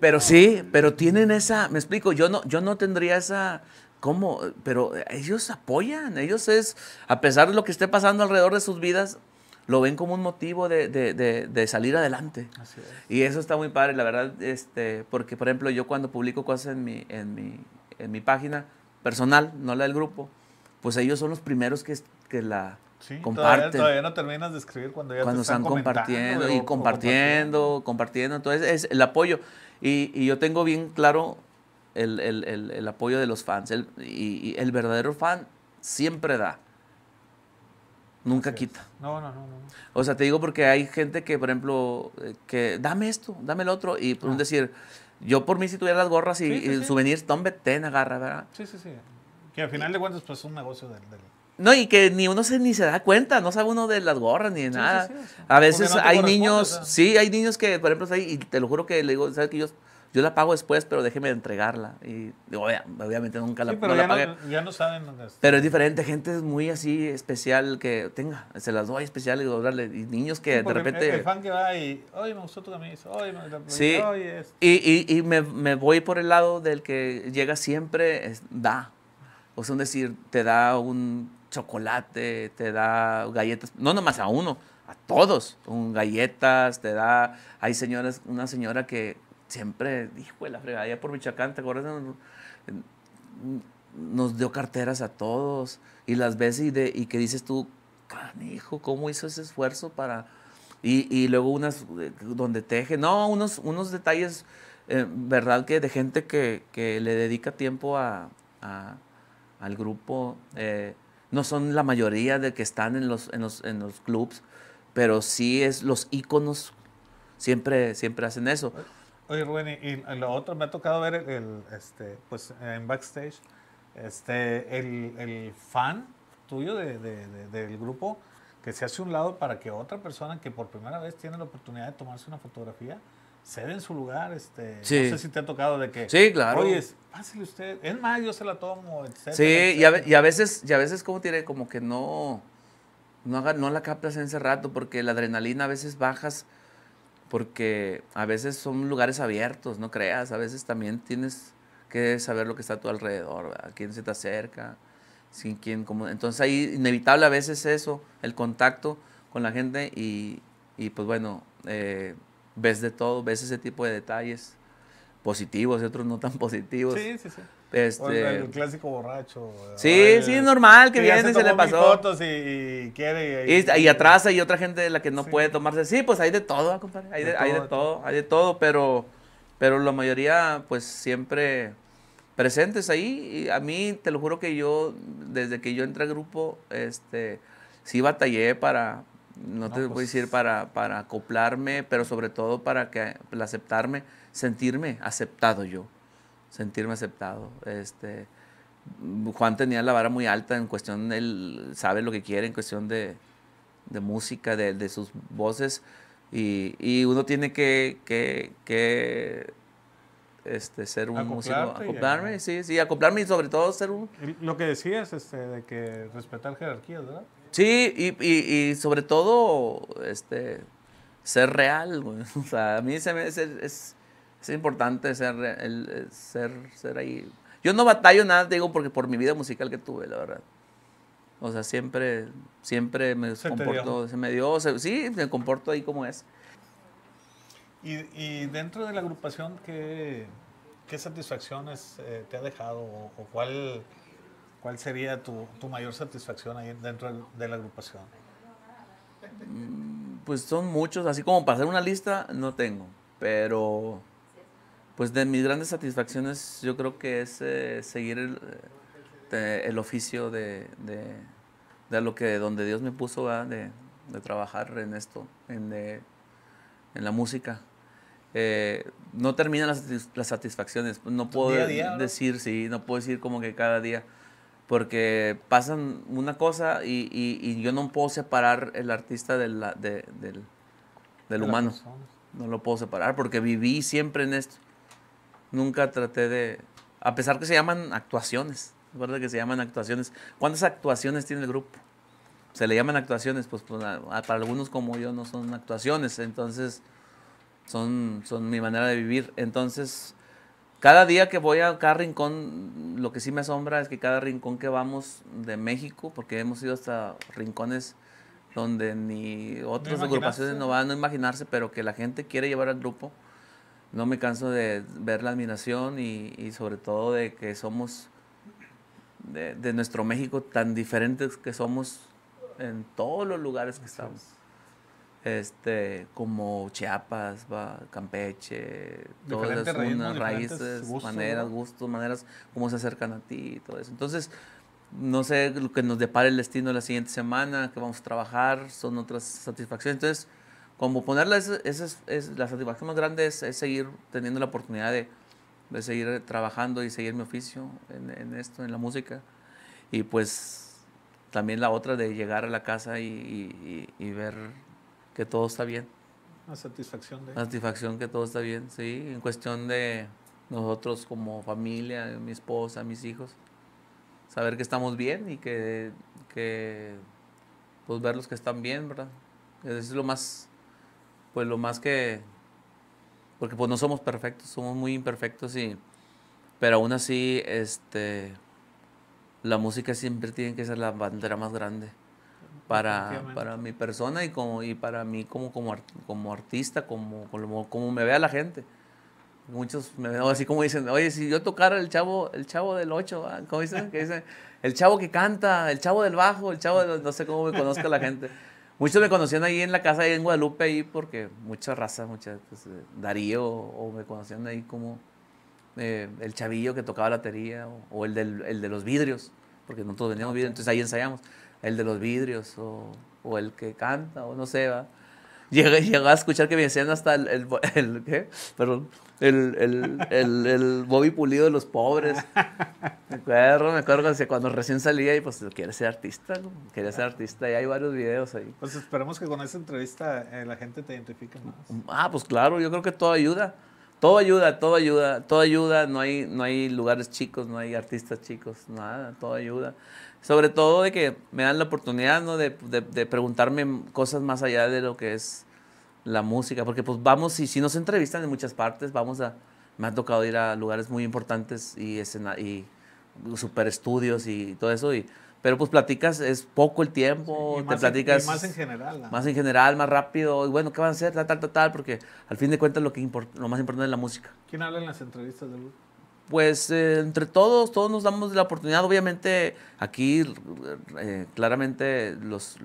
pero sí, pero tienen esa, me explico, yo no, yo no tendría esa, ¿cómo? Pero ellos apoyan, ellos es, a pesar de lo que esté pasando alrededor de sus vidas, lo ven como un motivo de, salir adelante. Y eso está muy padre, la verdad, este, porque por ejemplo yo cuando publico cosas en mi, en en mi página personal, no la del grupo, pues ellos son los primeros que, que la Sí, Todavía, no terminas de escribir cuando ya te están, están compartiendo y compartiendo, compartiendo, Entonces es el apoyo. Y, yo tengo bien claro el, apoyo de los fans. y, el verdadero fan siempre da. Nunca quita. No, no, no, O sea, te digo porque hay gente que, por ejemplo, eh, que dame esto, dame el otro. Y por pues, ah. decir, yo por mí si tuviera las gorras y, el ten, agarra, ¿verdad? Sí, sí, sí. Que al final de cuentas, pues es un negocio del no, y que ni uno se, ni se da cuenta, no sabe uno de las gorras ni de nada. a veces hay niños, sí, hay niños que, por ejemplo, y te lo juro que le digo, ¿sabes que yo, la pago después, pero déjeme de entregarla? Y digo, obviamente nunca la, pero pagué. Pero es diferente, gente es muy así especial que tenga, se las doy especiales, y niños que de repente. El, fan que va y, oye, me gustó tu camisa, oye, me Sí, y, me, voy por el lado del que llega siempre, da. O sea, decir, te da un chocolate, te da galletas, no nomás a uno, a todos, un galletas, te da, hay señoras, una señora que siempre, dijo la fregadilla por Michoacán, ¿te acuerdas? Nos dio carteras a todos y las ves y, que dices tú, canijo, ¿cómo hizo ese esfuerzo para...? Y, luego unas eh, donde teje, no, unos, unos detalles, eh, ¿verdad? Que de gente que, le dedica tiempo a, al grupo. Eh, no son la mayoría de que están en los, en los, en los clubs, pero sí es los íconos siempre, siempre hacen eso. Oye, Rubén, y, lo otro, me ha tocado ver el, este, pues, en backstage, este, el, fan tuyo del grupo que se hace un lado para que otra persona que por primera vez tiene la oportunidad de tomarse una fotografía, cede en su lugar. Este, sí. No sé si te ha tocado de que. Sí, claro. Oye, pásele usted. en mayo se la tomo, etcétera, Sí, Y, a, veces, y a veces, como tiene como que no. No, haga, no la captas en ese rato porque la adrenalina a veces bajas porque a veces son lugares abiertos, no creas, a veces también tienes que saber lo que está a tu alrededor, a quién se te acerca, sin quién, como, entonces ahí inevitable a veces eso, el contacto con la gente y, y pues bueno, eh, ves de todo, ves ese tipo de detalles positivos y otros no tan positivos. Sí, sí, sí. Este, el, clásico borracho. Sí, sí, normal que, viene y se, le pasó. y, quiere. Y, atrasa y otra gente de la que no puede tomarse. Sí, pues hay de todo, ah, compadre. Hay de, todo, hay de todo, pero, pero la mayoría, pues siempre presentes ahí. Y a mí, te lo juro que yo, desde que yo entré al grupo, este, sí batallé para, no, te voy a decir para, para acoplarme, pero sobre todo para que aceptarme, sentirme aceptado yo, sentirme aceptado. Este, Juan tenía la vara muy alta en cuestión, él sabe lo que quiere en cuestión de, música, de, sus voces, y, uno tiene que, que, este, ser un músico. Acoplarme, sí, sí, acoplarme y sobre todo ser un... Lo que decías, este, de que respetar jerarquías, ¿verdad? Sí, y, y, sobre todo, este, ser real, O sea, a mí se me, es, es, importante ser, el, ser, ser ahí. Yo no batallo nada, digo, porque por mi vida musical que tuve, la verdad. O sea, siempre, siempre me comporto, se me dio, sí, me comporto ahí como es. Y, dentro de la agrupación, ¿qué, qué satisfacciones eh, te ha dejado o cuál ¿Cuál sería tu, tu mayor satisfacción ahí dentro de la agrupación? Mm, pues son muchos, así como para hacer una lista no tengo, pero pues de mis grandes satisfacciones yo creo que es eh, seguir el, el oficio de, de, lo que donde Dios me puso de, trabajar en esto, en, eh, en la música. Eh, no terminan las, las, satisfacciones, no puedo decir, sí, no puedo decir como que cada día porque pasan una cosa y, y, yo no puedo separar el artista del, de, del, del humano. No lo puedo separar porque viví siempre en esto. Nunca traté de... A pesar que se llaman actuaciones, que se llaman actuaciones. ¿Cuántas actuaciones tiene el grupo? Se le llaman actuaciones, pues, pues para algunos como yo no son actuaciones, entonces son, son mi manera de vivir. Entonces cada día que voy a cada rincón, lo que sí me asombra es que cada rincón que vamos de México, porque hemos ido hasta rincones donde ni otras agrupaciones no van a imaginarse, pero que la gente quiere llevar al grupo. No me canso de ver la admiración y, sobre todo de que somos de, nuestro México tan diferentes que somos en todos los lugares que estamos este, como Chiapas, va, Campeche, todas las raíces, maneras, gustos, maneras, cómo se acercan a ti y todo eso. Entonces, no sé lo que nos depara el destino la siguiente semana, que vamos a trabajar, son otras satisfacciones. Entonces, como ponerla, es, es, la satisfacción más grande es, seguir teniendo la oportunidad de, seguir trabajando y seguir mi oficio en, en, esto, en la música. Y pues también la otra de llegar a la casa y, y ver que todo está bien. La satisfacción de... La satisfacción que todo está bien, sí. En cuestión de nosotros como familia, mi esposa, mis hijos, saber que estamos bien y que, que pues verlos que están bien, ¿verdad? es lo más, pues lo más que, porque pues no somos perfectos, somos muy imperfectos y, pero aún así, este, la música siempre tiene que ser la bandera más grande para, para mi persona y, como, y para mí como, como, como artista, como, como, como me vea la gente. Muchos me ven así como dicen, oye, si yo tocara el chavo, el chavo del 8, ah, ¿cómo dicen? Que dicen, el chavo que canta, el chavo del bajo, el chavo de, no sé cómo me conozca la gente. Muchos me conocían ahí en la casa, ahí en Guadalupe, ahí porque muchas razas, muchas, pues, eh, Darío, o me conocían ahí como eh, el chavillo que tocaba la batería, o, el, del, el, de los vidrios, porque nosotros veníamos vidrios, entonces ahí ensayamos el de los vidrios o, el que canta o no sé, va. Llegué, a escuchar que me decían hasta el, el, ¿qué? Perdón, el, el, Bobby Pulido de los pobres. Me acuerdo, me acuerdo que cuando recién salía y pues ¿quiere ser artista, ¿Quiere ser artista y hay varios videos ahí. Pues esperemos que con esa entrevista eh, la gente te identifique Ah, pues claro, yo creo que todo ayuda. Todo ayuda, todo ayuda, todo ayuda. No hay, no hay lugares chicos, no hay artistas chicos, nada, todo ayuda sobre todo de que me dan la oportunidad de, preguntarme cosas más allá de lo que es la música, porque pues vamos, y si nos entrevistan en muchas partes, vamos a, me ha tocado ir a lugares muy importantes y, escena, y super estudios y todo eso, y, pero pues platicas, es poco el tiempo, te platicas... más en general. Más en general, más rápido, y bueno, ¿qué van a hacer? Tal, tal, tal, porque al fin de cuentas lo, que lo más importante es la música. ¿Quién habla en las entrevistas de Luz? pues eh, entre todos, todos nos damos la oportunidad. Obviamente aquí eh, claramente los,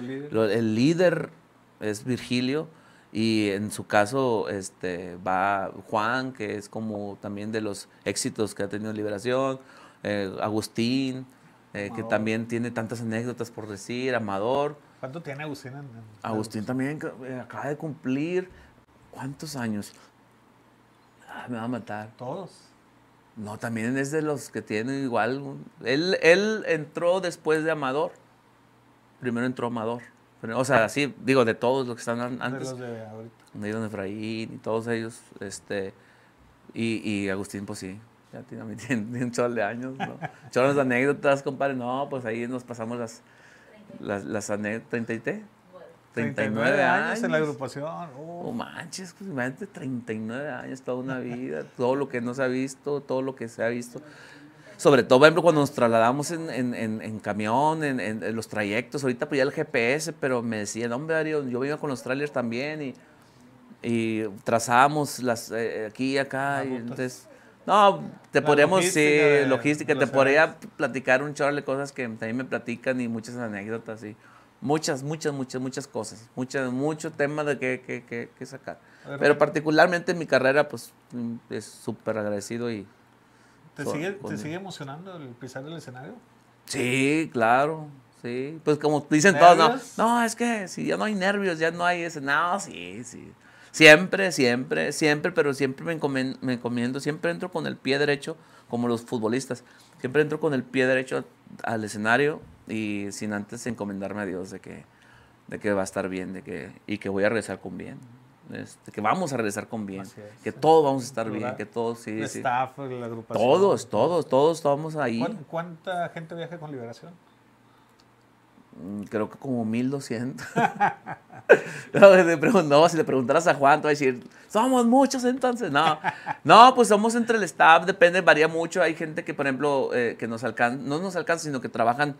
el líder es Virgilio y en su caso este, va Juan, que es como también de los éxitos que ha tenido Liberación, eh, Agustín, que también tiene tantas anécdotas por decir, Amador. ¿Cuánto tiene Agustín? Agustín también acaba de cumplir, ¿cuántos años? Ah, me va a matar. Todos. No, también es de los que tienen igual. él, él entró después de Amador. Primero entró Amador. O sea, sí, digo, de todos los que están antes. De los de ahorita. Efraín y todos ellos. Este, y, Agustín, pues sí. Ya tiene, un chorro de años, ¿no? Chorros de anécdotas, compadre. No, pues ahí nos pasamos las, las, las anécdotas. ¿30 y 39, años, en la agrupación. Oh. manches, pues, imagínate 39 años, toda una vida, todo lo que no se ha visto, todo lo que se ha visto. Sobre todo, por ejemplo, cuando nos trasladamos en, camión, en, los trayectos, ahorita pues ya el GPS, pero me decían, hombre, yo vivía con los trailers también y, y trazábamos las, eh, eh, aquí y acá. entonces, no, te podríamos, logística logística, te podría platicar un chorro de cosas que también me platican y muchas anécdotas. Y, muchas, muchas, muchas, muchas cosas, Muchos mucho tema de que, sacar. Pero particularmente en mi carrera, pues es súper agradecido y... ¿Te, sigue, emocionando el pisar el escenario? Sí, claro, sí. Pues como dicen todos, no, es que si ya no hay nervios, ya no hay ese, no, sí, sí. Siempre, siempre, siempre, pero siempre me me encomiendo, siempre entro con el pie derecho, como los futbolistas, siempre entro con el pie derecho al escenario y sin antes encomendarme a Dios de que, de que va a estar bien de que, y que voy a regresar con bien. Este, que vamos a regresar con bien, que todos vamos a estar bien, que todos, sí. El staff, la agrupación. Todos, todos, todos estamos ahí. ¿Cuánta gente viaja con Liberación? Mm, creo que como 1200. no, no, si le preguntaras a Juan, te va a decir, somos muchos entonces. No, no, pues somos entre el staff, depende, varía mucho. Hay gente que, por ejemplo, eh, que nos alcanza, no nos alcanza, sino que trabajan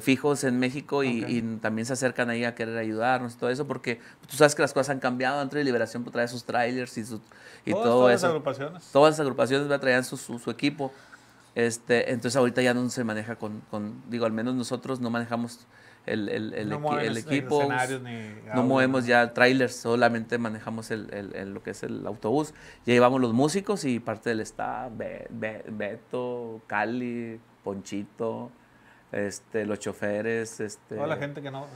fijos en México y, también se acercan ahí a querer ayudarnos y todo eso, porque pues, tú sabes que las cosas han cambiado. Antes de Liberación por pues, trae sus trailers y, su, y todas, todo todas Las agrupaciones. Todas las agrupaciones traían su, su, su, equipo. Este, entonces ahorita ya no se maneja con, digo, al menos nosotros no manejamos el, equipo, no movemos ya trailers, solamente manejamos el, lo que es el autobús. Ya llevamos los músicos y parte del staff, Beto, Cali, Ponchito, este, los choferes. Este, Toda la gente que no,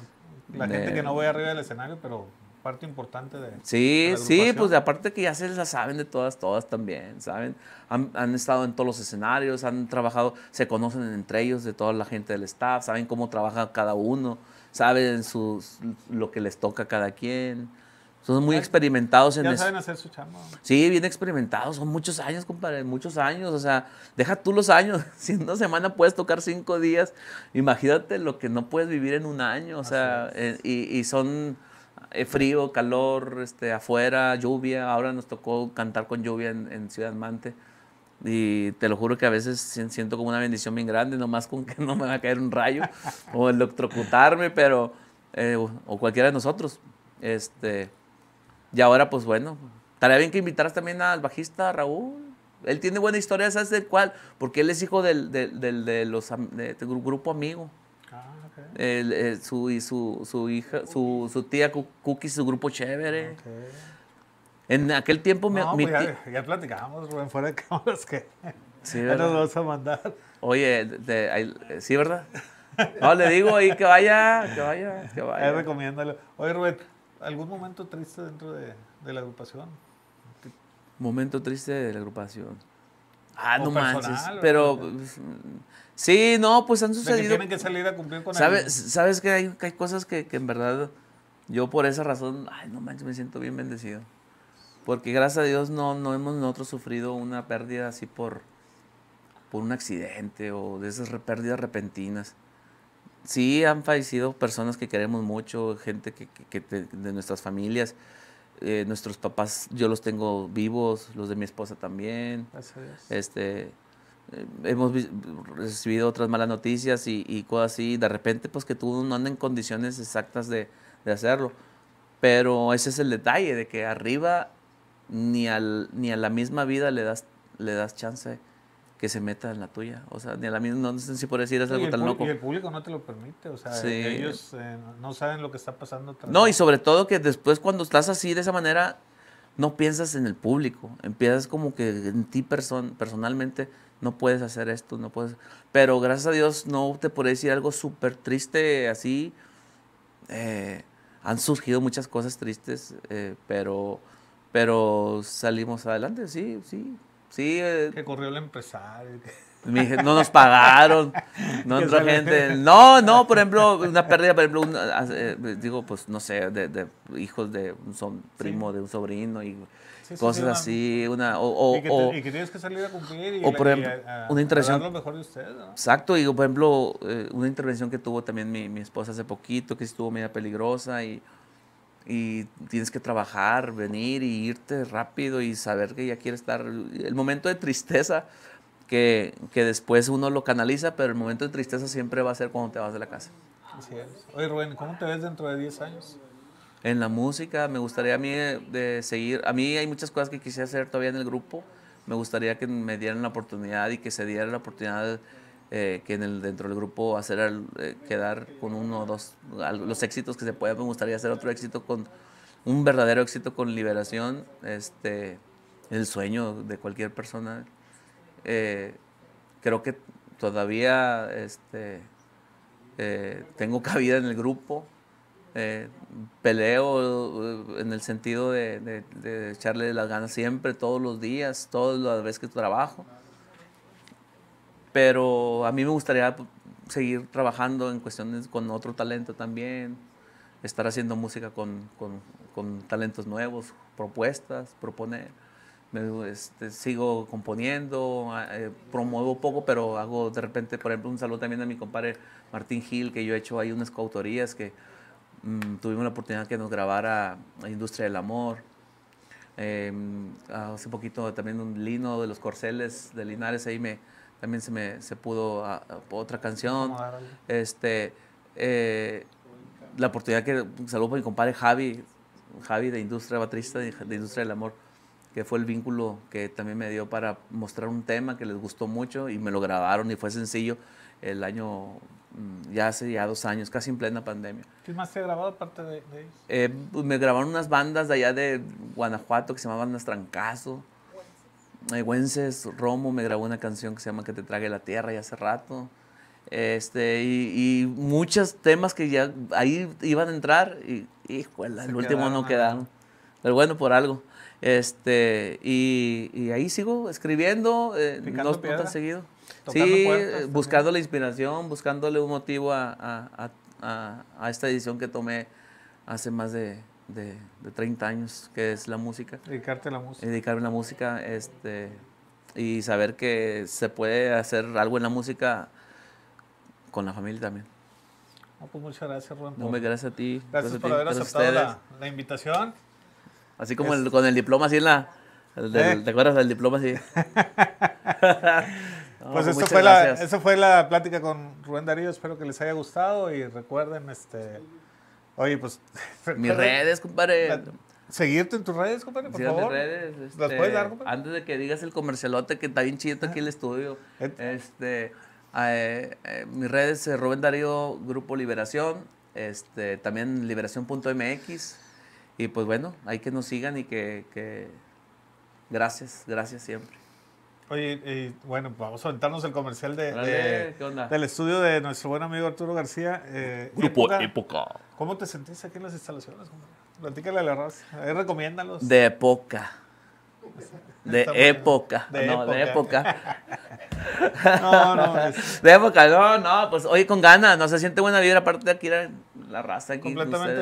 la gente que no voy arriba del escenario, pero parte importante de. Sí, sí, pues aparte que ya se las saben de todas, todas también, ¿saben? Han, han, estado en todos los escenarios, han trabajado, se conocen entre ellos, de toda la gente del staff, saben cómo trabaja cada uno, saben sus, lo que les toca a cada quien. Son muy experimentados en ya saben hacer su chamba. Sí, bien experimentados. Son muchos años, compadre. Muchos años. O sea, deja tú los años. Si en una semana puedes tocar cinco días, imagínate lo que no puedes vivir en un año. O sea, eh, y, y, son eh, frío, calor, este, afuera, lluvia. Ahora nos tocó cantar con lluvia en, Ciudad Mante. Y te lo juro que a veces siento como una bendición bien grande, nomás con que no me va a caer un rayo o electrocutarme, pero. Eh, o, o cualquiera de nosotros. Este. Y ahora, pues bueno, estaría bien que invitaras también al bajista Raúl. Él tiene buena historia, ¿sabes del cual? Porque él es hijo del, de los, grupo amigo. Ah, okay. su, y su, hija, su, tía Cookie, su grupo chévere. Ah, en aquel tiempo mi, mi pues ya, platicamos Rubén, fuera de cámaras que sí, nos vas a mandar. Oye, eh, sí, ¿verdad? No, le digo ahí que vaya, que vaya, que vaya. recomiéndale. Oye, Rubén, ¿Algún momento triste dentro de, la agrupación? Momento triste de la agrupación. Ah, no manches. Pero pues, sí, no, pues han sucedido. tienen que salir a cumplir con ¿Sabes, sabes que hay, cosas que, en verdad yo por esa razón, ay, no manches, me siento bien bendecido. Porque gracias a Dios no, no hemos nosotros sufrido una pérdida así por, por un accidente o de esas pérdidas repentinas sí han fallecido personas que queremos mucho, gente que, de nuestras familias. Eh, nuestros papás, yo los tengo vivos, los de mi esposa también. Este, eh, hemos recibido otras malas noticias y, cosas así. De repente, pues que tú no andas en condiciones exactas de, hacerlo. Pero ese es el detalle, de que arriba ni, al, ni a la misma vida le das, le das chance que se meta en la tuya. O sea, ni a la misma, no, sé si por decir es algo tan loco. Y el público no te lo permite, o sea, ellos eh, no saben lo que está pasando. No, y sobre todo que después cuando estás así de esa manera, no piensas en el público, empiezas como que en ti personalmente no puedes hacer esto, no puedes. Pero gracias a Dios no te puedes decir algo súper triste así. Eh, han surgido muchas cosas tristes, eh, pero, pero salimos adelante, sí, sí. Sí. Eh. que corrió el empresario. no nos pagaron, no gente. No, no, por ejemplo, una pérdida, por ejemplo, eh, digo, pues no sé, de, hijos de un primo, de un sobrino y cosas así. Una, o, o, y, que tienes que salir a cumplir y, o ejemplo, una intervención, Exacto, digo, por ejemplo, eh, una intervención que tuvo también mi, mi esposa hace poquito, que estuvo media peligrosa y y tienes que trabajar, venir y irte rápido y saber que ya quieres estar. El momento de tristeza que, que, después uno lo canaliza, pero el momento de tristeza siempre va a ser cuando te vas de la casa. Así es. Oye, Rubén, ¿cómo te ves dentro de 10 años? En la música, me gustaría a mí eh, de seguir. A mí hay muchas cosas que quisiera hacer todavía en el grupo. Me gustaría que me dieran la oportunidad y que se diera la oportunidad. De, eh, que dentro del grupo hacer eh, quedar con uno o dos los éxitos que se puedan. Me gustaría hacer otro éxito con un verdadero éxito con liberación, este, el sueño de cualquier persona. Eh, creo que todavía este, tengo cabida en el grupo. peleo en el sentido de, de echarle las ganas siempre, todos los días, todas las veces que trabajo. Pero a mí me gustaría pues, seguir trabajando en cuestiones con otro talento también, estar haciendo música con, con, talentos nuevos, propuestas, proponer. Este, sigo componiendo, ah, eh, promuevo poco, pero hago de repente, por ejemplo, un saludo también a mi compadre Martín Gil, que yo he hecho ahí unas coautorías que mm, tuvimos la oportunidad que nos grabara a Industria del Amor. Eh, hace poquito también un lino de los corceles de Linares ahí me, también se me se pudo ah, ah, otra canción. Ah, este, eh, la oportunidad que, saludo para mi compadre Javi, Javi de Industria Batrista, de, Industria del Amor, que fue el vínculo que también me dio para mostrar un tema que les gustó mucho y me lo grabaron y fue sencillo el año, mm, ya hace ya dos años, casi en plena pandemia. ¿Qué más te ha grabado aparte de, eh, eso? Pues, me grabaron unas bandas de allá de Guanajuato que se llamaban Las güenses Romo me grabó una canción que se llama Que te trague la tierra ya hace rato. Este, y, muchos temas que ya ahí iban a entrar y, el último no quedaron. Pero bueno, por algo. Este, y, ahí sigo escribiendo, eh, dos no, seguido. Sí, eh, buscando la inspiración, buscándole un motivo a, a esta edición que tomé hace más de de, 30 años, que es la música. Dedicarte a la música. Dedicarme a la música este, y saber que se puede hacer algo en la música con la familia también. pues muchas gracias, Rubén muchas gracias a ti. Gracias, por haber aceptado la, invitación. Así como el, con el diploma, así en la... Eh. ¿Te acuerdas del diploma? así pues esto pues, fue, la, fue la plática con Rubén Darío. Espero que les haya gustado y recuerden, este... Oye, pues. Mis redes, compadre. Seguirte en tus redes, compadre, por redes. ¿Las este, puedes dar, compadre? Antes de que digas el comercialote que está bien chido aquí el ah. estudio. Este. Ah, eh, eh, mis redes, es eh, Rubén Darío, Grupo Liberación, este, también liberación.mx. Y pues bueno, hay que nos sigan y que, gracias, gracias siempre. Oye, y bueno, vamos a aventarnos el comercial de, del estudio de nuestro buen amigo Arturo García. Grupo época. ¿Cómo te sentís aquí en las instalaciones? Platícale a la raza. Ahí recomiéndalos. De época. De época. no, de época. no, no. De época, no, no. Pues oye, con ganas, no se siente buena vida. Aparte de aquí la, la raza. Completamente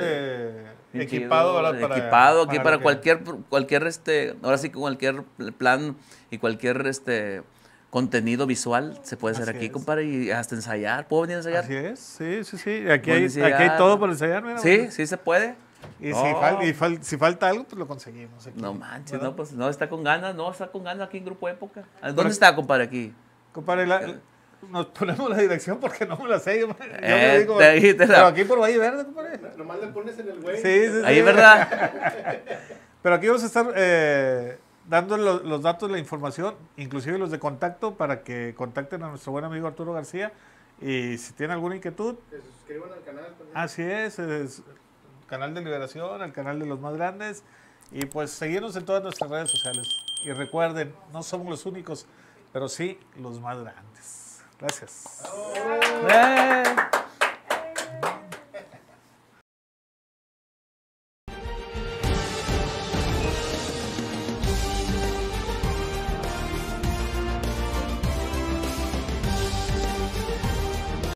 pues, equipado, Equipado, para, aquí para, cualquier, cualquier, este, ahora sí con cualquier plan y cualquier, este contenido visual se puede hacer aquí, compadre, y hasta ensayar. ¿Puedo venir a ensayar? Así es, sí, sí, sí. Aquí, hay, aquí hay, todo para ensayar, mira. Sí, sí se puede. Y, si, oh. y si, falta algo, pues lo conseguimos. no manches, no, pues no, está con ganas, no, está con ganas aquí en Grupo Época. ¿Dónde está, compadre, aquí? Compadre, nos ponemos la dirección porque no me la sé. Yo, me eh, digo, te pero aquí por Valle Verde, compadre. Nomás le pones en el güey. Sí, sí, sí. Ahí, es ¿verdad? pero aquí vamos a estar eh, Dándole los, datos, la información, inclusive los de contacto, para que contacten a nuestro buen amigo Arturo García. Y si tienen alguna inquietud... Se suscriban al canal Así es, el canal de Liberación, el canal de los más grandes. Y pues seguirnos en todas nuestras redes sociales. Y recuerden, no somos los únicos, pero sí los más grandes. Gracias.